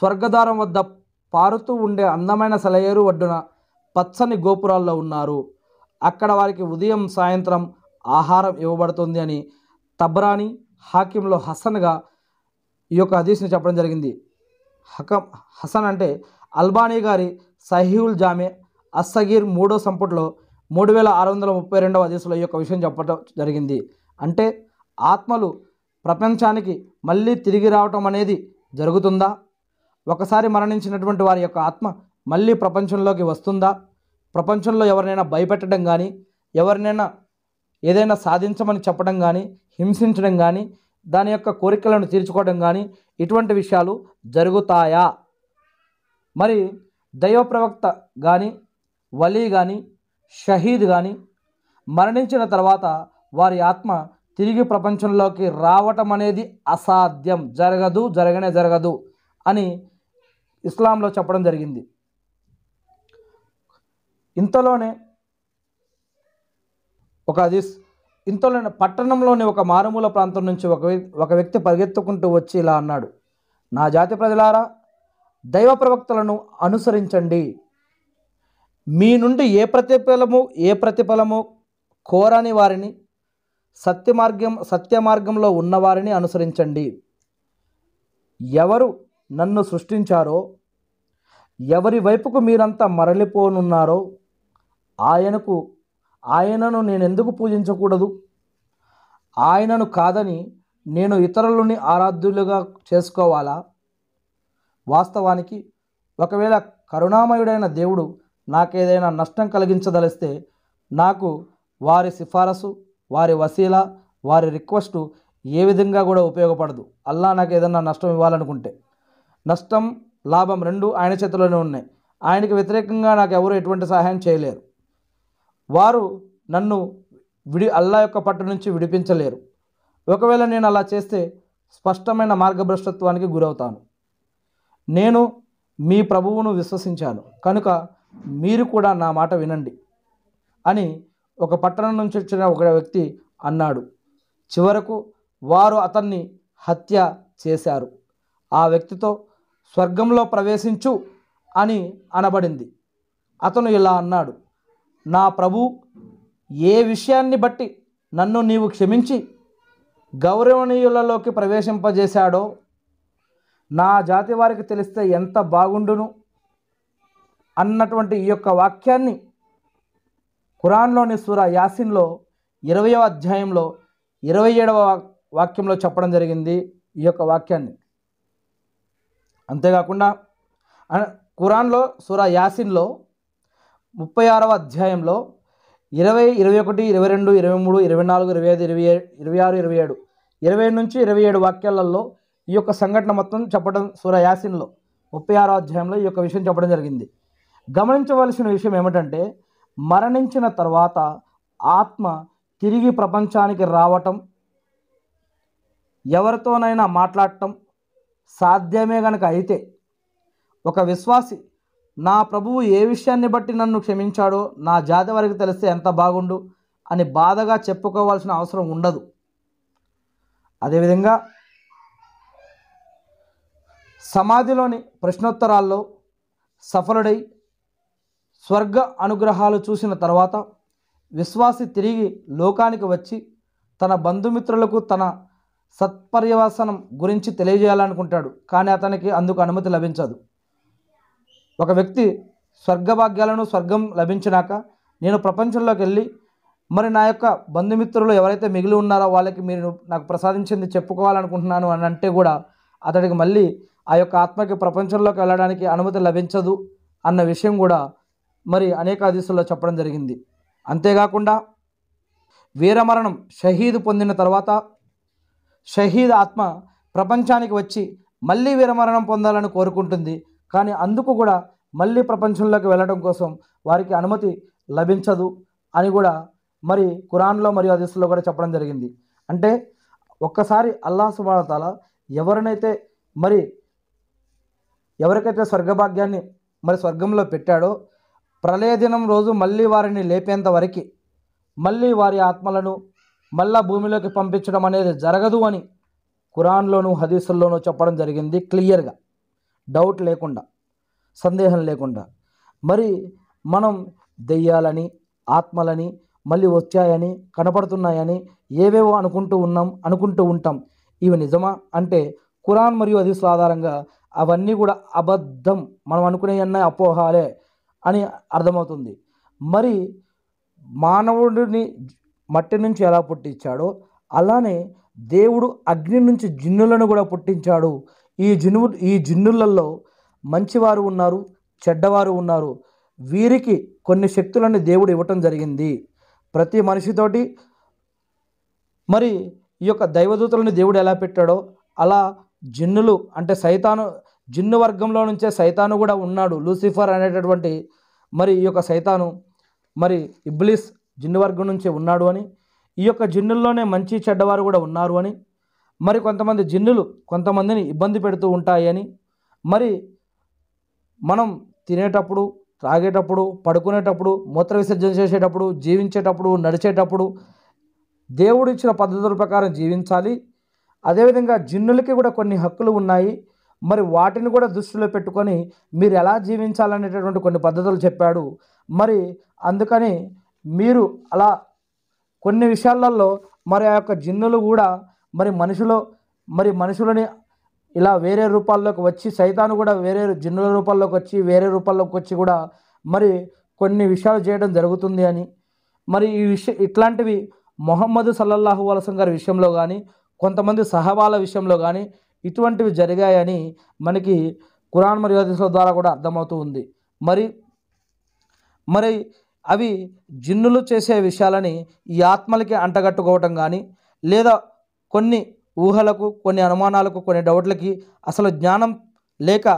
స్వర్గద్వారం వద్ద పారుతూ ఉండే అందమైన సెలయేరు ఒడ్డున పచ్చని గోపురాల్లో ఉన్నారు అక్కడ వారికి ఉదయం సాయంత్రం ఆహారం ఇవ్వబడుతుంది అని తబ్రాని హాకింలో హసన్గా ఈ యొక్క హదీస్ని చెప్పడం జరిగింది హకం హసన్ అంటే అల్బానీ గారి సహీల్ జామే అస్సగీర్ మూడో సంపుట్లో మూడు వేల ఆరు వందల ముప్పై రెండవ హదీసులో ఈ యొక్క విషయం చెప్పడం జరిగింది అంటే ఆత్మలు ప్రపంచానికి మళ్ళీ తిరిగి రావటం అనేది జరుగుతుందా ఒకసారి మరణించినటువంటి వారి యొక్క ఆత్మ మళ్ళీ ప్రపంచంలోకి వస్తుందా ప్రపంచంలో ఎవరినైనా భయపెట్టడం కానీ ఎవరినైనా ఏదైనా సాధించమని చెప్పడం కానీ హింసించడం కానీ దాని యొక్క కోరికలను తీర్చుకోవడం కానీ ఇటువంటి విషయాలు జరుగుతాయా మరి దైవ ప్రవక్త కానీ వలీ కానీ షహీద్ కానీ మరణించిన తర్వాత వారి ఆత్మ తిరిగి ప్రపంచంలోకి రావటం అనేది అసాధ్యం జరగదు జరగనే జరగదు అని ఇస్లాంలో చెప్పడం జరిగింది ఇంతలోనే ఒక అది ఇంతలోనే పట్టణంలోని ఒక మారుమూల ప్రాంతం నుంచి ఒక ఒక వ్యక్తి పరిగెత్తుకుంటూ వచ్చి ఇలా అన్నాడు నా జాతి ప్రజలారా దైవ ప్రవక్తలను అనుసరించండి మీ నుండి ఏ ప్రతిఫలము ఏ ప్రతిఫలము కోరని వారిని సత్య మార్గం సత్య మార్గంలో ఉన్నవారిని అనుసరించండి ఎవరు నన్ను సృష్టించారో ఎవరి వైపుకు మీరంతా మరలిపోనున్నారో ఆయనకు ఆయనను నేను ఎందుకు పూజించకూడదు ఆయనను కాదని నేను ఇతరులని ఆరాధ్యులుగా చేసుకోవాలా వాస్తవానికి ఒకవేళ కరుణామయుడైన దేవుడు నాకేదైనా నష్టం కలిగించదలిస్తే నాకు వారి సిఫారసు వారి వసీల వారి రిక్వెస్ట్ ఏ విధంగా కూడా ఉపయోగపడదు అల్లా నాకు ఏదన్నా నష్టం ఇవ్వాలనుకుంటే నష్టం లాభం రెండు ఆయన చేతిలోనే ఉన్నాయి ఆయనకి వ్యతిరేకంగా నాకు ఎవరు ఎటువంటి సహాయం చేయలేరు వారు నన్ను విడి అల్లా యొక్క పట్టు నుంచి విడిపించలేరు ఒకవేళ నేను అలా చేస్తే స్పష్టమైన మార్గభ్రష్టత్వానికి గురవుతాను నేను మీ ప్రభువును విశ్వసించాను కనుక మీరు కూడా నా మాట వినండి అని ఒక పట్టణం నుంచి వచ్చిన ఒక వ్యక్తి అన్నాడు చివరకు వారు అతన్ని హత్య చేశారు ఆ వ్యక్తితో స్వర్గంలో ప్రవేశించు అని అనబడింది అతను ఇలా అన్నాడు నా ప్రభు ఏ విషయాన్ని బట్టి నన్ను నీవు క్షమించి గౌరవనీయులలోకి ప్రవేశింపజేశాడో నా జాతి వారికి తెలిస్తే ఎంత బాగుండును అన్నటువంటి ఈ యొక్క వాక్యాన్ని ఖురాన్లోని సుర యాసిన్లో ఇరవయో అధ్యాయంలో ఇరవై ఏడవ వాక్యంలో చెప్పడం జరిగింది ఈ యొక్క వాక్యాన్ని అంతేకాకుండా ఖురాన్లో సుర యాసిన్లో ముప్పై ఆరవ అధ్యాయంలో ఇరవై ఇరవై ఒకటి ఇరవై రెండు ఇరవై మూడు ఇరవై నాలుగు ఇరవై ఐదు ఇరవై ఇరవై ఆరు ఇరవై ఏడు ఇరవై నుంచి ఇరవై ఏడు వాక్యాలలో ఈ యొక్క సంఘటన మొత్తం చెప్పడం సూర యాసిన్లో ముప్పై ఆరో అధ్యాయంలో ఈ యొక్క విషయం చెప్పడం జరిగింది గమనించవలసిన విషయం ఏమిటంటే మరణించిన తర్వాత ఆత్మ తిరిగి ప్రపంచానికి రావటం ఎవరితోనైనా మాట్లాడటం సాధ్యమే గనక అయితే ఒక విశ్వాసి నా ప్రభువు ఏ విషయాన్ని బట్టి నన్ను క్షమించాడో నా జాతి వారికి తెలిస్తే ఎంత బాగుండు అని బాధగా చెప్పుకోవాల్సిన అవసరం ఉండదు అదేవిధంగా సమాధిలోని ప్రశ్నోత్తరాల్లో సఫలుడై స్వర్గ అనుగ్రహాలు చూసిన తర్వాత విశ్వాసి తిరిగి లోకానికి వచ్చి తన బంధుమిత్రులకు తన సత్పర్యవసనం గురించి తెలియజేయాలనుకుంటాడు కానీ అతనికి అందుకు అనుమతి లభించదు ఒక వ్యక్తి స్వర్గభాగ్యాలను స్వర్గం లభించినాక నేను ప్రపంచంలోకి వెళ్ళి మరి నా యొక్క బంధుమిత్రులు ఎవరైతే మిగిలి ఉన్నారో వాళ్ళకి మీరు నాకు ప్రసాదించింది చెప్పుకోవాలనుకుంటున్నాను అని అంటే కూడా అతడికి మళ్ళీ ఆ యొక్క ఆత్మకి ప్రపంచంలోకి వెళ్ళడానికి అనుమతి లభించదు అన్న విషయం కూడా మరి అనేక దిశల్లో చెప్పడం జరిగింది అంతేకాకుండా వీరమరణం షహీద్ పొందిన తర్వాత షహీద్ ఆత్మ ప్రపంచానికి వచ్చి మళ్ళీ వీరమరణం పొందాలని కోరుకుంటుంది కానీ అందుకు కూడా మళ్ళీ ప్రపంచంలోకి వెళ్ళడం కోసం వారికి అనుమతి లభించదు అని కూడా మరి కురాన్లో మరియు హదీస్లో కూడా చెప్పడం జరిగింది అంటే ఒక్కసారి అల్లా సుబానతాల ఎవరినైతే మరి ఎవరికైతే స్వర్గభాగ్యాన్ని మరి స్వర్గంలో పెట్టాడో ప్రళయ దినం రోజు మళ్ళీ వారిని లేపేంత వరకు మళ్ళీ వారి ఆత్మలను మళ్ళా భూమిలోకి పంపించడం అనేది జరగదు అని కురాన్లోనూ హదీసుల్లోనూ చెప్పడం జరిగింది క్లియర్గా డౌట్ లేకుండా సందేహం లేకుండా మరి మనం దెయ్యాలని ఆత్మలని మళ్ళీ వచ్చాయని కనపడుతున్నాయని ఏవేవో అనుకుంటూ ఉన్నాం అనుకుంటూ ఉంటాం ఇవి నిజమా అంటే కురాన్ మరియు అదీసుల ఆధారంగా అవన్నీ కూడా అబద్ధం మనం అనుకునే అన్న అపోహాలే అని అర్థమవుతుంది మరి మానవుడిని మట్టి నుంచి ఎలా పుట్టించాడో అలానే దేవుడు అగ్ని నుంచి జిన్నులను కూడా పుట్టించాడు ఈ జిన్ను ఈ జిన్నులలో మంచివారు ఉన్నారు చెడ్డవారు ఉన్నారు వీరికి కొన్ని శక్తులను దేవుడు ఇవ్వటం జరిగింది ప్రతి మనిషితోటి మరి ఈ యొక్క దైవదూతలను దేవుడు ఎలా పెట్టాడో అలా జిన్నులు అంటే సైతాను జిన్ను వర్గంలో నుంచే సైతాను కూడా ఉన్నాడు లూసిఫర్ అనేటటువంటి మరి ఈ యొక్క సైతాను మరి ఇబ్లిస్ జిన్ను వర్గం నుంచే ఉన్నాడు అని ఈ యొక్క జిన్నుల్లోనే మంచి చెడ్డవారు కూడా ఉన్నారు అని మరి కొంతమంది జిన్నులు కొంతమందిని ఇబ్బంది పెడుతూ ఉంటాయని మరి మనం తినేటప్పుడు త్రాగేటప్పుడు పడుకునేటప్పుడు మూత్ర విసర్జన చేసేటప్పుడు జీవించేటప్పుడు నడిచేటప్పుడు దేవుడు ఇచ్చిన పద్ధతుల ప్రకారం జీవించాలి అదేవిధంగా జిన్నులకి కూడా కొన్ని హక్కులు ఉన్నాయి మరి వాటిని కూడా దృష్టిలో పెట్టుకొని మీరు ఎలా జీవించాలనేటటువంటి కొన్ని పద్ధతులు చెప్పాడు మరి అందుకని మీరు అలా కొన్ని విషయాలలో మరి ఆ యొక్క జిన్నులు కూడా మరి మనుషులు మరి మనుషులని ఇలా వేరే రూపాల్లోకి వచ్చి సైతాను కూడా వేరే జిన్నుల రూపాల్లోకి వచ్చి వేరే రూపాల్లోకి వచ్చి కూడా మరి కొన్ని విషయాలు చేయడం జరుగుతుంది అని మరి ఈ విష ఇట్లాంటివి మొహమ్మద్ సల్లల్లాహు వలసం గారి విషయంలో కానీ కొంతమంది సహబాల విషయంలో కానీ ఇటువంటివి జరిగాయని మనకి కురాన్ మరియు హదీసుల ద్వారా కూడా అర్థమవుతూ ఉంది మరి మరి అవి జిన్నులు చేసే విషయాలని ఈ ఆత్మలకి అంటగట్టుకోవటం కానీ లేదా కొన్ని ఊహలకు కొన్ని అనుమానాలకు కొన్ని డౌట్లకి అసలు జ్ఞానం లేక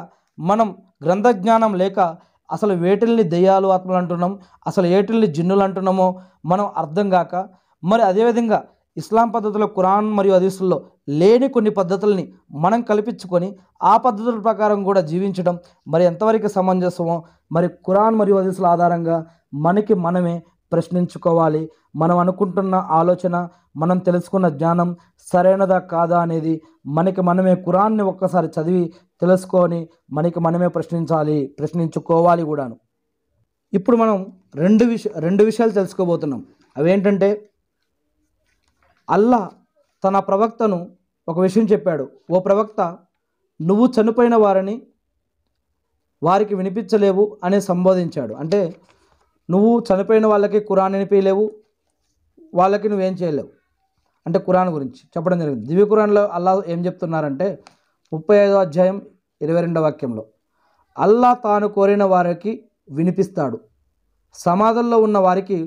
మనం గ్రంథ జ్ఞానం లేక అసలు వేటిల్ని దెయ్యాలు ఆత్మలు అంటున్నాం అసలు ఏటిల్ని జిన్నులు అంటున్నామో మనం అర్థం కాక మరి అదేవిధంగా ఇస్లాం పద్ధతిలో కురాన్ మరియు అదీసుల్లో లేని కొన్ని పద్ధతుల్ని మనం కల్పించుకొని ఆ పద్ధతుల ప్రకారం కూడా జీవించడం మరి ఎంతవరకు సమంజసమో మరి కురాన్ మరియు అదీసుల ఆధారంగా మనకి మనమే ప్రశ్నించుకోవాలి మనం అనుకుంటున్న ఆలోచన మనం తెలుసుకున్న జ్ఞానం సరైనదా కాదా అనేది మనకి మనమే కురాన్ని ఒక్కసారి చదివి తెలుసుకొని మనకి మనమే ప్రశ్నించాలి ప్రశ్నించుకోవాలి కూడాను ఇప్పుడు మనం రెండు విష రెండు విషయాలు తెలుసుకోబోతున్నాం అవేంటంటే అల్లా తన ప్రవక్తను ఒక విషయం చెప్పాడు ఓ ప్రవక్త నువ్వు చనిపోయిన వారిని వారికి వినిపించలేవు అని సంబోధించాడు అంటే నువ్వు చనిపోయిన వాళ్ళకి కురాన్ వినిపించలేవు వాళ్ళకి నువ్వేం చేయలేవు అంటే కురాన్ గురించి చెప్పడం జరిగింది దివ్య కురాన్లో అల్లా ఏం చెప్తున్నారంటే ముప్పై ఐదో అధ్యాయం ఇరవై రెండో వాక్యంలో అల్లా తాను కోరిన వారికి వినిపిస్తాడు సమాధుల్లో ఉన్న వారికి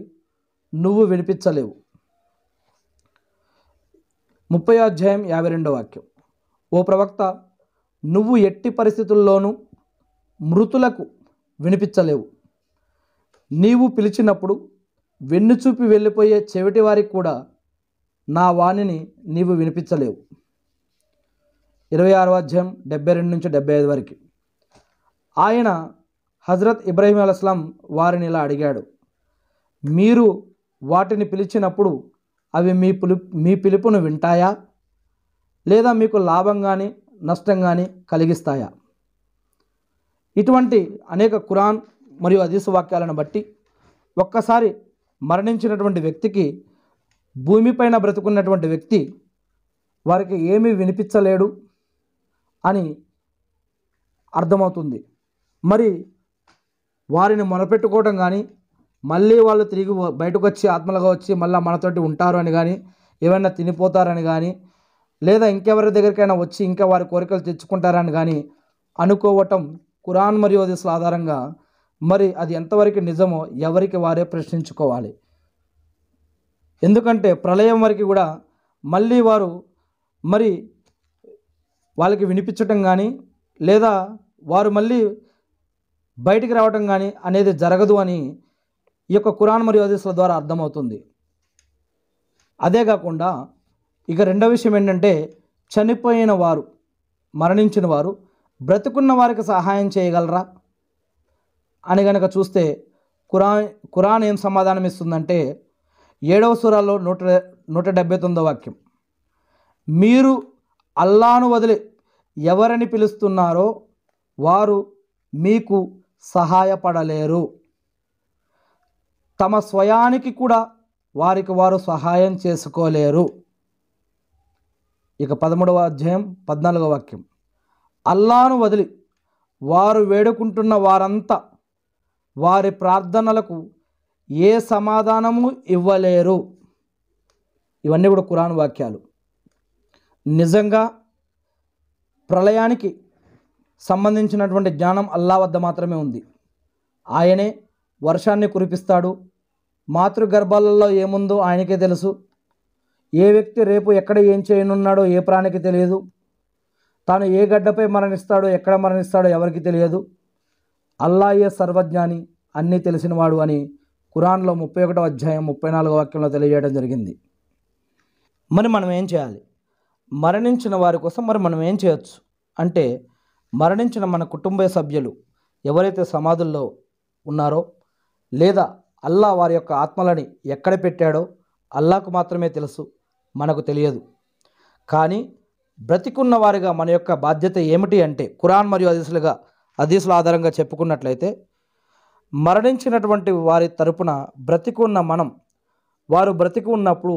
నువ్వు వినిపించలేవు ముప్పై అధ్యాయం యాభై రెండో వాక్యం ఓ ప్రవక్త నువ్వు ఎట్టి పరిస్థితుల్లోనూ మృతులకు వినిపించలేవు నీవు పిలిచినప్పుడు వెన్నుచూపి వెళ్ళిపోయే చెవిటి వారికి కూడా నా వాణిని నీవు వినిపించలేవు ఇరవై ఆరు అధ్యాయం డెబ్బై రెండు నుంచి డెబ్బై ఐదు వరకు ఆయన హజరత్ ఇబ్రాహీం అలస్లాం వారిని ఇలా అడిగాడు మీరు వాటిని పిలిచినప్పుడు అవి మీ పిలుపు మీ పిలుపును వింటాయా లేదా మీకు లాభం కానీ నష్టం కానీ కలిగిస్తాయా ఇటువంటి అనేక కురాన్ మరియు అదీసు వాక్యాలను బట్టి ఒక్కసారి మరణించినటువంటి వ్యక్తికి భూమిపైన బ్రతుకున్నటువంటి వ్యక్తి వారికి ఏమీ వినిపించలేడు అని అర్థమవుతుంది మరి వారిని మొలపెట్టుకోవడం కానీ మళ్ళీ వాళ్ళు తిరిగి బయటకు వచ్చి ఆత్మలుగా వచ్చి మళ్ళీ మనతోటి ఉంటారు అని కానీ ఏమైనా తినిపోతారని కానీ లేదా ఇంకెవరి దగ్గరికైనా వచ్చి ఇంకా వారి కోరికలు తెచ్చుకుంటారని కానీ అనుకోవటం కురాన్ మరియు ఆధారంగా మరి అది ఎంతవరకు నిజమో ఎవరికి వారే ప్రశ్నించుకోవాలి ఎందుకంటే ప్రళయం వరకు కూడా మళ్ళీ వారు మరి వాళ్ళకి వినిపించటం కానీ లేదా వారు మళ్ళీ బయటికి రావటం కానీ అనేది జరగదు అని ఈ యొక్క కురాన్ మరియు హదీసుల ద్వారా అర్థమవుతుంది అదే కాకుండా ఇక రెండో విషయం ఏంటంటే చనిపోయిన వారు మరణించిన వారు బ్రతుకున్న వారికి సహాయం చేయగలరా అని గనక చూస్తే ఖురాన్ ఖురాన్ ఏం సమాధానం ఇస్తుందంటే ఏడవ సూరాల్లో నూట నూట డెబ్బై తొమ్మిదో వాక్యం మీరు అల్లాను వదిలి ఎవరిని పిలుస్తున్నారో వారు మీకు సహాయపడలేరు తమ స్వయానికి కూడా వారికి వారు సహాయం చేసుకోలేరు ఇక పదమూడవ అధ్యాయం పద్నాలుగవ వాక్యం అల్లాను వదిలి వారు వేడుకుంటున్న వారంతా వారి ప్రార్థనలకు ఏ సమాధానము ఇవ్వలేరు ఇవన్నీ కూడా కురాన్ వాక్యాలు నిజంగా ప్రళయానికి సంబంధించినటువంటి జ్ఞానం అల్లా వద్ద మాత్రమే ఉంది ఆయనే వర్షాన్ని కురిపిస్తాడు మాతృగర్భాలలో ఏముందో ఆయనకే తెలుసు ఏ వ్యక్తి రేపు ఎక్కడ ఏం చేయనున్నాడో ఏ ప్రాణికి తెలియదు తాను ఏ గడ్డపై మరణిస్తాడో ఎక్కడ మరణిస్తాడో ఎవరికి తెలియదు అల్లాయే సర్వజ్ఞాని అన్నీ తెలిసినవాడు అని కురాన్లో ముప్పై ఒకటో అధ్యాయం ముప్పై నాలుగో వాక్యంలో తెలియజేయడం జరిగింది మరి మనం ఏం చేయాలి మరణించిన వారి కోసం మరి మనం ఏం చేయొచ్చు అంటే మరణించిన మన కుటుంబ సభ్యులు ఎవరైతే సమాధుల్లో ఉన్నారో లేదా అల్లా వారి యొక్క ఆత్మలని ఎక్కడ పెట్టాడో అల్లాకు మాత్రమే తెలుసు మనకు తెలియదు కానీ బ్రతికున్న వారిగా మన యొక్క బాధ్యత ఏమిటి అంటే కురాన్ మరియు అదిసులుగా హదీసుల ఆధారంగా చెప్పుకున్నట్లయితే మరణించినటువంటి వారి తరపున బ్రతికున్న మనం వారు బ్రతికి ఉన్నప్పుడు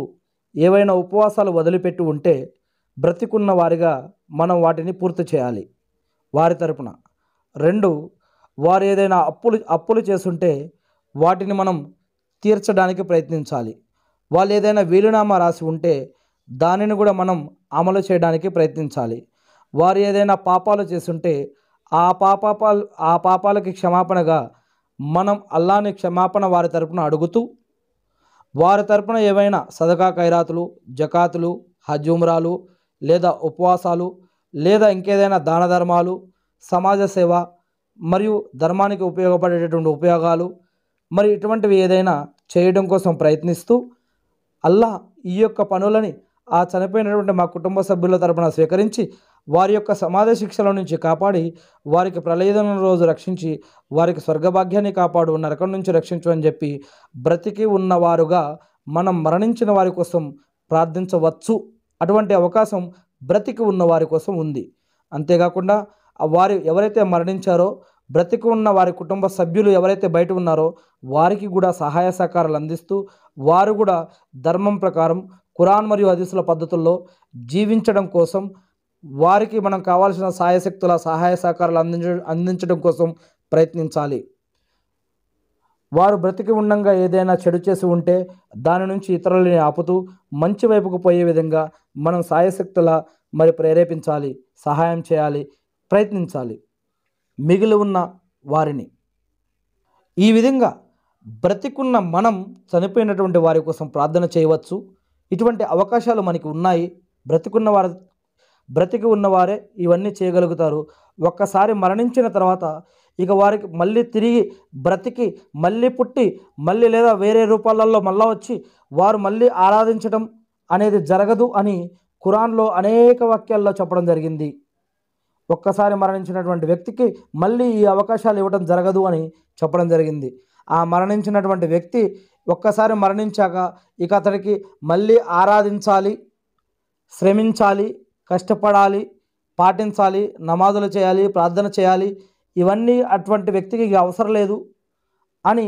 ఏవైనా ఉపవాసాలు వదిలిపెట్టి ఉంటే బ్రతికున్న వారిగా మనం వాటిని పూర్తి చేయాలి వారి తరపున రెండు వారు ఏదైనా అప్పులు అప్పులు చేస్తుంటే వాటిని మనం తీర్చడానికి ప్రయత్నించాలి వాళ్ళు ఏదైనా వీలునామా రాసి ఉంటే దానిని కూడా మనం అమలు చేయడానికి ప్రయత్నించాలి వారు ఏదైనా పాపాలు చేస్తుంటే ఆ పాపాలు ఆ పాపాలకి క్షమాపణగా మనం అల్లాని క్షమాపణ వారి తరపున అడుగుతూ వారి తరపున ఏవైనా సదకా ఖైరాతులు జకాతులు హజుమ్రాలు లేదా ఉపవాసాలు లేదా ఇంకేదైనా దాన ధర్మాలు సమాజ సేవ మరియు ధర్మానికి ఉపయోగపడేటటువంటి ఉపయోగాలు మరి ఇటువంటివి ఏదైనా చేయడం కోసం ప్రయత్నిస్తూ అల్లా ఈ యొక్క పనులని ఆ చనిపోయినటువంటి మా కుటుంబ సభ్యుల తరపున స్వీకరించి వారి యొక్క సమాజ శిక్షల నుంచి కాపాడి వారికి ప్రళయదన రోజు రక్షించి వారికి స్వర్గభాగ్యాన్ని కాపాడు నరకం నుంచి రక్షించు అని చెప్పి బ్రతికి ఉన్నవారుగా మనం మరణించిన వారి కోసం ప్రార్థించవచ్చు అటువంటి అవకాశం బ్రతికి ఉన్న వారి కోసం ఉంది అంతేకాకుండా వారు ఎవరైతే మరణించారో బ్రతికి ఉన్న వారి కుటుంబ సభ్యులు ఎవరైతే బయట ఉన్నారో వారికి కూడా సహాయ సహకారాలు అందిస్తూ వారు కూడా ధర్మం ప్రకారం కురాన్ మరియు అధిసుల పద్ధతుల్లో జీవించడం కోసం వారికి మనం కావాల్సిన సాయశక్తుల సహాయ సహకారాలు అందించ అందించడం కోసం ప్రయత్నించాలి వారు బ్రతికి ఉండంగా ఏదైనా చెడు చేసి ఉంటే దాని నుంచి ఇతరులని ఆపుతూ మంచి వైపుకు పోయే విధంగా మనం సాయశక్తుల మరి ప్రేరేపించాలి సహాయం చేయాలి ప్రయత్నించాలి మిగిలి ఉన్న వారిని ఈ విధంగా బ్రతికున్న మనం చనిపోయినటువంటి వారి కోసం ప్రార్థన చేయవచ్చు ఇటువంటి అవకాశాలు మనకి ఉన్నాయి బ్రతికున్న వారి బ్రతికి ఉన్నవారే ఇవన్నీ చేయగలుగుతారు ఒక్కసారి మరణించిన తర్వాత ఇక వారికి మళ్ళీ తిరిగి బ్రతికి మళ్ళీ పుట్టి మళ్ళీ లేదా వేరే రూపాలలో మళ్ళా వచ్చి వారు మళ్ళీ ఆరాధించడం అనేది జరగదు అని ఖురాన్లో అనేక వాక్యాల్లో చెప్పడం జరిగింది ఒక్కసారి మరణించినటువంటి వ్యక్తికి మళ్ళీ ఈ అవకాశాలు ఇవ్వడం జరగదు అని చెప్పడం జరిగింది ఆ మరణించినటువంటి వ్యక్తి ఒక్కసారి మరణించాక ఇక అతడికి మళ్ళీ ఆరాధించాలి శ్రమించాలి కష్టపడాలి పాటించాలి నమాజులు చేయాలి ప్రార్థన చేయాలి ఇవన్నీ అటువంటి వ్యక్తికి అవసరం లేదు అని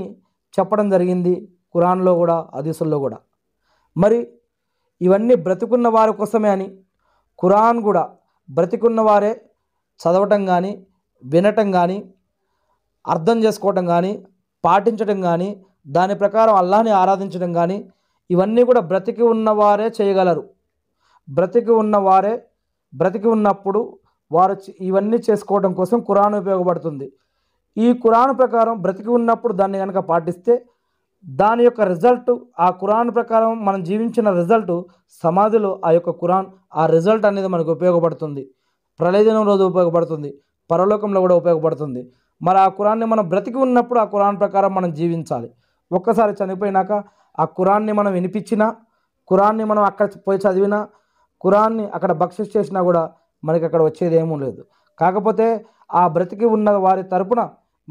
చెప్పడం జరిగింది కురాన్లో కూడా అదీసుల్లో కూడా మరి ఇవన్నీ బ్రతికున్న వారి కోసమే అని కురాన్ కూడా బ్రతికున్న వారే చదవటం కానీ వినటం కానీ అర్థం చేసుకోవటం కానీ పాటించటం కానీ దాని ప్రకారం అల్లాహని ఆరాధించడం కానీ ఇవన్నీ కూడా బ్రతికి ఉన్నవారే చేయగలరు బ్రతికి ఉన్నవారే బ్రతికి ఉన్నప్పుడు వారు ఇవన్నీ చేసుకోవడం కోసం కురాన్ ఉపయోగపడుతుంది ఈ కురాన్ ప్రకారం బ్రతికి ఉన్నప్పుడు దాన్ని కనుక పాటిస్తే దాని యొక్క రిజల్ట్ ఆ కురాన్ ప్రకారం మనం జీవించిన రిజల్ట్ సమాధిలో ఆ యొక్క కురాన్ ఆ రిజల్ట్ అనేది మనకు ఉపయోగపడుతుంది ప్రళయదినం రోజు ఉపయోగపడుతుంది పరలోకంలో కూడా ఉపయోగపడుతుంది మరి ఆ కురాన్ని మనం బ్రతికి ఉన్నప్పుడు ఆ కురాన్ ప్రకారం మనం జీవించాలి ఒక్కసారి చనిపోయినాక ఆ కురాన్ని మనం వినిపించినా కురాన్ని మనం అక్కడ పోయి చదివినా కురాన్ని అక్కడ బక్షిస్ చేసినా కూడా మనకి అక్కడ వచ్చేది ఏమీ లేదు కాకపోతే ఆ బ్రతికి ఉన్న వారి తరపున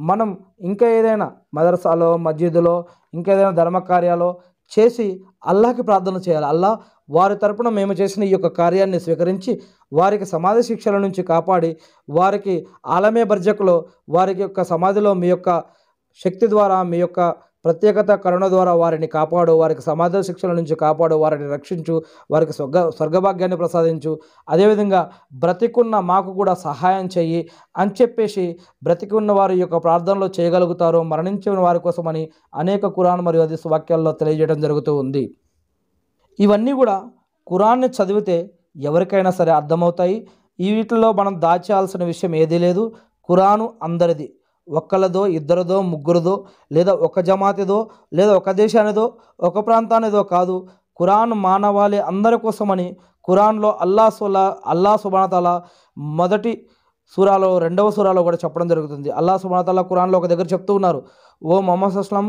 మనం ఇంకా ఏదైనా మదర్సాలో మస్జిద్లో ఇంకేదైనా ఏదైనా ధర్మకార్యాలో చేసి అల్లాహకి ప్రార్థన చేయాలి అల్లా వారి తరపున మేము చేసిన ఈ యొక్క కార్యాన్ని స్వీకరించి వారికి సమాధి శిక్షల నుంచి కాపాడి వారికి ఆలమే బర్జకులో వారికి యొక్క సమాధిలో మీ యొక్క శక్తి ద్వారా మీ యొక్క ప్రత్యేకత కరుణ ద్వారా వారిని కాపాడు వారికి సమాజ శిక్షల నుంచి కాపాడు వారిని రక్షించు వారికి స్వర్గ స్వర్గభాగ్యాన్ని ప్రసాదించు అదేవిధంగా బ్రతికున్న మాకు కూడా సహాయం చెయ్యి అని చెప్పేసి బ్రతికున్న వారి యొక్క ప్రార్థనలో చేయగలుగుతారు మరణించిన వారి కోసమని అనేక కురాన్ మరియు అది వాక్యాల్లో తెలియజేయడం జరుగుతూ ఉంది ఇవన్నీ కూడా కురాన్ని చదివితే ఎవరికైనా సరే అర్థమవుతాయి ఈ వీటిలో మనం దాచాల్సిన విషయం ఏదీ లేదు కురాను అందరిది ఒక్కలదో ఇద్దరిదో ముగ్గురుదో లేదా ఒక జమాతిదో లేదా ఒక దేశానిదో ఒక ప్రాంతానిదో కాదు ఖురాన్ మానవాళి అందరి కోసమని ఖురాన్లో అల్లా సుల్లా అల్లా సుబానతల మొదటి సూరాలో రెండవ సూరాలో కూడా చెప్పడం జరుగుతుంది అల్లా సుబానతల ఖురాన్లో ఒక దగ్గర చెప్తూ ఉన్నారు ఓ మొహమ్మద్ అస్లం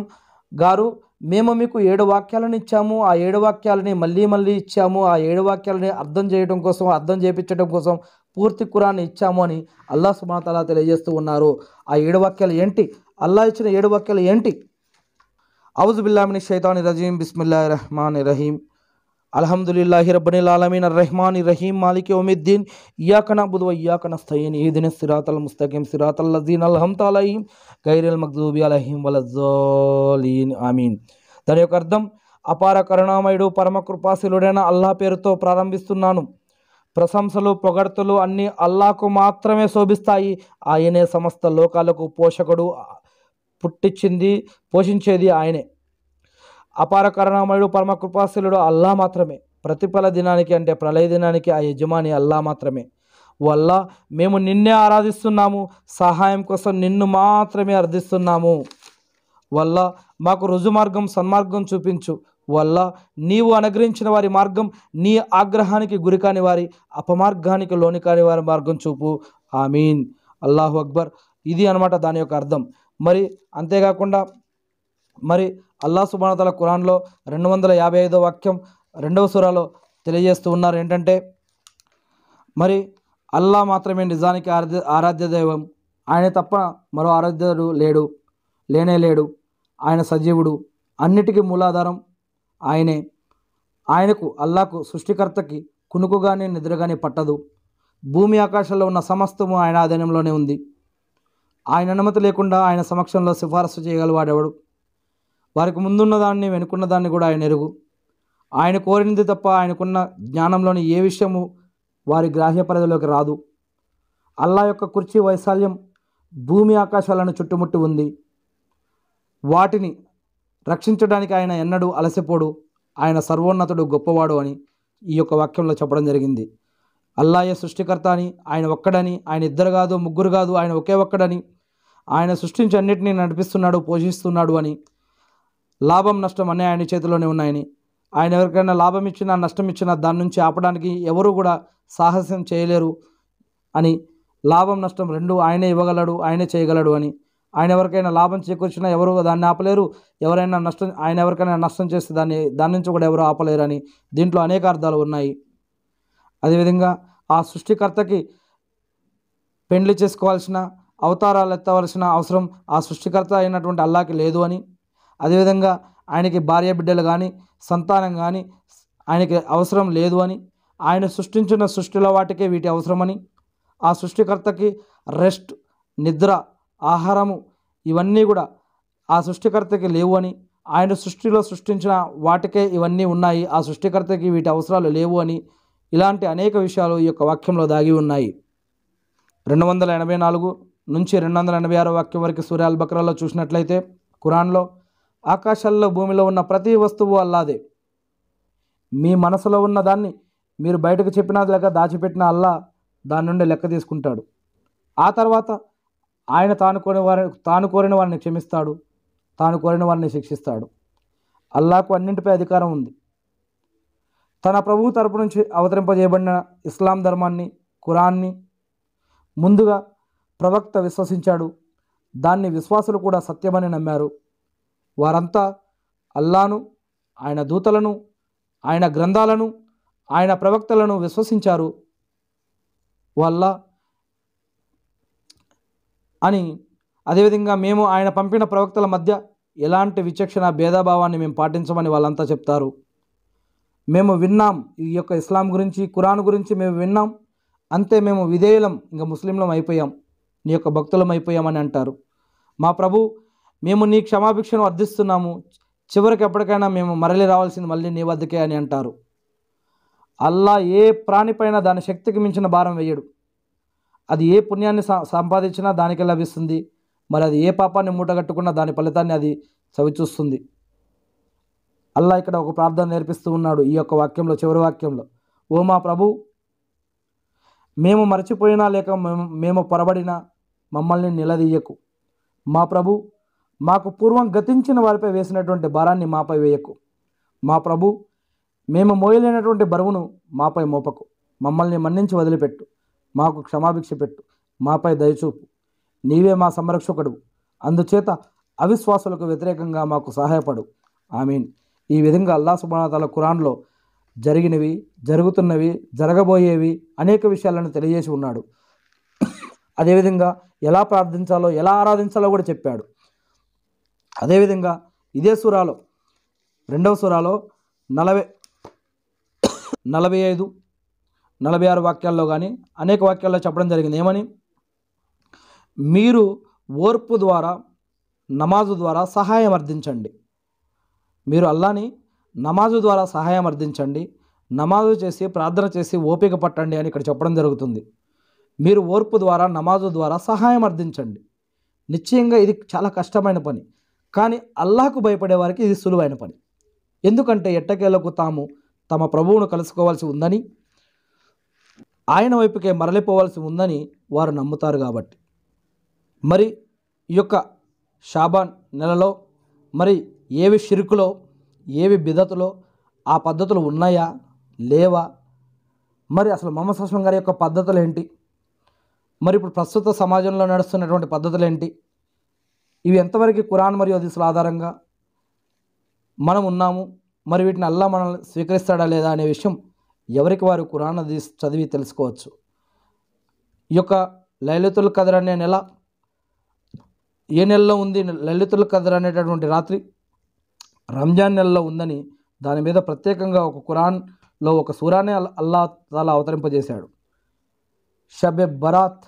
గారు మేము మీకు ఏడు వాక్యాలను ఇచ్చాము ఆ ఏడు వాక్యాలని మళ్ళీ మళ్ళీ ఇచ్చాము ఆ ఏడు వాక్యాలని అర్థం చేయడం కోసం అర్థం చేయించడం కోసం పూర్తి కురాన్ని ఇచ్చాము అని అల్లా సుమాతలా తెలియజేస్తూ ఉన్నారు ఆ ఏడు వాక్యాలు ఏంటి అల్లా ఇచ్చిన ఏడు వాక్యాలు ఏంటి బిల్లామిని షైతాని రజీం బిస్మిల్లా రహమాన్ రహీం అల్హదుల్లా రబ్బనిల్ ఆలమీన్ రహమాన్ రహీం మాలికి ఒమిద్దీన్ ఇయాకన బుధువ ఇయాకన స్థయిన్ దిన సిరాతల్ ముస్తకిం సిరాతల్ లజీన్ అల్హమ్త అలహీం గైరల్ మగ్జూబి అలహీం వలజోలీన్ ఆమీన్ దాని యొక్క అర్థం అపార కరుణామయుడు పరమ అల్లా పేరుతో ప్రారంభిస్తున్నాను ప్రశంసలు పొగడ్తలు అన్నీ అల్లాకు మాత్రమే శోభిస్తాయి ఆయనే సమస్త లోకాలకు పోషకుడు పుట్టించింది పోషించేది ఆయనే అపార కరుణామయుడు పరమకృపాశీలుడు అల్లా మాత్రమే ప్రతిఫల దినానికి అంటే ప్రళయ దినానికి ఆ యజమాని అల్లా మాత్రమే వల్ల మేము నిన్నే ఆరాధిస్తున్నాము సహాయం కోసం నిన్ను మాత్రమే అర్థిస్తున్నాము వల్ల మాకు రుజుమార్గం సన్మార్గం చూపించు వల్ల నీవు అనుగ్రహించిన వారి మార్గం నీ ఆగ్రహానికి గురి కాని వారి అపమార్గానికి లోని కాని వారి మార్గం చూపు మీన్ అల్లాహు అక్బర్ ఇది అనమాట దాని యొక్క అర్థం మరి అంతేకాకుండా మరి అల్లా సుబానతల ఖురాన్లో రెండు వందల యాభై ఐదో వాక్యం రెండవ సురాలో తెలియజేస్తూ ఉన్నారు ఏంటంటే మరి అల్లా మాత్రమే నిజానికి ఆరాధ్య ఆరాధ్య దైవం ఆయన తప్ప మరో ఆరాధ్యుడు లేడు లేనే లేడు ఆయన సజీవుడు అన్నిటికీ మూలాధారం ఆయనే ఆయనకు అల్లాకు సృష్టికర్తకి కునుకుగానే నిద్రగానే పట్టదు భూమి ఆకాశంలో ఉన్న సమస్తము ఆయన ఆధీనంలోనే ఉంది ఆయన అనుమతి లేకుండా ఆయన సమక్షంలో సిఫారసు చేయగలవాడెవడు వారికి ముందున్న దాన్ని వెనుకున్న దాన్ని కూడా ఆయన ఎరుగు ఆయన కోరినది తప్ప ఆయనకున్న జ్ఞానంలోని ఏ విషయము వారి గ్రాహ్య పరిధిలోకి రాదు అల్లా యొక్క కుర్చీ వైశాల్యం భూమి ఆకాశాలను చుట్టుముట్టి ఉంది వాటిని రక్షించడానికి ఆయన ఎన్నడూ అలసిపోడు ఆయన సర్వోన్నతుడు గొప్పవాడు అని ఈ యొక్క వాక్యంలో చెప్పడం జరిగింది అల్లాయే సృష్టికర్త అని ఆయన ఒక్కడని ఆయన ఇద్దరు కాదు ముగ్గురు కాదు ఆయన ఒకే ఒక్కడని ఆయన సృష్టించి అన్నింటినీ నడిపిస్తున్నాడు పోషిస్తున్నాడు అని లాభం నష్టం అనే ఆయన చేతిలోనే ఉన్నాయని ఆయన ఎవరికైనా లాభం ఇచ్చినా నష్టం ఇచ్చినా దాని నుంచి ఆపడానికి ఎవరూ కూడా సాహసం చేయలేరు అని లాభం నష్టం రెండు ఆయనే ఇవ్వగలడు ఆయనే చేయగలడు అని ఆయన ఎవరికైనా లాభం చేకూర్చినా ఎవరు దాన్ని ఆపలేరు ఎవరైనా నష్టం ఆయన ఎవరికైనా నష్టం చేస్తే దాన్ని దాని నుంచి కూడా ఎవరు ఆపలేరని దీంట్లో అనేక అర్థాలు ఉన్నాయి అదేవిధంగా ఆ సృష్టికర్తకి పెండ్లి చేసుకోవాల్సిన అవతారాలు ఎత్తవలసిన అవసరం ఆ సృష్టికర్త అయినటువంటి అల్లాకి లేదు అని అదేవిధంగా ఆయనకి భార్య బిడ్డలు కానీ సంతానం కానీ ఆయనకి అవసరం లేదు అని ఆయన సృష్టించిన సృష్టిలో వాటికే వీటి అవసరమని ఆ సృష్టికర్తకి రెస్ట్ నిద్ర ఆహారము ఇవన్నీ కూడా ఆ సృష్టికర్తకి లేవు అని ఆయన సృష్టిలో సృష్టించిన వాటికే ఇవన్నీ ఉన్నాయి ఆ సృష్టికర్తకి వీటి అవసరాలు లేవు అని ఇలాంటి అనేక విషయాలు ఈ యొక్క వాక్యంలో దాగి ఉన్నాయి రెండు వందల ఎనభై నాలుగు నుంచి రెండు వందల ఎనభై ఆరో వాక్యం వరకు సూర్యాల బక్రాల్లో చూసినట్లయితే ఖురాన్లో ఆకాశాల్లో భూమిలో ఉన్న ప్రతి వస్తువు అల్లాదే మీ మనసులో ఉన్న దాన్ని మీరు బయటకు చెప్పినా లేక దాచిపెట్టిన అల్లా దాని నుండి లెక్క తీసుకుంటాడు ఆ తర్వాత ఆయన తాను కోరిన వారిని తాను కోరిన వారిని క్షమిస్తాడు తాను కోరిన వారిని శిక్షిస్తాడు అల్లాకు అన్నింటిపై అధికారం ఉంది తన ప్రభువు తరపు నుంచి అవతరింపజేయబడిన ఇస్లాం ధర్మాన్ని ఖురాన్ని ముందుగా ప్రవక్త విశ్వసించాడు దాన్ని విశ్వాసులు కూడా సత్యమని నమ్మారు వారంతా అల్లాను ఆయన దూతలను ఆయన గ్రంథాలను ఆయన ప్రవక్తలను విశ్వసించారు వాళ్ళ అని అదేవిధంగా మేము ఆయన పంపిన ప్రవక్తల మధ్య ఎలాంటి విచక్షణ భేదభావాన్ని మేము పాటించమని వాళ్ళంతా చెప్తారు మేము విన్నాం ఈ యొక్క ఇస్లాం గురించి కురాన్ గురించి మేము విన్నాం అంతే మేము విధేయులం ఇంకా ముస్లింలం అయిపోయాం నీ యొక్క భక్తులం అయిపోయామని అంటారు మా ప్రభు మేము నీ క్షమాభిక్షను అర్థిస్తున్నాము చివరికి ఎప్పటికైనా మేము మరలి రావాల్సింది మళ్ళీ నీ వద్దకే అని అంటారు అల్లా ఏ ప్రాణిపైన దాని శక్తికి మించిన భారం వేయడు అది ఏ పుణ్యాన్ని సంపాదించినా దానికే లభిస్తుంది మరి అది ఏ పాపాన్ని మూటగట్టుకున్నా దాని ఫలితాన్ని అది చవిచూస్తుంది అల్లా ఇక్కడ ఒక ప్రార్థన నేర్పిస్తూ ఉన్నాడు ఈ యొక్క వాక్యంలో చివరి వాక్యంలో ఓ మా ప్రభు మేము మర్చిపోయినా లేక మేము మేము పొరబడినా మమ్మల్ని నిలదీయకు మా ప్రభు మాకు పూర్వం గతించిన వారిపై వేసినటువంటి భారాన్ని మాపై వేయకు మా ప్రభు మేము మోయలేనటువంటి బరువును మాపై మోపకు మమ్మల్ని మన్నించి వదిలిపెట్టు మాకు క్షమాభిక్ష పెట్టు మాపై దయచూపు నీవే మా సంరక్షకుడు అందుచేత అవిశ్వాసులకు వ్యతిరేకంగా మాకు సహాయపడు ఐ మీన్ ఈ విధంగా అల్లా సుబానతాల ఖురాన్లో జరిగినవి జరుగుతున్నవి జరగబోయేవి అనేక విషయాలను తెలియజేసి ఉన్నాడు అదేవిధంగా ఎలా ప్రార్థించాలో ఎలా ఆరాధించాలో కూడా చెప్పాడు అదేవిధంగా ఇదే సురాలో రెండవ సురాలో నలభై నలభై ఐదు నలభై ఆరు వాక్యాల్లో కానీ అనేక వాక్యాల్లో చెప్పడం జరిగింది ఏమని మీరు ఓర్పు ద్వారా నమాజు ద్వారా సహాయం అర్థించండి మీరు అల్లాని నమాజు ద్వారా సహాయం అర్థించండి నమాజు చేసి ప్రార్థన చేసి ఓపిక పట్టండి అని ఇక్కడ చెప్పడం జరుగుతుంది మీరు ఓర్పు ద్వారా నమాజు ద్వారా సహాయం అర్థించండి నిశ్చయంగా ఇది చాలా కష్టమైన పని కానీ అల్లాహకు భయపడే వారికి ఇది సులువైన పని ఎందుకంటే ఎట్టకేలకు తాము తమ ప్రభువును కలుసుకోవాల్సి ఉందని ఆయన వైపుకే మరలిపోవాల్సి ఉందని వారు నమ్ముతారు కాబట్టి మరి ఈ యొక్క షాబాన్ నెలలో మరి ఏవి షిరుకులో ఏవి బిదతులో ఆ పద్ధతులు ఉన్నాయా లేవా మరి అసలు మొహమ్మద్ సస్మం గారి యొక్క పద్ధతులు ఏంటి మరి ఇప్పుడు ప్రస్తుత సమాజంలో నడుస్తున్నటువంటి పద్ధతులు ఏంటి ఇవి ఎంతవరకు కురాన్ మరియు అధిసుల ఆధారంగా మనం ఉన్నాము మరి వీటిని అల్లా మనల్ని స్వీకరిస్తాడా లేదా అనే విషయం ఎవరికి వారు కురాన్ హదీస్ చదివి తెలుసుకోవచ్చు ఈ యొక్క లలితుల కదర్ అనే నెల ఏ నెలలో ఉంది లలితుల కదర్ అనేటటువంటి రాత్రి రంజాన్ నెలలో ఉందని దాని మీద ప్రత్యేకంగా ఒక కురాన్లో ఒక సూరానే అల్లా తాలా అవతరింపజేశాడు షబె బరాత్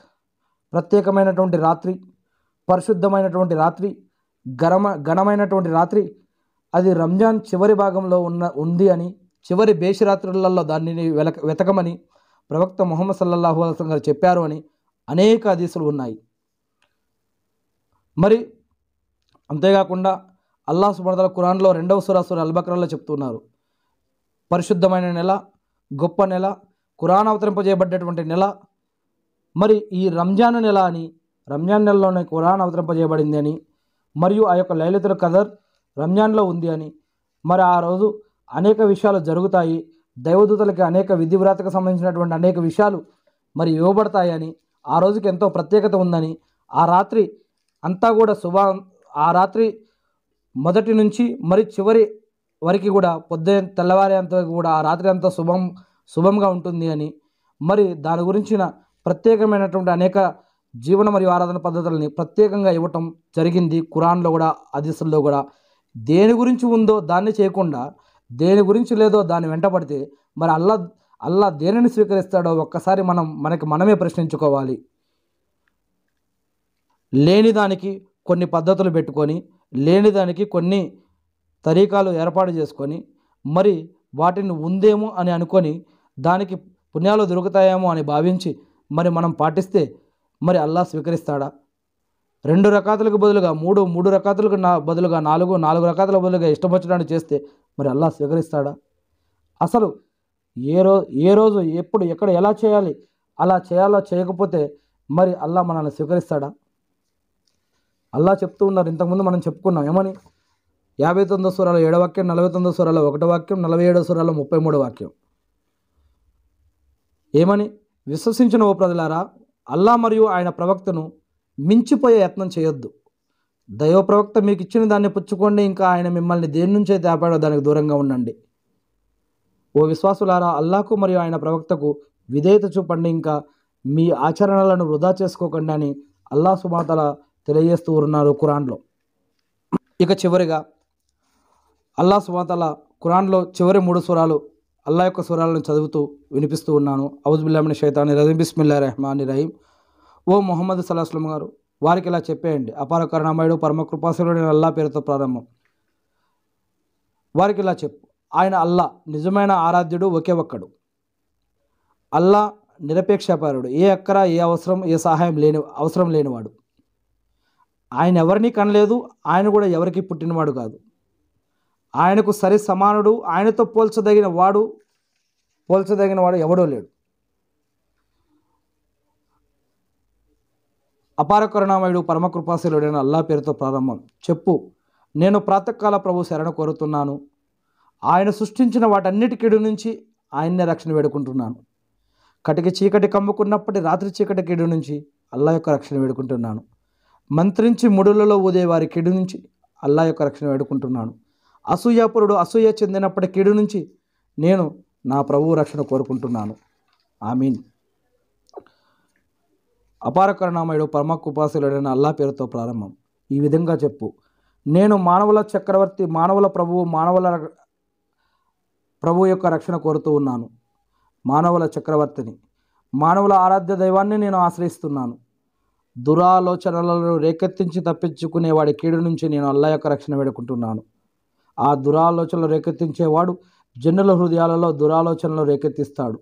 ప్రత్యేకమైనటువంటి రాత్రి పరిశుద్ధమైనటువంటి రాత్రి గరమ ఘనమైనటువంటి రాత్రి అది రంజాన్ చివరి భాగంలో ఉన్న ఉంది అని చివరి బేషరాత్రులలో దానిని వెలక వెతకమని ప్రవక్త మొహమ్మద్ సల్లల్లాహు అల్సం గారు చెప్పారు అని అనేక అదీసులు ఉన్నాయి మరి అంతేకాకుండా అల్లా సుబర్దల కురాన్లో రెండవ సురాసుర అల్బక్రాల్లో చెప్తున్నారు పరిశుద్ధమైన నెల గొప్ప నెల కురాన్ అవతరింపజేయబడ్డటువంటి నెల మరి ఈ రంజాన్ నెల అని రంజాన్ నెలలోనే కురాన్ అవతరింపజేయబడింది అని మరియు ఆ యొక్క లైలతుల కదర్ రంజాన్లో ఉంది అని మరి ఆ రోజు అనేక విషయాలు జరుగుతాయి దైవదూతలకి అనేక విధివ్రాతకు సంబంధించినటువంటి అనేక విషయాలు మరి ఇవ్వబడతాయని ఆ రోజుకి ఎంతో ప్రత్యేకత ఉందని ఆ రాత్రి అంతా కూడా శుభ ఆ రాత్రి మొదటి నుంచి మరి చివరి వరకు కూడా పొద్దు అంత కూడా ఆ రాత్రి అంతా శుభం శుభంగా ఉంటుంది అని మరి దాని గురించిన ప్రత్యేకమైనటువంటి అనేక జీవన మరియు ఆరాధన పద్ధతులని ప్రత్యేకంగా ఇవ్వటం జరిగింది కురాన్లో కూడా అదిసుల్లో కూడా దేని గురించి ఉందో దాన్ని చేయకుండా దేని గురించి లేదో దాన్ని వెంటబడితే మరి అల్లా అల్లా దేనిని స్వీకరిస్తాడో ఒక్కసారి మనం మనకి మనమే ప్రశ్నించుకోవాలి లేని దానికి కొన్ని పద్ధతులు పెట్టుకొని లేని దానికి కొన్ని తరీకాలు ఏర్పాటు చేసుకొని మరి వాటిని ఉందేమో అని అనుకొని దానికి పుణ్యాలు దొరుకుతాయేమో అని భావించి మరి మనం పాటిస్తే మరి అల్లా స్వీకరిస్తాడా రెండు రకాతులకు బదులుగా మూడు మూడు రకాతులకు నా బదులుగా నాలుగు నాలుగు రకాతుల బదులుగా ఇష్టం వచ్చినట్టు చేస్తే మరి అల్లా స్వీకరిస్తాడా అసలు ఏ రో ఏ రోజు ఎప్పుడు ఎక్కడ ఎలా చేయాలి అలా చేయాలో చేయకపోతే మరి అల్లా మనల్ని స్వీకరిస్తాడా అల్లా చెప్తూ ఉన్నారు ఇంతకుముందు మనం చెప్పుకున్నాం ఏమని యాభై తొమ్మిదో స్వరాలు ఏడో వాక్యం నలభై తొమ్మిదో స్వరాలు ఒకటో వాక్యం నలభై ఏడో స్వరాలు ముప్పై మూడో వాక్యం ఏమని విశ్వసించిన ఓ ప్రజలారా అల్లా మరియు ఆయన ప్రవక్తను మించిపోయే యత్నం చేయొద్దు దైవ ప్రవక్త మీకు ఇచ్చిన దాన్ని పుచ్చుకోండి ఇంకా ఆయన మిమ్మల్ని దేని నుంచే తేపాడో దానికి దూరంగా ఉండండి ఓ విశ్వాసులారా అల్లాకు మరియు ఆయన ప్రవక్తకు విధేయత చూపండి ఇంకా మీ ఆచరణలను వృధా చేసుకోకండి అని అల్లా సుమాతల తెలియజేస్తూ ఉన్నారు కురాన్లో ఇక చివరిగా అల్లా సుమాతల కురాన్లో చివరి మూడు స్వరాలు అల్లా యొక్క స్వరాలను చదువుతూ వినిపిస్తూ ఉన్నాను అవుజుబుల్లామిన్ షైతాని రజీం బిస్మిల్లా రెహమాని రహీం ఓ మొహమ్మద్ సలాహస్లం గారు వారికి ఇలా చెప్పేయండి అపార కరుణామయుడు నేను అల్లా పేరుతో ప్రారంభం వారికి ఇలా చెప్పు ఆయన అల్లా నిజమైన ఆరాధ్యుడు ఒకే ఒక్కడు అల్లా నిరపేక్షపరుడు ఏ అక్కర ఏ అవసరం ఏ సహాయం లేని అవసరం లేనివాడు ఆయన ఎవరిని కనలేదు ఆయన కూడా ఎవరికి పుట్టినవాడు కాదు ఆయనకు సరి సమానుడు ఆయనతో పోల్చదగిన వాడు పోల్చదగిన వాడు ఎవడో లేడు అపార కరుణామయుడు పరమకృపాశీలుడైన అల్లా పేరుతో ప్రారంభం చెప్పు నేను ప్రాతకాల ప్రభు శరణ కోరుతున్నాను ఆయన సృష్టించిన వాటన్నిటికీడు నుంచి ఆయన్నే రక్షణ వేడుకుంటున్నాను కటికి చీకటి కమ్ముకున్నప్పటి రాత్రి చీకటి కీడు నుంచి అల్లా యొక్క రక్షణ వేడుకుంటున్నాను మంత్రించి ముడులలో ఊదే వారి కీడు నుంచి అల్లా యొక్క రక్షణ వేడుకుంటున్నాను అసూయాపురుడు అసూయ చెందినప్పటి కీడు నుంచి నేను నా ప్రభువు రక్షణ కోరుకుంటున్నాను ఆమీన్ అపార కరుణామయుడు పరమ కృపాశీలుడైన అల్లా పేరుతో ప్రారంభం ఈ విధంగా చెప్పు నేను మానవుల చక్రవర్తి మానవుల ప్రభువు మానవుల ప్రభు యొక్క రక్షణ కోరుతూ ఉన్నాను మానవుల చక్రవర్తిని మానవుల ఆరాధ్య దైవాన్ని నేను ఆశ్రయిస్తున్నాను దురాలోచనలను రేకెత్తించి తప్పించుకునేవాడి కీడు నుంచి నేను అల్లా యొక్క రక్షణ వేడుకుంటున్నాను ఆ దురాలోచనలు రేకెత్తించేవాడు జన్నుల హృదయాలలో దురాలోచనలు రేకెత్తిస్తాడు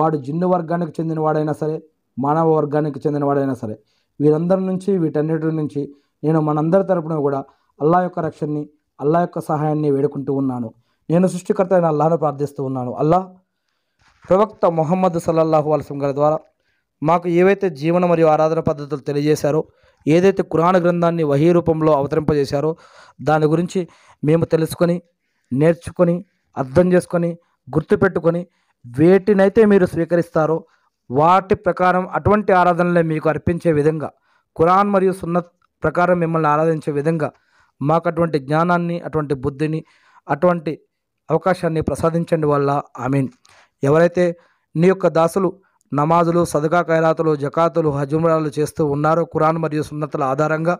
వాడు జిన్ను వర్గానికి చెందినవాడైనా సరే మానవ వర్గానికి చెందినవాడైనా సరే వీరందరి నుంచి వీటన్నిటి నుంచి నేను మనందరి తరపున కూడా అల్లా యొక్క రక్షణని అల్లా యొక్క సహాయాన్ని వేడుకుంటూ ఉన్నాను నేను సృష్టికర్త అయిన అల్లాను ప్రార్థిస్తూ ఉన్నాను అల్లా ప్రవక్త మొహమ్మద్ సల్లల్లాహు అలసం గారి ద్వారా మాకు ఏవైతే జీవన మరియు ఆరాధన పద్ధతులు తెలియజేశారో ఏదైతే కురాణ గ్రంథాన్ని వహీ రూపంలో అవతరింపజేశారో దాని గురించి మేము తెలుసుకొని నేర్చుకొని అర్థం చేసుకొని గుర్తుపెట్టుకొని వేటినైతే మీరు స్వీకరిస్తారో వాటి ప్రకారం అటువంటి ఆరాధనలే మీకు అర్పించే విధంగా ఖురాన్ మరియు సున్నత్ ప్రకారం మిమ్మల్ని ఆరాధించే విధంగా మాకు అటువంటి జ్ఞానాన్ని అటువంటి బుద్ధిని అటువంటి అవకాశాన్ని ప్రసాదించండి వల్ల ఆమెన్ ఎవరైతే నీ యొక్క దాసులు నమాజులు సదకా ఖైరాతులు జకాతులు హజుమరాలు చేస్తూ ఉన్నారో ఖురాన్ మరియు సున్నతుల ఆధారంగా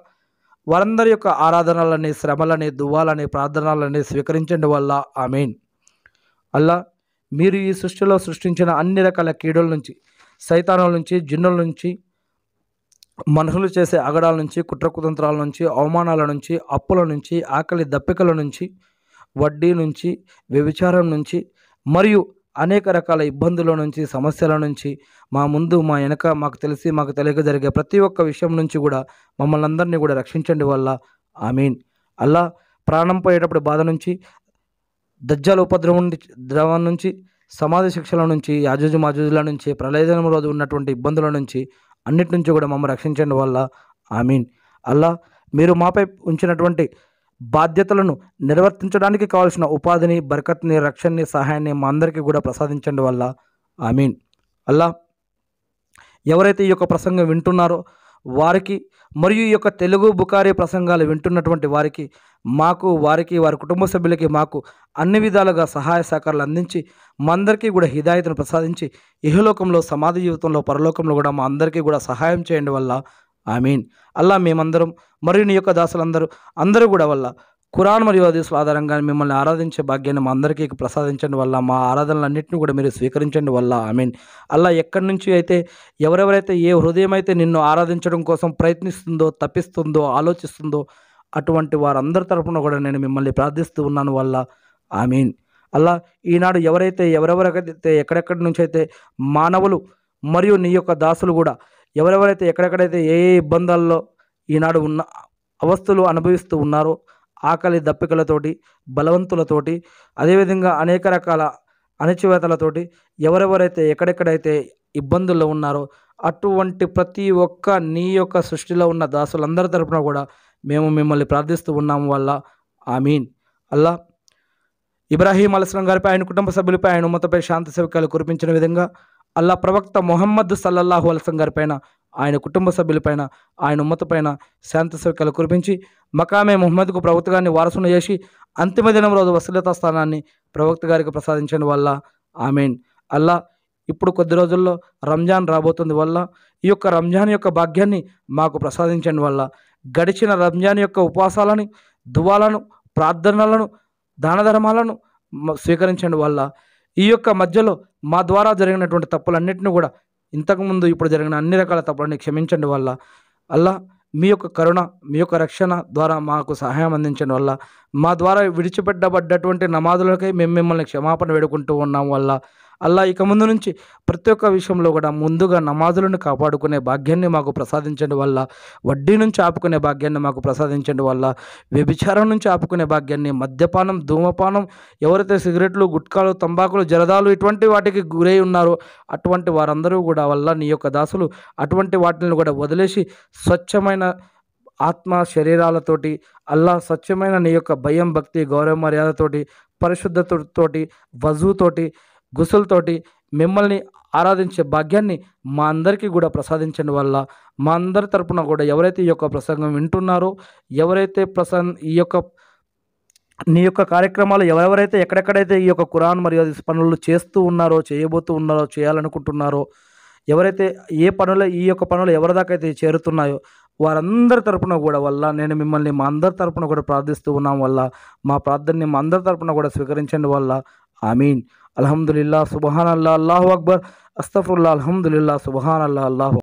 వారందరి యొక్క ఆరాధనలని శ్రమలని దువ్వాలని ప్రార్థనలని స్వీకరించండి వల్ల ఆమెన్ అల్లా మీరు ఈ సృష్టిలో సృష్టించిన అన్ని రకాల కీడుల నుంచి సైతానాల నుంచి జిన్నుల నుంచి మనుషులు చేసే అగడాల నుంచి కుట్ర కుతంత్రాల నుంచి అవమానాల నుంచి అప్పుల నుంచి ఆకలి దప్పికల నుంచి వడ్డీ నుంచి వ్యభిచారం నుంచి మరియు అనేక రకాల ఇబ్బందుల నుంచి సమస్యల నుంచి మా ముందు మా వెనక మాకు తెలిసి మాకు తెలియక జరిగే ప్రతి ఒక్క విషయం నుంచి కూడా మమ్మల్ని అందరినీ కూడా రక్షించండి వల్ల ఐ మీన్ అలా ప్రాణం పోయేటప్పుడు బాధ నుంచి దజ్జాల ఉపద్రవం ద్రవం నుంచి సమాజ శిక్షల నుంచి యాజుజు మాజుజుల నుంచి రోజు ఉన్నటువంటి ఇబ్బందుల నుంచి అన్నిటి నుంచి కూడా మమ్మల్ని రక్షించండి వల్ల ఆమీన్ అల్లా మీరు మాపై ఉంచినటువంటి బాధ్యతలను నిర్వర్తించడానికి కావాల్సిన ఉపాధిని బరకత్ని రక్షణని సహాయాన్ని మా అందరికీ కూడా ప్రసాదించండి వల్ల మీన్ అల్లా ఎవరైతే ఈ యొక్క ప్రసంగం వింటున్నారో వారికి మరియు ఈ యొక్క తెలుగు బుకారీ ప్రసంగాలు వింటున్నటువంటి వారికి మాకు వారికి వారి కుటుంబ సభ్యులకి మాకు అన్ని విధాలుగా సహాయ సహకారాలు అందించి మా అందరికీ కూడా హిదాయతను ప్రసాదించి ఇహలోకంలో సమాధి జీవితంలో పరలోకంలో కూడా మా అందరికీ కూడా సహాయం చేయండి వల్ల మీన్ అల్లా మేమందరం మరియు నీ యొక్క దాసులందరూ అందరూ కూడా వల్ల కురాన్ మరియు అదీసుల ఆధారంగా మిమ్మల్ని ఆరాధించే భాగ్యాన్ని మా అందరికీ ప్రసాదించండి వల్ల మా ఆరాధనలన్నింటినీ కూడా మీరు స్వీకరించండి వల్ల ఐ మీన్ అలా ఎక్కడి నుంచి అయితే ఎవరెవరైతే ఏ హృదయం అయితే నిన్ను ఆరాధించడం కోసం ప్రయత్నిస్తుందో తప్పిస్తుందో ఆలోచిస్తుందో అటువంటి వారందరి తరపున కూడా నేను మిమ్మల్ని ప్రార్థిస్తూ ఉన్నాను వల్ల ఐ మీన్ అలా ఈనాడు ఎవరైతే ఎవరెవరైతే ఎక్కడెక్కడి నుంచి అయితే మానవులు మరియు నీ యొక్క దాసులు కూడా ఎవరెవరైతే ఎక్కడెక్కడైతే ఏ ఏ ఇబ్బందుల్లో ఈనాడు ఉన్న అవస్థలు అనుభవిస్తూ ఉన్నారో ఆకలి దప్పికలతోటి బలవంతులతోటి అదేవిధంగా అనేక రకాల అణచివేతలతోటి ఎవరెవరైతే ఎక్కడెక్కడైతే ఇబ్బందుల్లో ఉన్నారో అటువంటి ప్రతి ఒక్క నీ యొక్క సృష్టిలో ఉన్న దాసులందరి తరఫున కూడా మేము మిమ్మల్ని ప్రార్థిస్తూ ఉన్నాము వల్ల ఆమీన్ అల్లా ఇబ్రాహీం అలస్లం గారిపై ఆయన కుటుంబ సభ్యులపై ఆయన ఉమ్మతపై శాంతి సేవకాలు కురిపించిన విధంగా అల్లా ప్రవక్త మొహమ్మద్ సల్లల్లాహు అలస్లం గారిపైన ఆయన కుటుంబ సభ్యులపైన ఆయన ఉమ్మతపైన శాంతి సేవకాలు కురిపించి మకామే మొహమ్మద్కు ప్రభుత్వాన్ని వారసును చేసి అంతిమ దినం రోజు వసలతా స్థానాన్ని ప్రవక్త గారికి ప్రసాదించడం వల్ల ఆమెన్ అల్లా ఇప్పుడు కొద్ది రోజుల్లో రంజాన్ రాబోతుంది వల్ల ఈ యొక్క రంజాన్ యొక్క భాగ్యాన్ని మాకు ప్రసాదించడం వల్ల గడిచిన రంజాన్ యొక్క ఉపవాసాలని దువాలను ప్రార్థనలను దాన ధర్మాలను స్వీకరించండి వల్ల ఈ యొక్క మధ్యలో మా ద్వారా జరిగినటువంటి తప్పులన్నింటినీ కూడా ఇంతకుముందు ఇప్పుడు జరిగిన అన్ని రకాల తప్పులన్నీ క్షమించండి వల్ల అలా మీ యొక్క కరుణ మీ యొక్క రక్షణ ద్వారా మాకు సహాయం అందించడం వల్ల మా ద్వారా విడిచిపెట్టబడ్డటువంటి నమాజులకై మేము మిమ్మల్ని క్షమాపణ వేడుకుంటూ ఉన్నాం వల్ల అల్లా ఇక ముందు నుంచి ప్రతి ఒక్క విషయంలో కూడా ముందుగా నమాజులను కాపాడుకునే భాగ్యాన్ని మాకు ప్రసాదించండి వల్ల వడ్డీ నుంచి ఆపుకునే భాగ్యాన్ని మాకు ప్రసాదించండి వల్ల వ్యభిచారం నుంచి ఆపుకునే భాగ్యాన్ని మద్యపానం ధూమపానం ఎవరైతే సిగరెట్లు గుట్కాలు తంబాకులు జలదాలు ఇటువంటి వాటికి గురై ఉన్నారో అటువంటి వారందరూ కూడా వల్ల నీ యొక్క దాసులు అటువంటి వాటిని కూడా వదిలేసి స్వచ్ఛమైన ఆత్మ శరీరాలతోటి అల్లా స్వచ్ఛమైన నీ యొక్క భయం భక్తి గౌరవ మర్యాదతోటి పరిశుద్ధతతోటి వజుతోటి గుసులతోటి మిమ్మల్ని ఆరాధించే భాగ్యాన్ని మా అందరికీ కూడా ప్రసాదించండి వల్ల మా అందరి తరపున కూడా ఎవరైతే ఈ యొక్క ప్రసంగం వింటున్నారో ఎవరైతే ప్రసంగ ఈ యొక్క నీ యొక్క కార్యక్రమాలు ఎవరెవరైతే ఎక్కడెక్కడైతే ఈ యొక్క కురాన్ మరియు అది పనులు చేస్తూ ఉన్నారో చేయబోతూ ఉన్నారో చేయాలనుకుంటున్నారో ఎవరైతే ఏ పనులు ఈ యొక్క పనులు ఎవరి అయితే చేరుతున్నాయో వారందరి తరపున కూడా వల్ల నేను మిమ్మల్ని మా అందరి తరపున కూడా ప్రార్థిస్తూ ఉన్నాం వల్ల మా ప్రార్థనని మా అందరి తరపున కూడా స్వీకరించండి వల్ల ఐ మీన్ الحمد لله سبحان الله الله أكبر استغفر الله الحمد لله سبحان الله الله